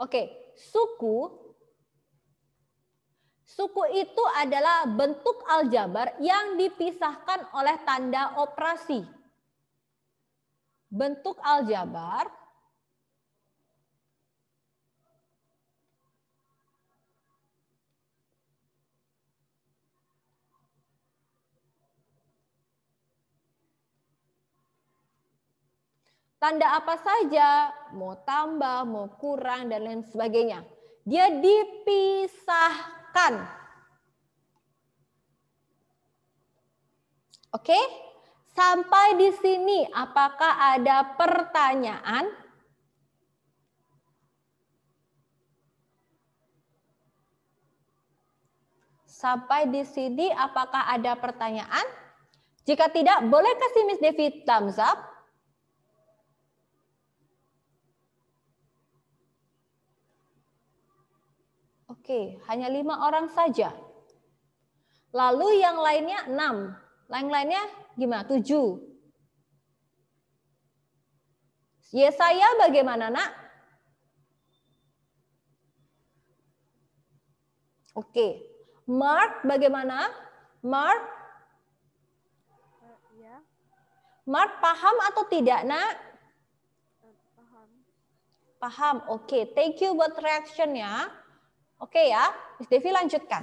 Oke, suku Suku itu adalah bentuk aljabar yang dipisahkan oleh tanda operasi. Bentuk aljabar Tanda apa saja, mau tambah, mau kurang, dan lain sebagainya. Dia dipisahkan. Oke, sampai di sini apakah ada pertanyaan? Sampai di sini apakah ada pertanyaan? Jika tidak, boleh kasih Miss Devi thumbs up. Oke, hanya lima orang saja. Lalu yang lainnya enam. Yang lainnya gimana? Tujuh. Yesaya bagaimana nak? Oke. Mark bagaimana? Mark? Ya. Mark paham atau tidak nak? Paham. Paham, oke. Thank you buat reaction ya. Oke ya, Miss Devi lanjutkan.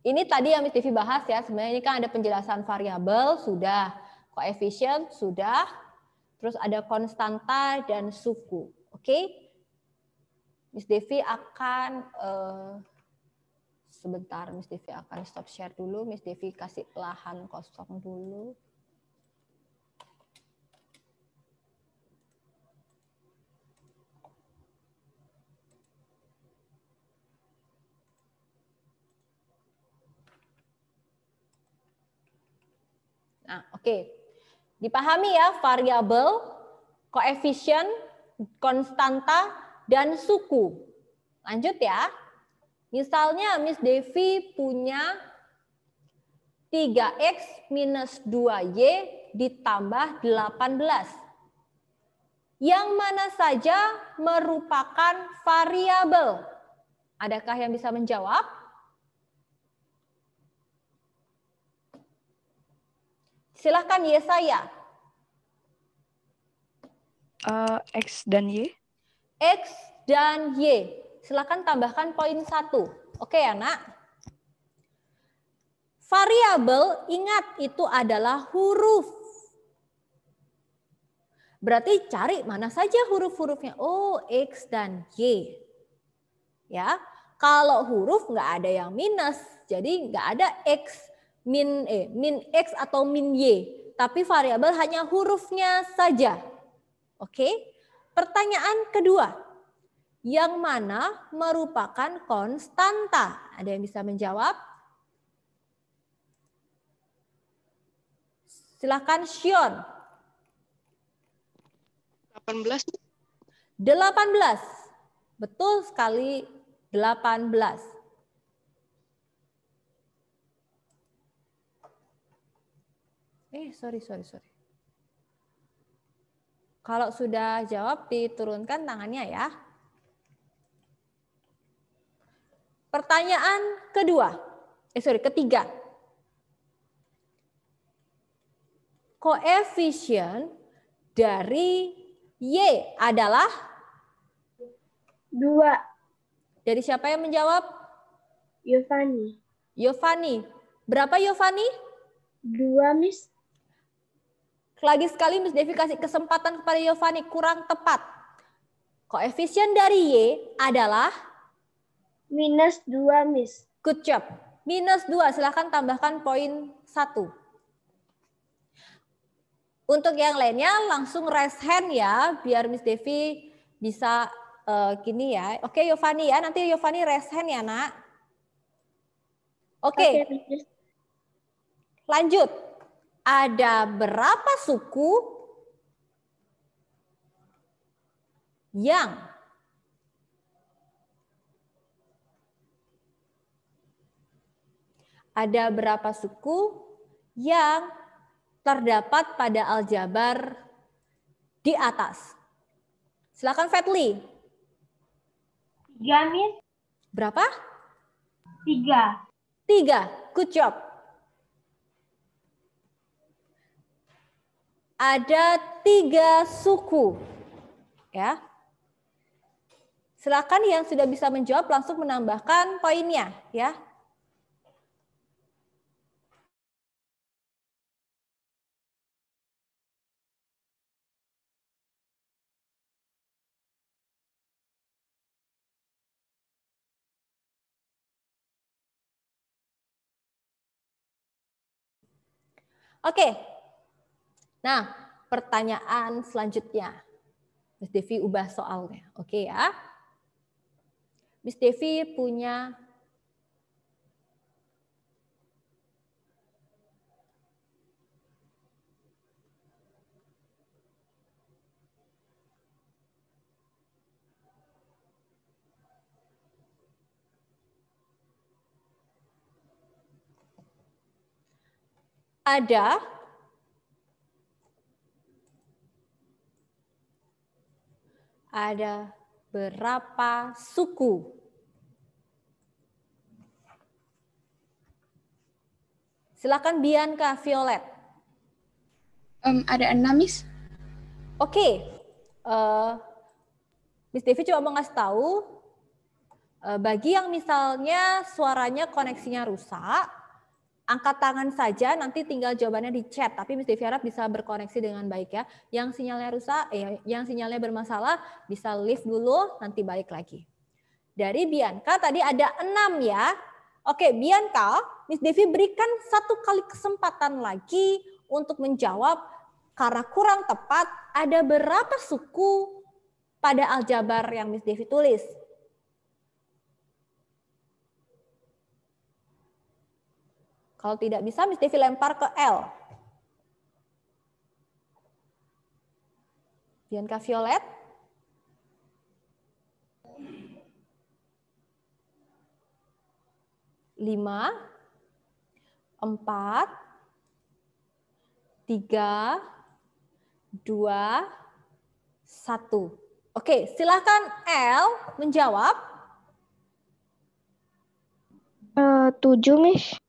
Ini tadi yang Miss Devi bahas ya, sebenarnya ini kan ada penjelasan variabel, sudah. Koefisien, sudah. Terus ada konstanta dan suku. Oke, Miss Devi akan, eh, sebentar Miss Devi akan stop share dulu, Miss Devi kasih lahan kosong dulu. Nah, oke. Okay. Dipahami ya variabel, koefisien, konstanta, dan suku. Lanjut ya. Misalnya Miss Devi punya 3X minus 2Y ditambah 18 yang mana saja merupakan variabel. Adakah yang bisa menjawab? Silahkan Yesaya. Uh, eh, X dan Y. X dan Y. Silahkan tambahkan poin satu. Oke ya nak? Variabel, ingat itu adalah huruf. Berarti cari mana saja huruf-hurufnya. Oh, X dan Y. Ya, kalau huruf nggak ada yang minus, jadi nggak ada X min e, min x atau min y, tapi variabel hanya hurufnya saja. Oke. Pertanyaan kedua, yang mana merupakan konstanta? Ada yang bisa menjawab? Silahkan Sion. 18. 18. Betul sekali 18. Eh, sorry, sorry, sorry. Kalau sudah jawab, diturunkan tangannya ya. Pertanyaan kedua. Eh, sorry, ketiga. Koefisien dari Y adalah? Dua. Dari siapa yang menjawab? Yovani. Yovani. Berapa Yovani? Dua, Miss. Lagi sekali Miss Devi kasih kesempatan kepada Yovani kurang tepat. Koefisien dari Y adalah minus 2 Miss. Good job. Minus 2, silahkan tambahkan poin 1. Untuk yang lainnya langsung raise hand ya, biar Miss Devi bisa uh, gini ya. Oke Yovani ya, nanti Yovani raise hand ya nak. Oke, okay. lanjut ada berapa suku yang ada berapa suku yang terdapat pada aljabar di atas? Silakan Fatli. Tiga, Berapa? Tiga. Tiga. Good job. ada tiga suku. Ya. Silakan yang sudah bisa menjawab langsung menambahkan poinnya, ya. Oke, Nah, pertanyaan selanjutnya. Miss Devi ubah soalnya. Oke ya. Miss Devi punya ada ada berapa suku? Silakan Bianca Violet. Um, ada enam, Miss. Oke. Okay. Uh, eh, Miss Devi coba mau ngasih tahu, uh, bagi yang misalnya suaranya koneksinya rusak, angkat tangan saja nanti tinggal jawabannya di chat tapi Miss Devi harap bisa berkoneksi dengan baik ya yang sinyalnya rusak eh, yang sinyalnya bermasalah bisa lift dulu nanti balik lagi dari Bianca tadi ada enam ya oke Bianca Miss Devi berikan satu kali kesempatan lagi untuk menjawab karena kurang tepat ada berapa suku pada aljabar yang Miss Devi tulis Kalau tidak bisa, Miss Devi lempar ke L. Bianca Violet. Lima, empat, tiga, dua, satu. Oke, silakan L menjawab. Uh, tujuh, Miss.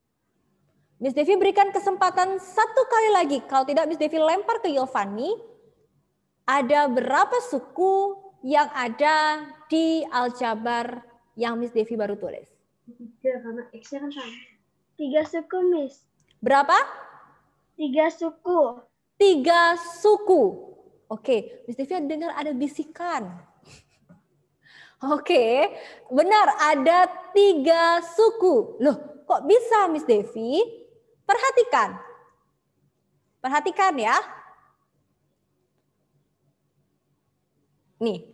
Miss Devi berikan kesempatan satu kali lagi. Kalau tidak Miss Devi lempar ke Yovani. Ada berapa suku yang ada di aljabar yang Miss Devi baru tulis? Tiga karena x kan sama. Tiga suku Miss. Berapa? Tiga suku. Tiga suku. Oke, Miss Devi dengar ada bisikan. *laughs* Oke, benar ada tiga suku. Loh, kok bisa Miss Devi? Perhatikan. Perhatikan ya. Nih.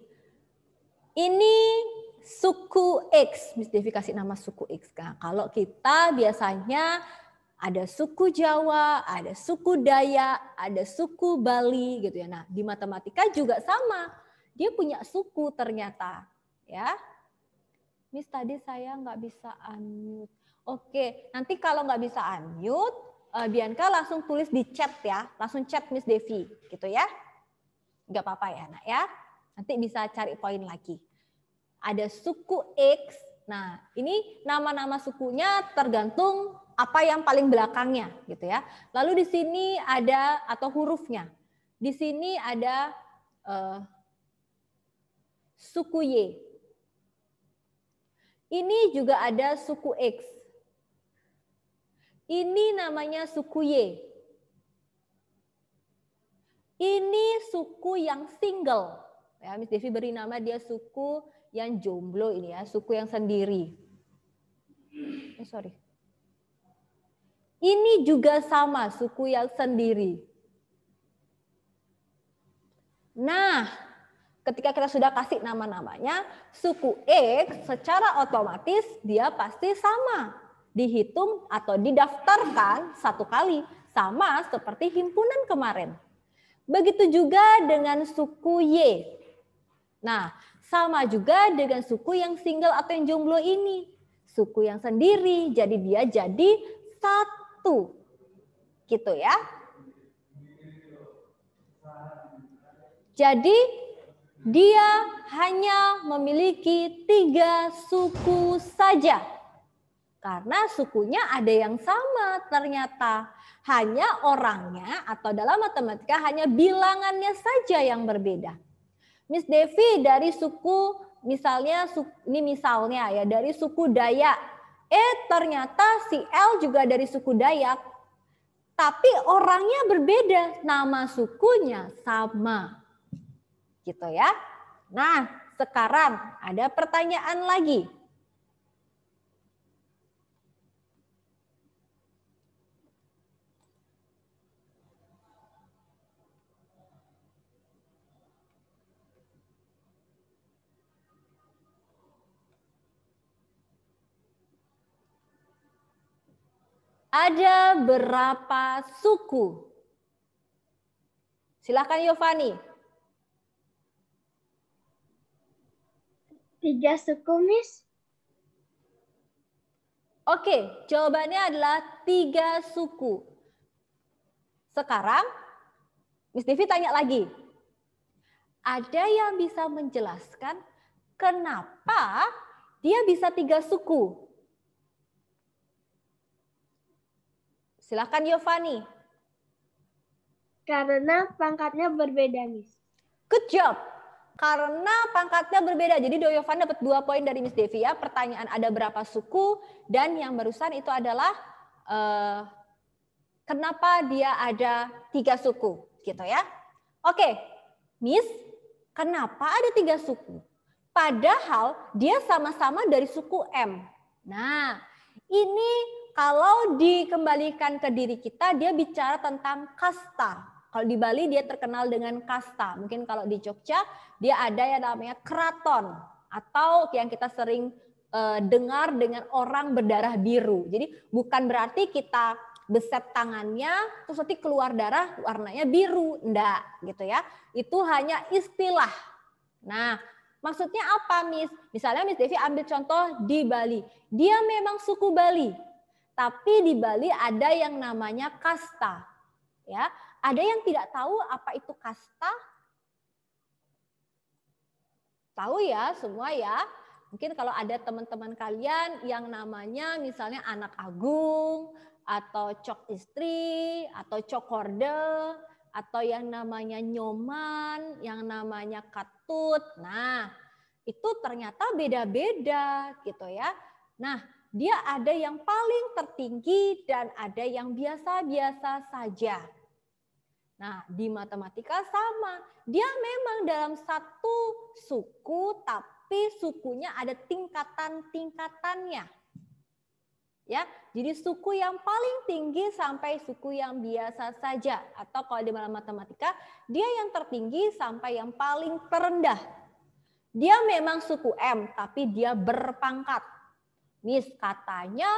Ini suku X, Miss nama suku X. Nah, kalau kita biasanya ada suku Jawa, ada suku Dayak, ada suku Bali gitu ya. Nah, di matematika juga sama. Dia punya suku ternyata, ya. Miss tadi saya nggak bisa unmute. Oke, nanti kalau nggak bisa unmute, eh, Bianca langsung tulis di chat ya, langsung chat Miss Devi gitu ya. Nggak apa-apa ya nak ya, nanti bisa cari poin lagi. Ada suku X, nah ini nama-nama sukunya tergantung apa yang paling belakangnya gitu ya. Lalu di sini ada atau hurufnya. Di sini ada uh, suku Y. Ini juga ada suku X. Ini namanya suku Y. Ini suku yang single. Ya, Miss Devi beri nama dia suku yang jomblo ini ya, suku yang sendiri. Eh, sorry. Ini juga sama suku yang sendiri. Nah, ketika kita sudah kasih nama-namanya, suku X secara otomatis dia pasti sama dihitung atau didaftarkan satu kali, sama seperti himpunan kemarin. Begitu juga dengan suku Y. Nah, sama juga dengan suku yang single atau yang jomblo ini. Suku yang sendiri, jadi dia jadi satu. Gitu ya. Jadi dia hanya memiliki tiga suku saja karena sukunya ada yang sama ternyata. Hanya orangnya atau dalam matematika hanya bilangannya saja yang berbeda. Miss Devi dari suku misalnya ini misalnya ya dari suku Dayak. Eh ternyata si L juga dari suku Dayak. Tapi orangnya berbeda, nama sukunya sama. Gitu ya. Nah, sekarang ada pertanyaan lagi. Ada berapa suku? Silakan Yovani. Tiga suku, Miss. Oke, jawabannya adalah tiga suku. Sekarang, Miss Devi tanya lagi. Ada yang bisa menjelaskan kenapa dia bisa tiga suku? Silahkan Yovani. Karena pangkatnya berbeda, Miss. Good job. Karena pangkatnya berbeda. Jadi Yovani dapat dua poin dari Miss Devi ya. Pertanyaan ada berapa suku dan yang barusan itu adalah uh, kenapa dia ada tiga suku gitu ya. Oke, Miss, kenapa ada tiga suku? Padahal dia sama-sama dari suku M. Nah, ini kalau dikembalikan ke diri kita, dia bicara tentang kasta. Kalau di Bali dia terkenal dengan kasta. Mungkin kalau di Jogja dia ada yang namanya keraton atau yang kita sering eh, dengar dengan orang berdarah biru. Jadi bukan berarti kita beset tangannya terus nanti keluar darah warnanya biru, ndak? gitu ya. Itu hanya istilah. Nah, maksudnya apa Miss? Misalnya Miss Devi ambil contoh di Bali. Dia memang suku Bali, tapi di Bali ada yang namanya kasta. Ya, ada yang tidak tahu apa itu kasta? Tahu ya semua ya. Mungkin kalau ada teman-teman kalian yang namanya misalnya anak agung atau cok istri atau cok cokorde atau yang namanya nyoman, yang namanya katut. Nah, itu ternyata beda-beda gitu ya. Nah, dia ada yang paling tertinggi dan ada yang biasa-biasa saja. Nah, di matematika sama. Dia memang dalam satu suku, tapi sukunya ada tingkatan-tingkatannya. Ya, jadi suku yang paling tinggi sampai suku yang biasa saja. Atau kalau di dalam matematika, dia yang tertinggi sampai yang paling terendah. Dia memang suku M, tapi dia berpangkat Miss, katanya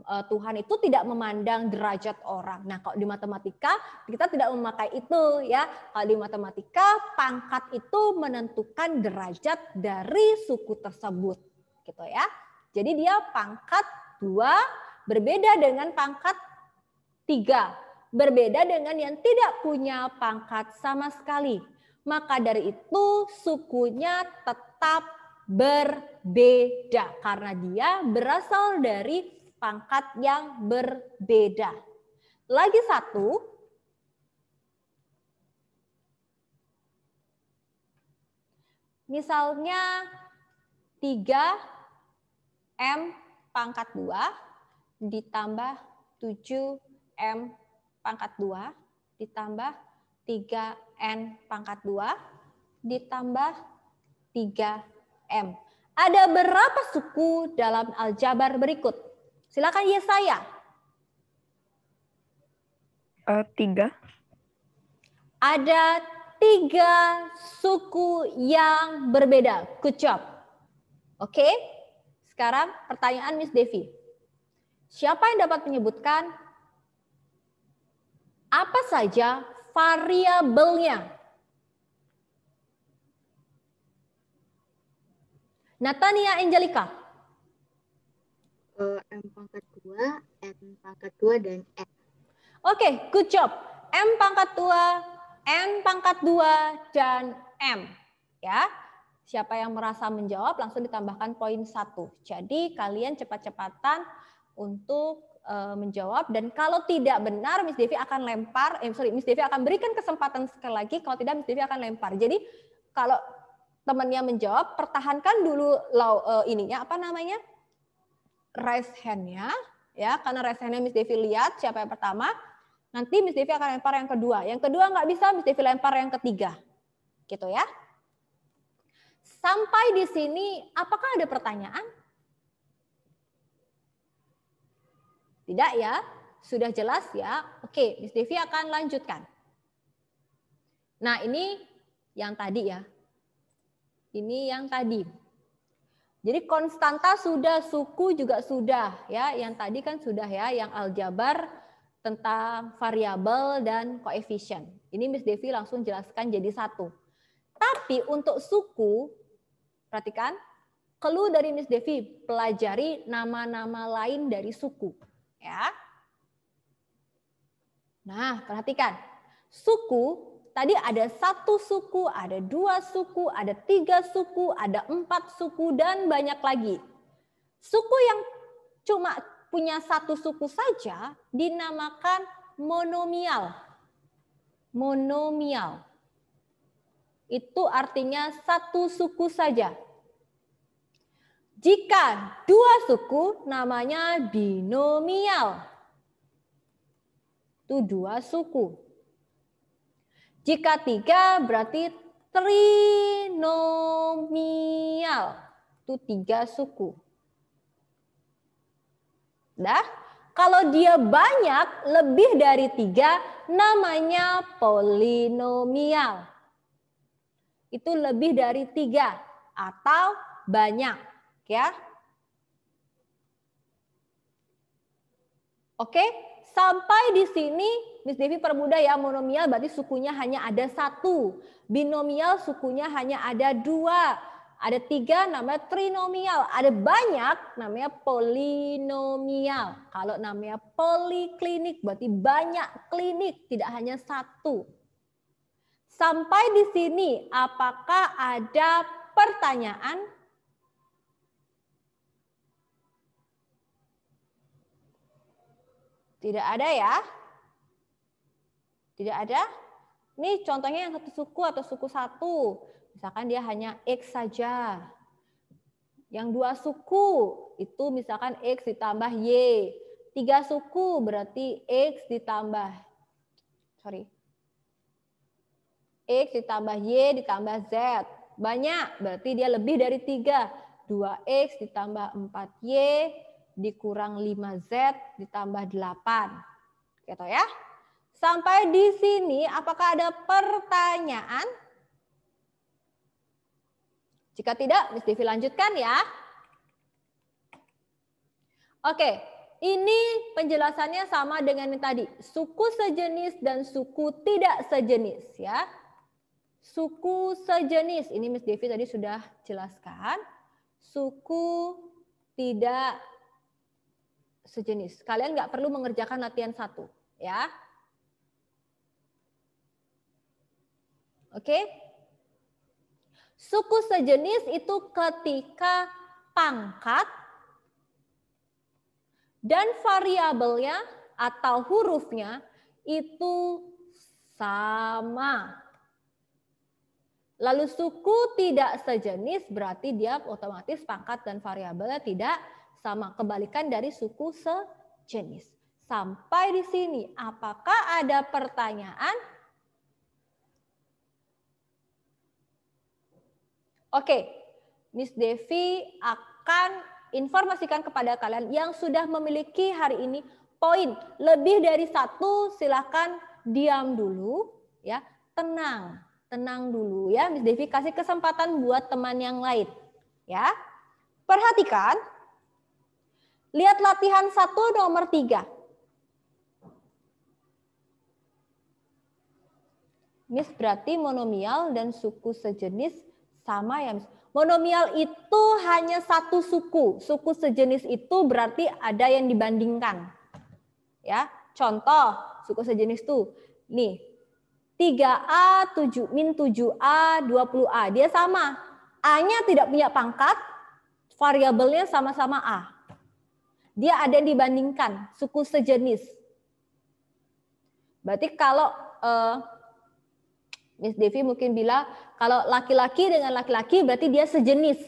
e, Tuhan itu tidak memandang derajat orang. Nah, kalau di matematika kita tidak memakai itu ya. Kalau di matematika pangkat itu menentukan derajat dari suku tersebut, gitu ya. Jadi dia pangkat dua berbeda dengan pangkat tiga, berbeda dengan yang tidak punya pangkat sama sekali. Maka dari itu sukunya tetap berbeda karena dia berasal dari pangkat yang berbeda. Lagi satu, misalnya 3M pangkat 2 ditambah 7M pangkat 2 ditambah 3N pangkat 2 ditambah 3 M. Ada berapa suku dalam aljabar berikut? Silakan Yesaya. Uh, tiga. Ada tiga suku yang berbeda. Good job. Oke. Sekarang pertanyaan Miss Devi. Siapa yang dapat menyebutkan apa saja variabelnya Natania Angelica. Uh, M pangkat 2, N pangkat 2, dan N. Oke, okay, good job. M pangkat 2, N pangkat 2, dan M. Ya, Siapa yang merasa menjawab langsung ditambahkan poin satu. Jadi kalian cepat-cepatan untuk eh, menjawab dan kalau tidak benar Miss Devi akan lempar, eh sorry Miss Devi akan berikan kesempatan sekali lagi kalau tidak Miss Devi akan lempar. Jadi kalau temannya menjawab, pertahankan dulu law, uh, eh, ininya apa namanya? raise hand-nya ya, karena raise hand-nya Miss Devi lihat siapa yang pertama. Nanti Miss Devi akan lempar yang kedua. Yang kedua nggak bisa, Miss Devi lempar yang ketiga. Gitu ya. Sampai di sini, apakah ada pertanyaan? Tidak ya? Sudah jelas ya? Oke, Miss Devi akan lanjutkan. Nah, ini yang tadi ya, ini yang tadi. Jadi konstanta sudah, suku juga sudah ya. Yang tadi kan sudah ya, yang aljabar tentang variabel dan koefisien. Ini Miss Devi langsung jelaskan jadi satu. Tapi untuk suku, perhatikan, keluh dari Miss Devi pelajari nama-nama lain dari suku, ya. Nah, perhatikan. Suku Tadi ada satu suku, ada dua suku, ada tiga suku, ada empat suku, dan banyak lagi. Suku yang cuma punya satu suku saja dinamakan monomial. Monomial. Itu artinya satu suku saja. Jika dua suku namanya binomial. Itu dua suku. Jika tiga berarti trinomial. Itu tiga suku. Nah, Kalau dia banyak, lebih dari tiga, namanya polinomial. Itu lebih dari tiga atau banyak. Ya. Oke? Sampai di sini Miss Devi permudah ya monomial berarti sukunya hanya ada satu. Binomial sukunya hanya ada dua. Ada tiga namanya trinomial. Ada banyak namanya polinomial. Kalau namanya poliklinik berarti banyak klinik tidak hanya satu. Sampai di sini apakah ada pertanyaan? Tidak ada ya? Tidak ada? Ini contohnya yang satu suku atau suku satu. Misalkan dia hanya X saja. Yang dua suku, itu misalkan X ditambah Y. Tiga suku berarti X ditambah, sorry, X ditambah Y ditambah Z. Banyak, berarti dia lebih dari tiga. 2X ditambah 4Y dikurang 5Z ditambah 8. Gitu ya. Sampai di sini apakah ada pertanyaan? Jika tidak, Miss Devi lanjutkan ya. Oke, ini penjelasannya sama dengan yang tadi. Suku sejenis dan suku tidak sejenis ya. Suku sejenis, ini Miss Devi tadi sudah jelaskan. Suku tidak sejenis. Kalian nggak perlu mengerjakan latihan satu, ya. Oke? Suku sejenis itu ketika pangkat dan variabelnya atau hurufnya itu sama. Lalu suku tidak sejenis berarti dia otomatis pangkat dan variabelnya tidak sama kebalikan dari suku sejenis. Sampai di sini, apakah ada pertanyaan? Oke, Miss Devi akan informasikan kepada kalian yang sudah memiliki hari ini poin lebih dari satu silahkan diam dulu ya tenang tenang dulu ya Miss Devi kasih kesempatan buat teman yang lain ya perhatikan Lihat latihan satu nomor tiga. Mis berarti monomial dan suku sejenis sama ya. Miss. Monomial itu hanya satu suku. Suku sejenis itu berarti ada yang dibandingkan. Ya, contoh suku sejenis tuh Nih, 3A 7 min 7A 20A. Dia sama. A-nya tidak punya pangkat, variabelnya sama-sama A dia ada yang dibandingkan suku sejenis. Berarti kalau uh, Miss Devi mungkin bilang kalau laki-laki dengan laki-laki berarti dia sejenis.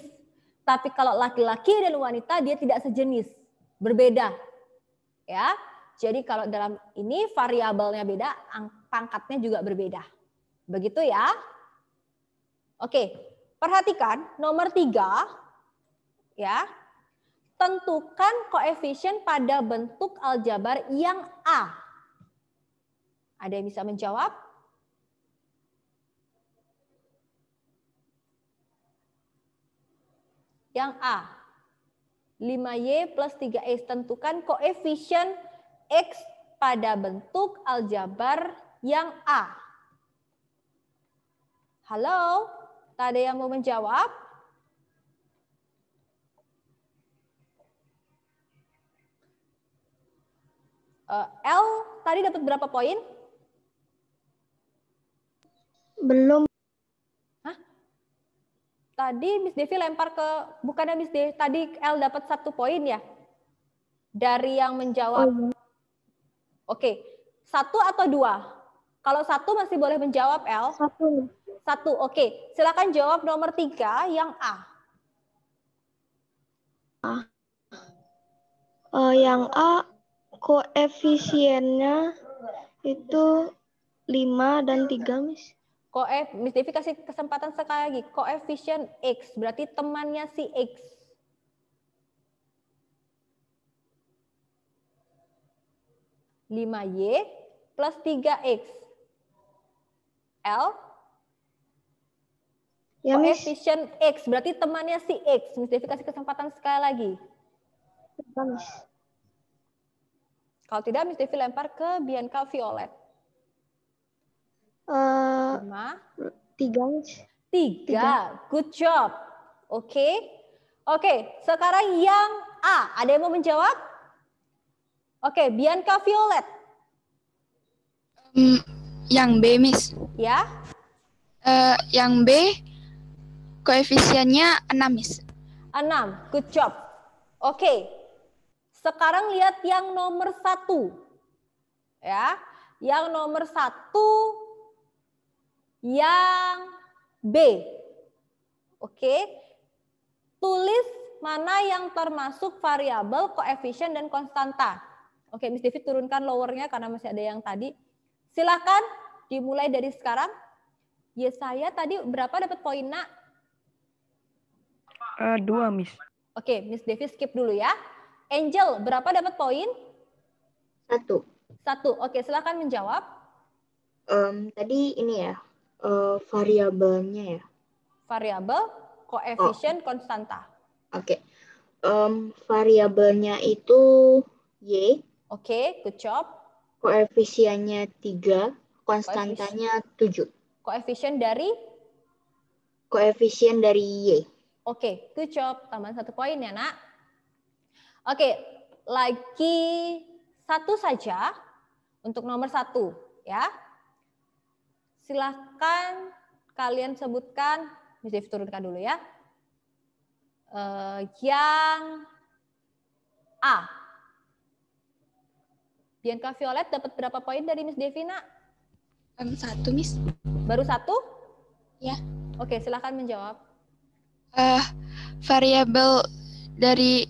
Tapi kalau laki-laki dan wanita dia tidak sejenis, berbeda. Ya. Jadi kalau dalam ini variabelnya beda, pangkatnya juga berbeda. Begitu ya. Oke, perhatikan nomor tiga, ya tentukan koefisien pada bentuk aljabar yang A. Ada yang bisa menjawab? Yang A. 5Y plus 3X tentukan koefisien X pada bentuk aljabar yang A. Halo, tak ada yang mau menjawab? Eh, L tadi dapat berapa poin? Belum. Hah? Tadi Miss Devi lempar ke bukannya Miss Devi tadi L dapat satu poin ya dari yang menjawab. Oh. Oke, satu atau dua? Kalau satu masih boleh menjawab L. Satu. Satu, oke. Silakan jawab nomor tiga yang A. A. Uh, eh, yang A koefisiennya itu 5 dan 3, Miss. Koef, Miss Devi kasih kesempatan sekali lagi. Koefisien X, berarti temannya si X. Lima Y plus tiga X. L Ya, koefisien X berarti temannya si X. misalnya kasih kesempatan sekali lagi. Ya, kalau tidak, Miss Devi lempar ke Bianca Violet. Uh, Lima. Tiga. Tiga. tiga. Good job. Oke. Okay. Oke, okay. sekarang yang A. Ada yang mau menjawab? Oke, okay. Bianca Violet. Um, yang B, Miss. Ya? Uh, yang B, koefisiennya 6, Miss. 6. Good job. Oke. Okay. Sekarang lihat yang nomor satu. Ya, yang nomor satu, yang B. Oke, tulis mana yang termasuk variabel koefisien dan konstanta. Oke, Miss Devi turunkan lowernya karena masih ada yang tadi. silakan dimulai dari sekarang. Ya saya tadi berapa dapat poin nak? Uh, dua, Miss. Oke, Miss Devi skip dulu ya. Angel, berapa dapat poin? Satu. Satu. Oke, silakan menjawab. Um, tadi ini ya, uh, variabelnya ya. Variabel, koefisien, oh. konstanta. Oke. Okay. Um, variabelnya itu Y. Oke, okay, good job. Koefisiennya tiga, konstantanya tujuh. Koefisien dari? Koefisien dari Y. Oke, okay, good job. Tambah satu poin ya, nak. Oke, lagi satu saja untuk nomor satu ya. Silahkan kalian sebutkan, bisa turunkan dulu ya. Uh, yang A. Bianca Violet dapat berapa poin dari Miss Devina? Um, satu, Miss. Baru satu? Ya. Oke, silahkan menjawab. Uh, eh, variabel dari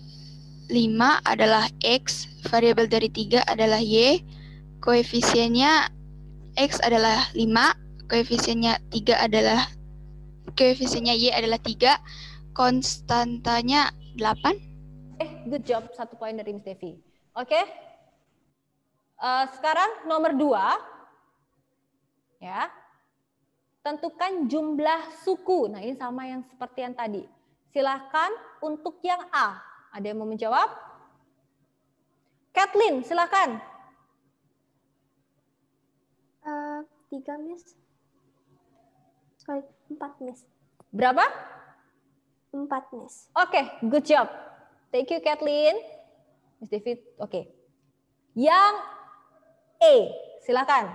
5 adalah X, variabel dari 3 adalah Y, koefisiennya X adalah 5, koefisiennya 3 adalah koefisiennya Y adalah 3, konstantanya 8. Eh, good job. Satu poin dari Miss Devi. Oke. Okay. Uh, eh, sekarang nomor 2. Ya. Tentukan jumlah suku. Nah, ini sama yang seperti yang tadi. Silahkan untuk yang A ada yang mau menjawab? Kathleen, silakan. Uh, tiga, Miss. Sorry, empat, Miss. Berapa? Empat, Miss. Oke, okay, good job. Thank you, Kathleen. Miss David, oke. Okay. Yang E, silakan.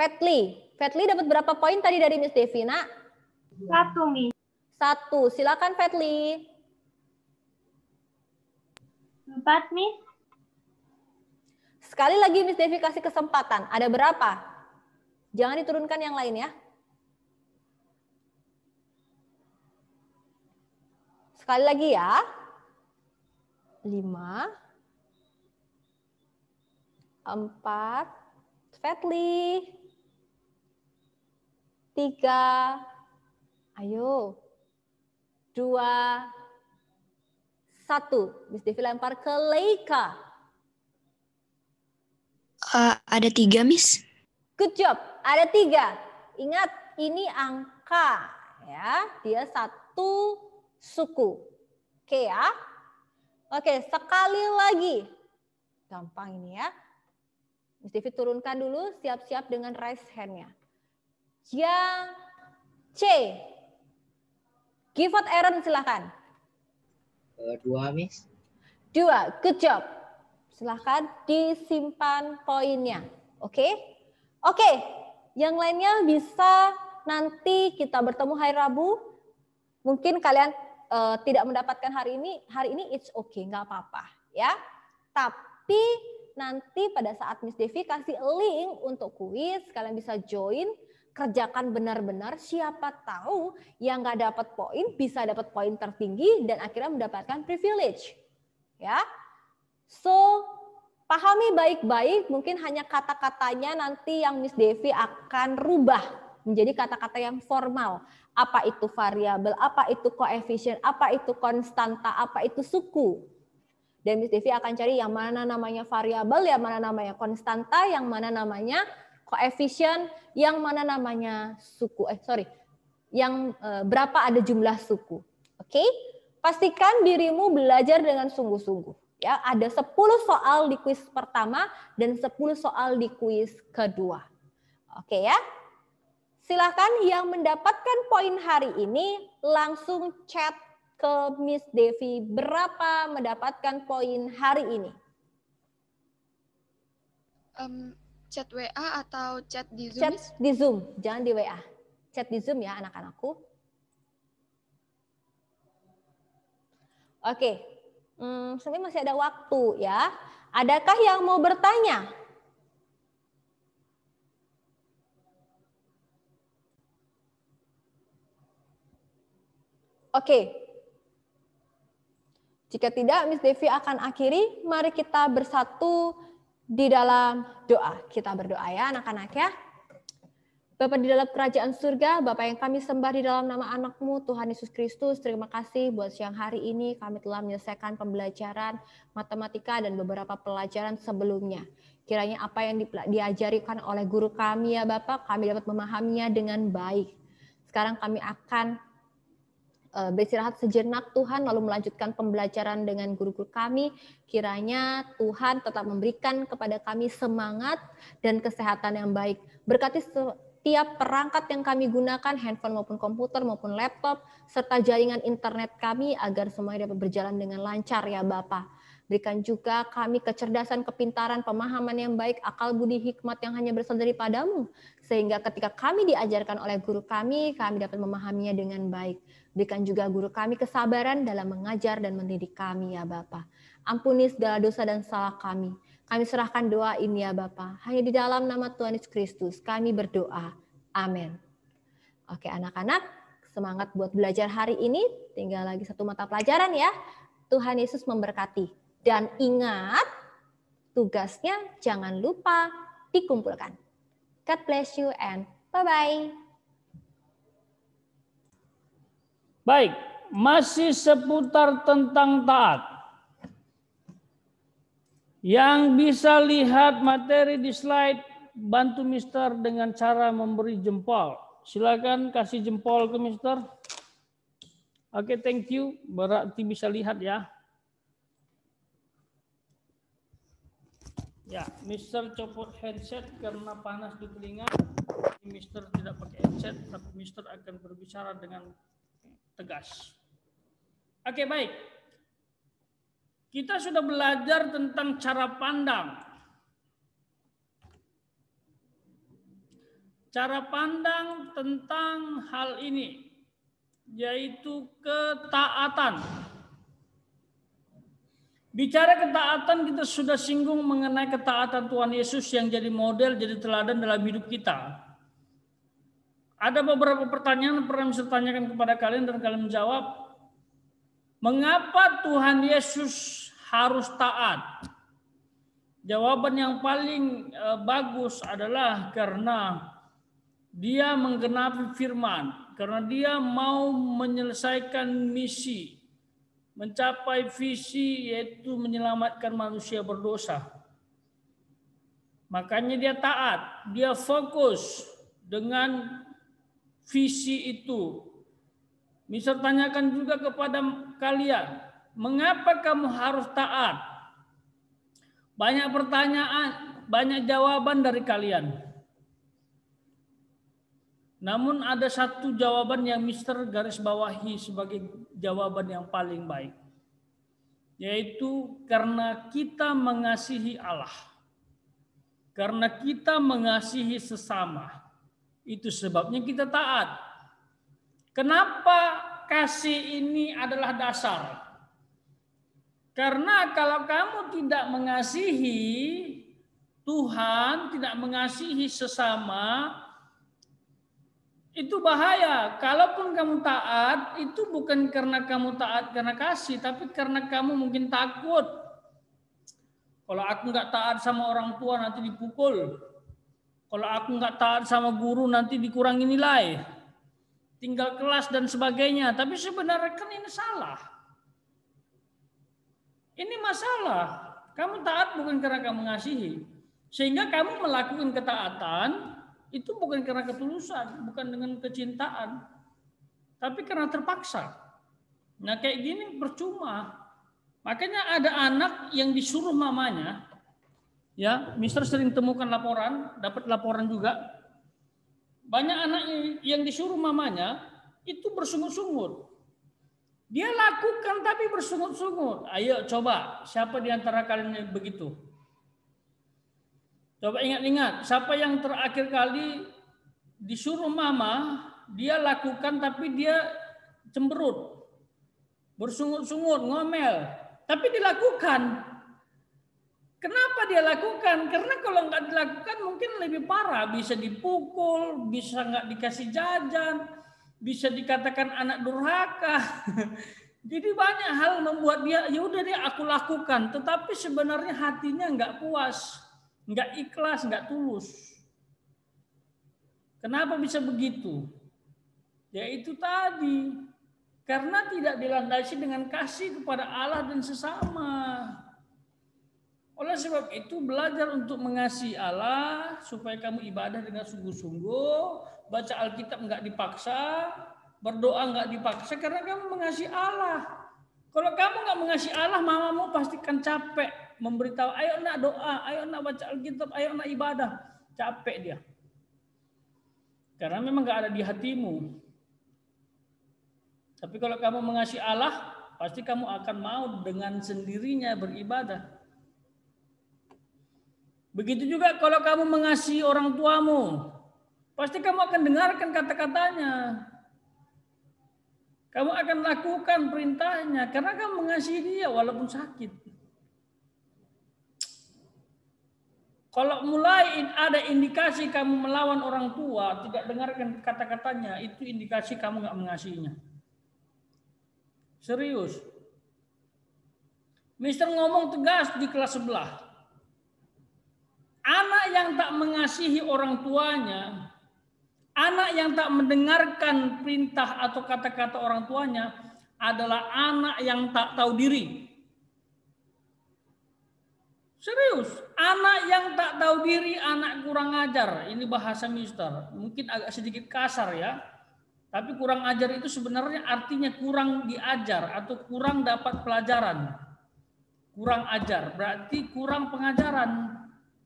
Fatly, Fatly dapat berapa poin tadi dari Miss Devina? Satu, Miss. Satu, silakan Fatly. Empat, Miss. Sekali lagi Miss Devi kasih kesempatan. Ada berapa? Jangan diturunkan yang lain ya. Sekali lagi ya. Lima. Empat. Fatly. Tiga. Ayo. Dua. Satu, Miss Devi lempar ke Leika. Uh, ada tiga, Miss. Good job, ada tiga. Ingat, ini angka. ya. Dia satu suku. Oke ya. Oke, sekali lagi. Gampang ini ya. Miss Devi turunkan dulu, siap-siap dengan raise hand-nya. Yang C. Give out Aaron silahkan. Eh, dua, Miss. Dua, good job. Silahkan disimpan poinnya. Oke? Okay? Oke, okay. yang lainnya bisa nanti kita bertemu hari Rabu. Mungkin kalian uh, tidak mendapatkan hari ini, hari ini it's okay, nggak apa-apa. ya. Tapi nanti pada saat Miss Devi kasih link untuk kuis, kalian bisa join kerjakan benar-benar siapa tahu yang nggak dapat poin bisa dapat poin tertinggi dan akhirnya mendapatkan privilege ya so pahami baik-baik mungkin hanya kata-katanya nanti yang Miss Devi akan rubah menjadi kata-kata yang formal apa itu variabel apa itu koefisien apa itu konstanta apa itu suku dan Miss Devi akan cari yang mana namanya variabel yang mana namanya konstanta yang mana namanya koefisien yang mana namanya suku. Eh sorry, yang eh, berapa ada jumlah suku. Oke, okay? pastikan dirimu belajar dengan sungguh-sungguh. Ya, ada 10 soal di kuis pertama dan 10 soal di kuis kedua. Oke okay, ya. Silahkan yang mendapatkan poin hari ini langsung chat ke Miss Devi berapa mendapatkan poin hari ini chat WA atau chat di Zoom? Chat di Zoom, jangan di WA. Chat di Zoom ya anak-anakku. Oke, hmm, sini masih ada waktu ya. Adakah yang mau bertanya? Oke. Jika tidak, Miss Devi akan akhiri. Mari kita bersatu di dalam doa. Kita berdoa ya anak-anak ya. Bapak di dalam kerajaan surga, Bapak yang kami sembah di dalam nama anakmu, Tuhan Yesus Kristus, terima kasih buat siang hari ini kami telah menyelesaikan pembelajaran matematika dan beberapa pelajaran sebelumnya. Kiranya apa yang diajarkan oleh guru kami ya Bapak, kami dapat memahaminya dengan baik. Sekarang kami akan Eh, beristirahat sejenak Tuhan lalu melanjutkan pembelajaran dengan guru-guru kami kiranya Tuhan tetap memberikan kepada kami semangat dan kesehatan yang baik berkati setiap perangkat yang kami gunakan handphone maupun komputer maupun laptop serta jaringan internet kami agar semuanya dapat berjalan dengan lancar ya Bapak Berikan juga kami kecerdasan, kepintaran, pemahaman yang baik, akal budi hikmat yang hanya berasal dari padamu. Sehingga ketika kami diajarkan oleh guru kami, kami dapat memahaminya dengan baik. Berikan juga guru kami kesabaran dalam mengajar dan mendidik kami ya Bapa. Ampuni segala dosa dan salah kami. Kami serahkan doa ini ya Bapa. Hanya di dalam nama Tuhan Yesus Kristus kami berdoa. Amin. Oke anak-anak, semangat buat belajar hari ini. Tinggal lagi satu mata pelajaran ya. Tuhan Yesus memberkati. Dan ingat, tugasnya jangan lupa dikumpulkan. God bless you and bye-bye. Baik, masih seputar tentang taat. Yang bisa lihat materi di slide, bantu Mister dengan cara memberi jempol. Silakan kasih jempol ke Mister. Oke, okay, thank you. Berarti bisa lihat ya. Ya, Mister copot headset karena panas di telinga. Mister tidak pakai headset, tapi Mister akan berbicara dengan tegas. Oke, baik. Kita sudah belajar tentang cara pandang. Cara pandang tentang hal ini yaitu ketaatan. Bicara ketaatan kita sudah singgung mengenai ketaatan Tuhan Yesus yang jadi model, jadi teladan dalam hidup kita. Ada beberapa pertanyaan yang pernah saya tanyakan kepada kalian dan kalian menjawab. Mengapa Tuhan Yesus harus taat? Jawaban yang paling eh, bagus adalah karena dia menggenapi firman, karena dia mau menyelesaikan misi, mencapai visi yaitu menyelamatkan manusia berdosa. Makanya dia taat, dia fokus dengan visi itu. Misal tanyakan juga kepada kalian, mengapa kamu harus taat? Banyak pertanyaan, banyak jawaban dari kalian. Namun ada satu jawaban yang Mister garis bawahi sebagai jawaban yang paling baik. Yaitu karena kita mengasihi Allah. Karena kita mengasihi sesama itu sebabnya kita taat. Kenapa kasih ini adalah dasar? Karena kalau kamu tidak mengasihi Tuhan, tidak mengasihi sesama, itu bahaya. Kalaupun kamu taat, itu bukan karena kamu taat karena kasih, tapi karena kamu mungkin takut. Kalau aku nggak taat sama orang tua nanti dipukul. Kalau aku nggak taat sama guru nanti dikurangi nilai. Tinggal kelas dan sebagainya. Tapi sebenarnya kan ini salah. Ini masalah. Kamu taat bukan karena kamu mengasihi. Sehingga kamu melakukan ketaatan itu bukan karena ketulusan, bukan dengan kecintaan. Tapi karena terpaksa. Nah kayak gini percuma. Makanya ada anak yang disuruh mamanya Ya, Mister sering temukan laporan, dapat laporan juga. Banyak anak yang disuruh mamanya itu bersungut-sungut. Dia lakukan tapi bersungut-sungut. Ayo coba, siapa di antara kalian yang begitu? Coba ingat-ingat, siapa yang terakhir kali disuruh mama, dia lakukan tapi dia cemberut. Bersungut-sungut, ngomel. Tapi dilakukan, Kenapa dia lakukan? Karena kalau nggak dilakukan mungkin lebih parah. Bisa dipukul, bisa nggak dikasih jajan, bisa dikatakan anak durhaka. *laughs* Jadi banyak hal membuat dia, ya udah deh aku lakukan. Tetapi sebenarnya hatinya nggak puas, nggak ikhlas, nggak tulus. Kenapa bisa begitu? Ya itu tadi, karena tidak dilandasi dengan kasih kepada Allah dan sesama. Oleh sebab itu belajar untuk mengasihi Allah supaya kamu ibadah dengan sungguh-sungguh, baca Alkitab nggak dipaksa, berdoa nggak dipaksa karena kamu mengasihi Allah. Kalau kamu nggak mengasihi Allah, mamamu pasti pastikan capek memberitahu, ayo nak doa, ayo nak baca Alkitab, ayo nak ibadah. Capek dia. Karena memang nggak ada di hatimu. Tapi kalau kamu mengasihi Allah, pasti kamu akan mau dengan sendirinya beribadah. Begitu juga kalau kamu mengasihi orang tuamu, pasti kamu akan dengarkan kata-katanya. Kamu akan lakukan perintahnya karena kamu mengasihi dia walaupun sakit. Kalau mulai ada indikasi kamu melawan orang tua, tidak dengarkan kata-katanya, itu indikasi kamu nggak mengasihinya. Serius. Mister ngomong tegas di kelas sebelah. Anak yang tak mengasihi orang tuanya, anak yang tak mendengarkan perintah atau kata-kata orang tuanya adalah anak yang tak tahu diri. Serius, anak yang tak tahu diri, anak kurang ajar. Ini bahasa mister, mungkin agak sedikit kasar ya. Tapi kurang ajar itu sebenarnya artinya kurang diajar atau kurang dapat pelajaran. Kurang ajar berarti kurang pengajaran.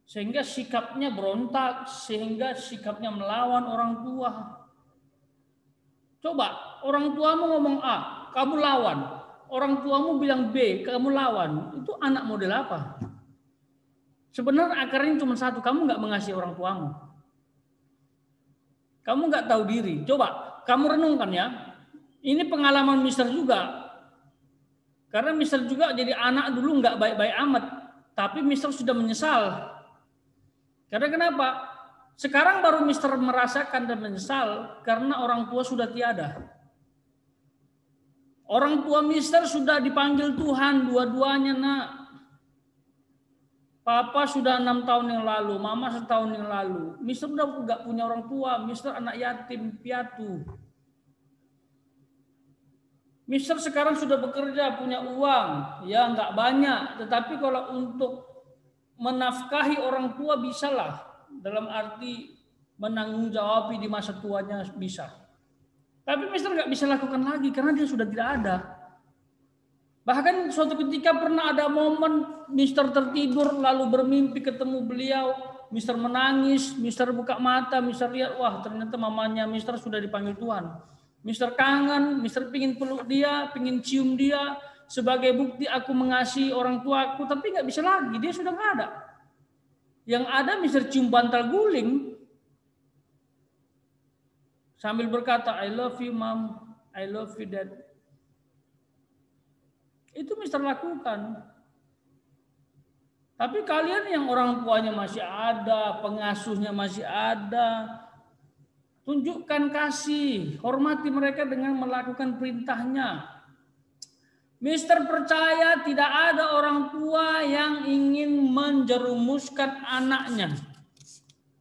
Sehingga sikapnya berontak, sehingga sikapnya melawan orang tua. Coba orang tuamu ngomong A, kamu lawan. Orang tuamu bilang B, kamu lawan. Itu anak model apa? Sebenarnya akarnya cuma satu, kamu nggak mengasihi orang tuamu. Kamu nggak tahu diri. Coba kamu renungkan ya. Ini pengalaman Mister juga. Karena Mister juga jadi anak dulu nggak baik-baik amat. Tapi Mister sudah menyesal karena kenapa? Sekarang baru Mister merasakan dan menyesal karena orang tua sudah tiada. Orang tua Mister sudah dipanggil Tuhan dua-duanya nak. Papa sudah enam tahun yang lalu, Mama setahun yang lalu. Mister udah nggak punya orang tua, Mister anak yatim piatu. Mister sekarang sudah bekerja, punya uang, ya nggak banyak. Tetapi kalau untuk menafkahi orang tua bisalah dalam arti menanggung jawab di masa tuanya bisa. Tapi Mister nggak bisa lakukan lagi karena dia sudah tidak ada. Bahkan suatu ketika pernah ada momen Mister tertidur lalu bermimpi ketemu beliau, Mister menangis, Mister buka mata, Mister lihat wah ternyata mamanya Mister sudah dipanggil Tuhan. Mister kangen, Mister pingin peluk dia, pingin cium dia, sebagai bukti aku mengasihi orang tuaku, tapi nggak bisa lagi, dia sudah nggak ada. Yang ada Mister cium bantal guling sambil berkata I love you mom, I love you dad. Itu Mister lakukan. Tapi kalian yang orang tuanya masih ada, pengasuhnya masih ada, tunjukkan kasih, hormati mereka dengan melakukan perintahnya, Mister percaya tidak ada orang tua yang ingin menjerumuskan anaknya.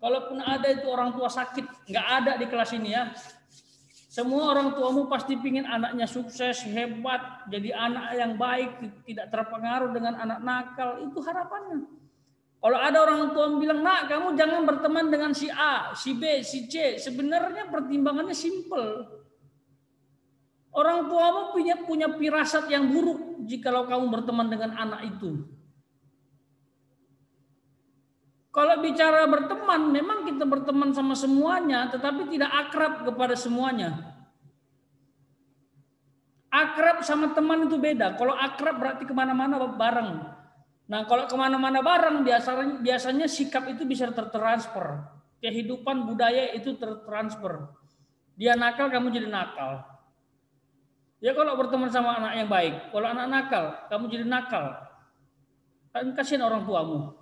Kalaupun ada itu orang tua sakit, nggak ada di kelas ini ya. Semua orang tuamu pasti ingin anaknya sukses, hebat, jadi anak yang baik, tidak terpengaruh dengan anak nakal. Itu harapannya. Kalau ada orang tua bilang, nak kamu jangan berteman dengan si A, si B, si C. Sebenarnya pertimbangannya simple Orang tuamu punya punya pirasat yang buruk jikalau kamu berteman dengan anak itu. Kalau bicara berteman, memang kita berteman sama semuanya, tetapi tidak akrab kepada semuanya. Akrab sama teman itu beda. Kalau akrab berarti kemana-mana bareng. Nah, kalau kemana-mana bareng, biasanya, biasanya sikap itu bisa tertransfer. Kehidupan budaya itu tertransfer. Dia nakal, kamu jadi nakal. Ya kalau berteman sama anak yang baik, kalau anak nakal, kamu jadi nakal. Kan kasihan orang tuamu.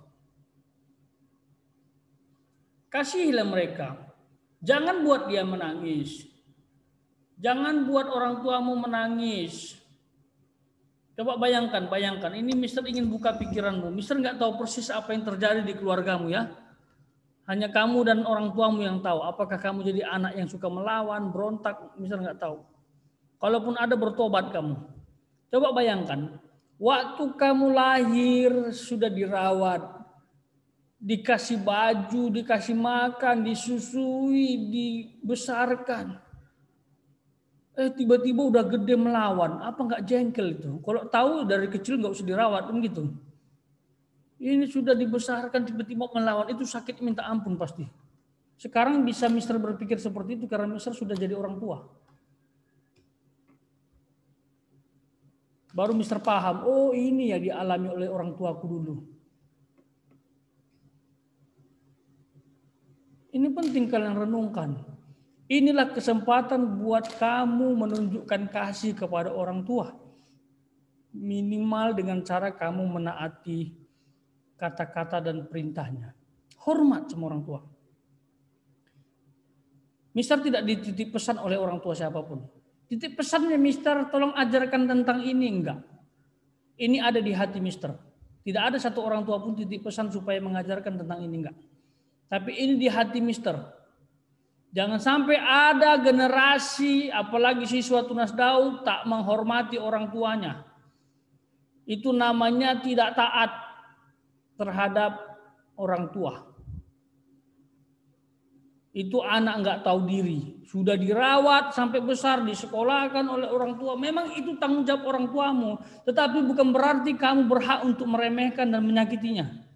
Kasihilah mereka. Jangan buat dia menangis. Jangan buat orang tuamu menangis. Coba bayangkan, bayangkan. Ini Mister ingin buka pikiranmu. Mister nggak tahu persis apa yang terjadi di keluargamu ya. Hanya kamu dan orang tuamu yang tahu. Apakah kamu jadi anak yang suka melawan, berontak, Mister nggak tahu. Kalaupun ada bertobat kamu. Coba bayangkan, waktu kamu lahir sudah dirawat, dikasih baju, dikasih makan, disusui, dibesarkan. Eh tiba-tiba udah gede melawan, apa nggak jengkel itu? Kalau tahu dari kecil nggak usah dirawat, begitu. Kan Ini sudah dibesarkan tiba-tiba melawan, itu sakit minta ampun pasti. Sekarang bisa Mister berpikir seperti itu karena Mister sudah jadi orang tua. Baru Mister paham, oh ini ya dialami oleh orang tuaku dulu. Ini penting kalian renungkan. Inilah kesempatan buat kamu menunjukkan kasih kepada orang tua. Minimal dengan cara kamu menaati kata-kata dan perintahnya. Hormat sama orang tua. Mister tidak dititip pesan oleh orang tua siapapun. Titik pesannya Mister, tolong ajarkan tentang ini enggak. Ini ada di hati Mister. Tidak ada satu orang tua pun titik pesan supaya mengajarkan tentang ini enggak. Tapi ini di hati Mister. Jangan sampai ada generasi, apalagi siswa tunas daud tak menghormati orang tuanya. Itu namanya tidak taat terhadap orang tua itu anak nggak tahu diri, sudah dirawat sampai besar, di sekolah kan oleh orang tua. Memang itu tanggung jawab orang tuamu, tetapi bukan berarti kamu berhak untuk meremehkan dan menyakitinya.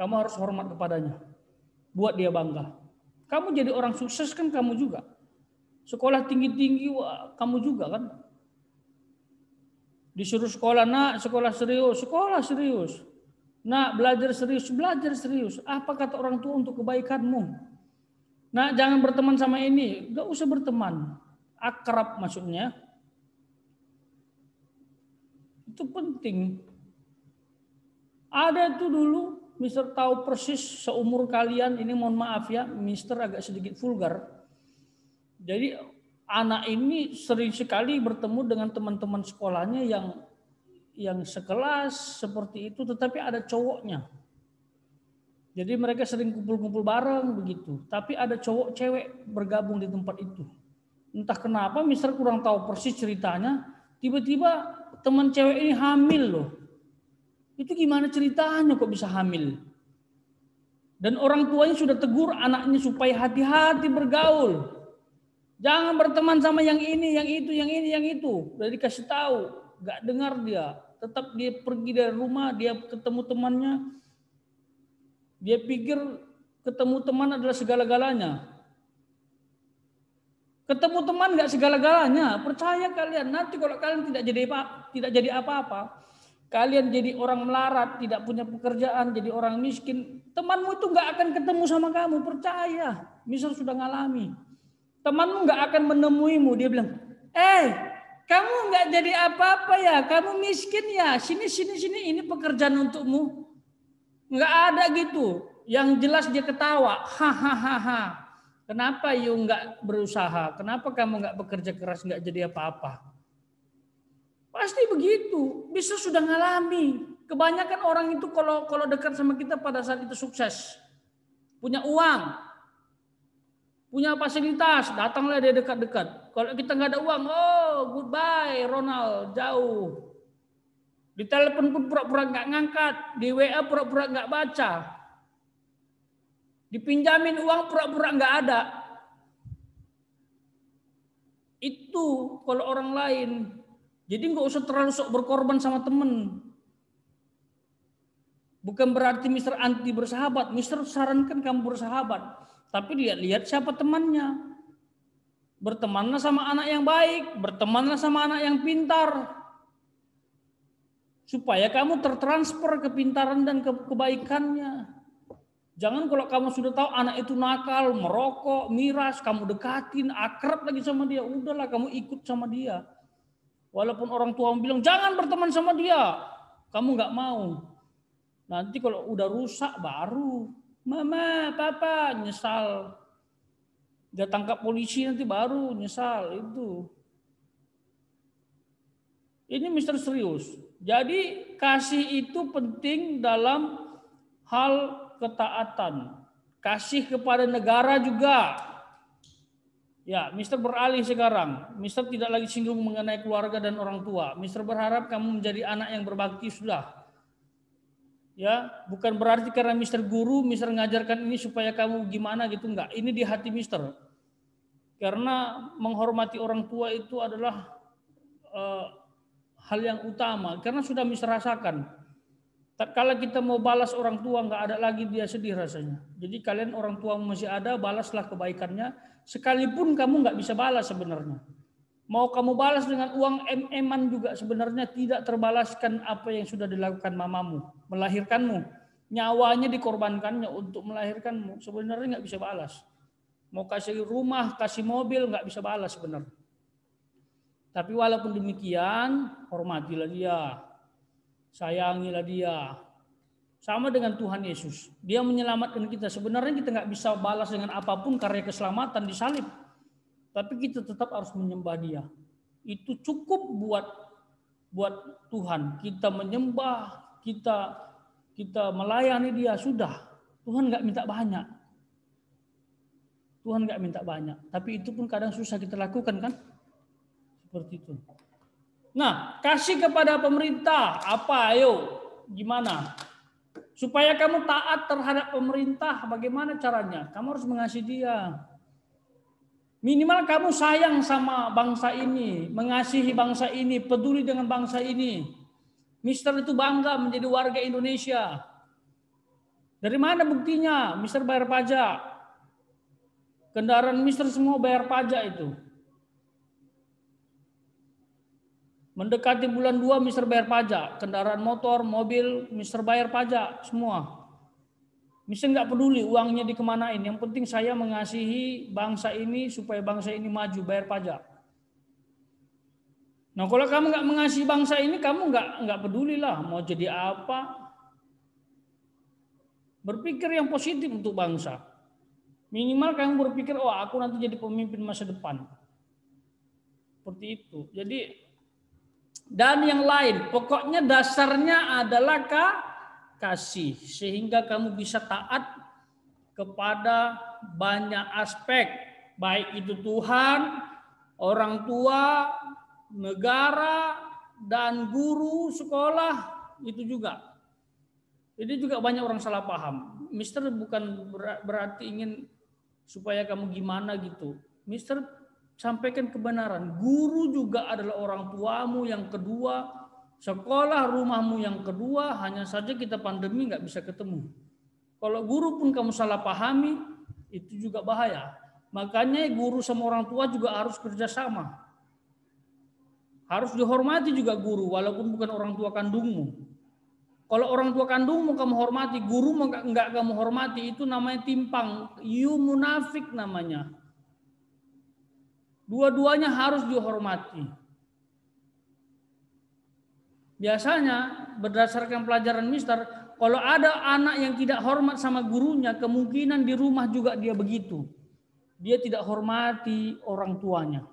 Kamu harus hormat kepadanya, buat dia bangga. Kamu jadi orang sukses kan kamu juga. Sekolah tinggi-tinggi kamu juga kan. Disuruh sekolah nak, sekolah serius, sekolah serius Nak belajar serius, belajar serius. Apa kata orang tua untuk kebaikanmu? Nak jangan berteman sama ini, gak usah berteman. Akrab maksudnya. Itu penting. Ada itu dulu, Mister tahu persis seumur kalian, ini mohon maaf ya, Mister agak sedikit vulgar. Jadi anak ini sering sekali bertemu dengan teman-teman sekolahnya yang yang sekelas seperti itu tetapi ada cowoknya. Jadi mereka sering kumpul-kumpul bareng begitu, tapi ada cowok cewek bergabung di tempat itu. Entah kenapa Mister kurang tahu persis ceritanya, tiba-tiba teman cewek ini hamil loh. Itu gimana ceritanya kok bisa hamil? Dan orang tuanya sudah tegur anaknya supaya hati-hati bergaul. Jangan berteman sama yang ini, yang itu, yang ini, yang itu. Dari kasih tahu, gak dengar dia tetap dia pergi dari rumah, dia ketemu temannya. Dia pikir ketemu teman adalah segala-galanya. Ketemu teman nggak segala-galanya. Percaya kalian, nanti kalau kalian tidak jadi apa, tidak jadi apa-apa, kalian jadi orang melarat, tidak punya pekerjaan, jadi orang miskin, temanmu itu nggak akan ketemu sama kamu. Percaya, misal sudah ngalami. Temanmu nggak akan menemuimu. Dia bilang, eh kamu nggak jadi apa-apa ya, kamu miskin ya. Sini, sini, sini, ini pekerjaan untukmu. Nggak ada gitu. Yang jelas dia ketawa. Hahaha. Kenapa you nggak berusaha? Kenapa kamu nggak bekerja keras, nggak jadi apa-apa? Pasti begitu. Bisa sudah ngalami. Kebanyakan orang itu kalau kalau dekat sama kita pada saat itu sukses. Punya uang. Punya fasilitas. Datanglah dia dekat-dekat kalau kita nggak ada uang, oh goodbye Ronald, jauh. Di telepon pun pura-pura nggak ngangkat, di WA pura-pura nggak baca. Dipinjamin uang pura-pura nggak ada. Itu kalau orang lain. Jadi nggak usah terlalu sok berkorban sama temen. Bukan berarti Mister anti bersahabat. Mister sarankan kamu bersahabat. Tapi lihat-lihat siapa temannya. Bertemanlah sama anak yang baik, bertemanlah sama anak yang pintar. Supaya kamu tertransfer kepintaran dan ke kebaikannya. Jangan kalau kamu sudah tahu anak itu nakal, merokok, miras, kamu dekatin, akrab lagi sama dia. Udahlah kamu ikut sama dia. Walaupun orang tua bilang, jangan berteman sama dia. Kamu nggak mau. Nanti kalau udah rusak baru, mama, papa, nyesal dia tangkap polisi nanti baru nyesal itu. Ini Mister serius. Jadi kasih itu penting dalam hal ketaatan. Kasih kepada negara juga. Ya, Mister beralih sekarang. Mister tidak lagi singgung mengenai keluarga dan orang tua. Mister berharap kamu menjadi anak yang berbakti sudah ya bukan berarti karena Mister guru Mister ngajarkan ini supaya kamu gimana gitu enggak ini di hati Mister karena menghormati orang tua itu adalah eh, hal yang utama karena sudah Mister rasakan tatkala kita mau balas orang tua nggak ada lagi dia sedih rasanya jadi kalian orang tua masih ada balaslah kebaikannya sekalipun kamu nggak bisa balas sebenarnya Mau kamu balas dengan uang eman juga sebenarnya tidak terbalaskan apa yang sudah dilakukan mamamu, melahirkanmu. Nyawanya dikorbankannya untuk melahirkanmu. Sebenarnya nggak bisa balas. Mau kasih rumah, kasih mobil, nggak bisa balas sebenarnya. Tapi walaupun demikian, hormatilah dia. Sayangilah dia. Sama dengan Tuhan Yesus. Dia menyelamatkan kita. Sebenarnya kita nggak bisa balas dengan apapun karya keselamatan di salib tapi kita tetap harus menyembah dia. Itu cukup buat buat Tuhan. Kita menyembah, kita kita melayani dia sudah. Tuhan nggak minta banyak. Tuhan nggak minta banyak. Tapi itu pun kadang susah kita lakukan kan? Seperti itu. Nah, kasih kepada pemerintah apa? Ayo, gimana? Supaya kamu taat terhadap pemerintah, bagaimana caranya? Kamu harus mengasihi dia Minimal kamu sayang sama bangsa ini, mengasihi bangsa ini, peduli dengan bangsa ini. Mister itu bangga menjadi warga Indonesia. Dari mana buktinya? Mister bayar pajak. Kendaraan Mister semua bayar pajak itu. Mendekati bulan 2 Mister bayar pajak, kendaraan motor, mobil Mister bayar pajak semua. Misalnya nggak peduli uangnya dikemanain, yang penting saya mengasihi bangsa ini supaya bangsa ini maju, bayar pajak. Nah kalau kamu nggak mengasihi bangsa ini, kamu nggak nggak peduli lah mau jadi apa. Berpikir yang positif untuk bangsa. Minimal kamu berpikir, oh aku nanti jadi pemimpin masa depan. Seperti itu. Jadi dan yang lain, pokoknya dasarnya adalah kasih sehingga kamu bisa taat kepada banyak aspek baik itu Tuhan, orang tua, negara dan guru sekolah itu juga. Ini juga banyak orang salah paham. Mister bukan berarti ingin supaya kamu gimana gitu. Mister sampaikan kebenaran. Guru juga adalah orang tuamu yang kedua, Sekolah rumahmu yang kedua hanya saja kita pandemi nggak bisa ketemu. Kalau guru pun kamu salah pahami, itu juga bahaya. Makanya guru sama orang tua juga harus kerjasama. Harus dihormati juga guru, walaupun bukan orang tua kandungmu. Kalau orang tua kandungmu kamu hormati, guru enggak kamu hormati, itu namanya timpang. You munafik namanya. Dua-duanya harus dihormati. Biasanya berdasarkan pelajaran mister, kalau ada anak yang tidak hormat sama gurunya, kemungkinan di rumah juga dia begitu. Dia tidak hormati orang tuanya.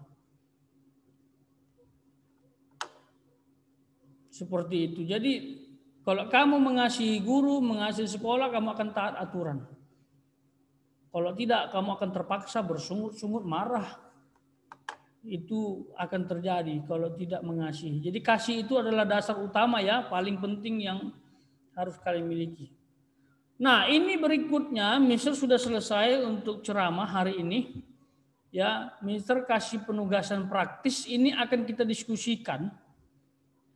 Seperti itu. Jadi kalau kamu mengasihi guru, mengasihi sekolah, kamu akan taat aturan. Kalau tidak, kamu akan terpaksa bersungut-sungut marah itu akan terjadi kalau tidak mengasihi. Jadi kasih itu adalah dasar utama ya, paling penting yang harus kalian miliki. Nah, ini berikutnya Mister sudah selesai untuk ceramah hari ini. Ya, Mister kasih penugasan praktis ini akan kita diskusikan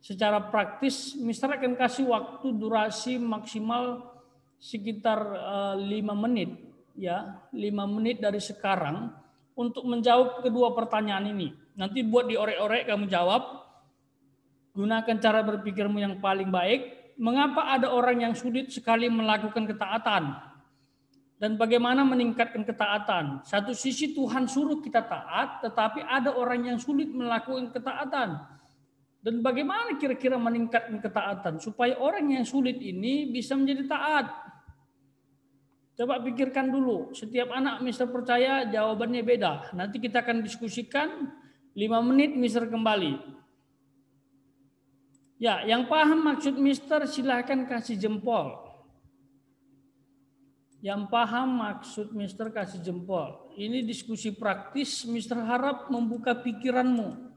secara praktis. Mister akan kasih waktu durasi maksimal sekitar eh, lima menit ya, lima menit dari sekarang untuk menjawab kedua pertanyaan ini. Nanti buat diorek-orek kamu jawab. Gunakan cara berpikirmu yang paling baik. Mengapa ada orang yang sulit sekali melakukan ketaatan? Dan bagaimana meningkatkan ketaatan? Satu sisi Tuhan suruh kita taat, tetapi ada orang yang sulit melakukan ketaatan. Dan bagaimana kira-kira meningkatkan ketaatan supaya orang yang sulit ini bisa menjadi taat? Coba pikirkan dulu, setiap anak Mister percaya jawabannya beda. Nanti kita akan diskusikan 5 menit Mister kembali. Ya, yang paham maksud Mister silahkan kasih jempol. Yang paham maksud Mister kasih jempol. Ini diskusi praktis, Mister harap membuka pikiranmu.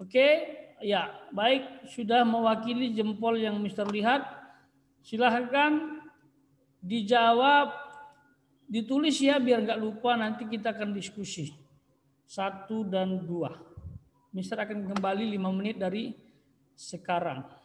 Oke, ya baik sudah mewakili jempol yang Mister lihat. Silahkan dijawab ditulis ya biar nggak lupa nanti kita akan diskusi satu dan dua. Mister akan kembali lima menit dari sekarang.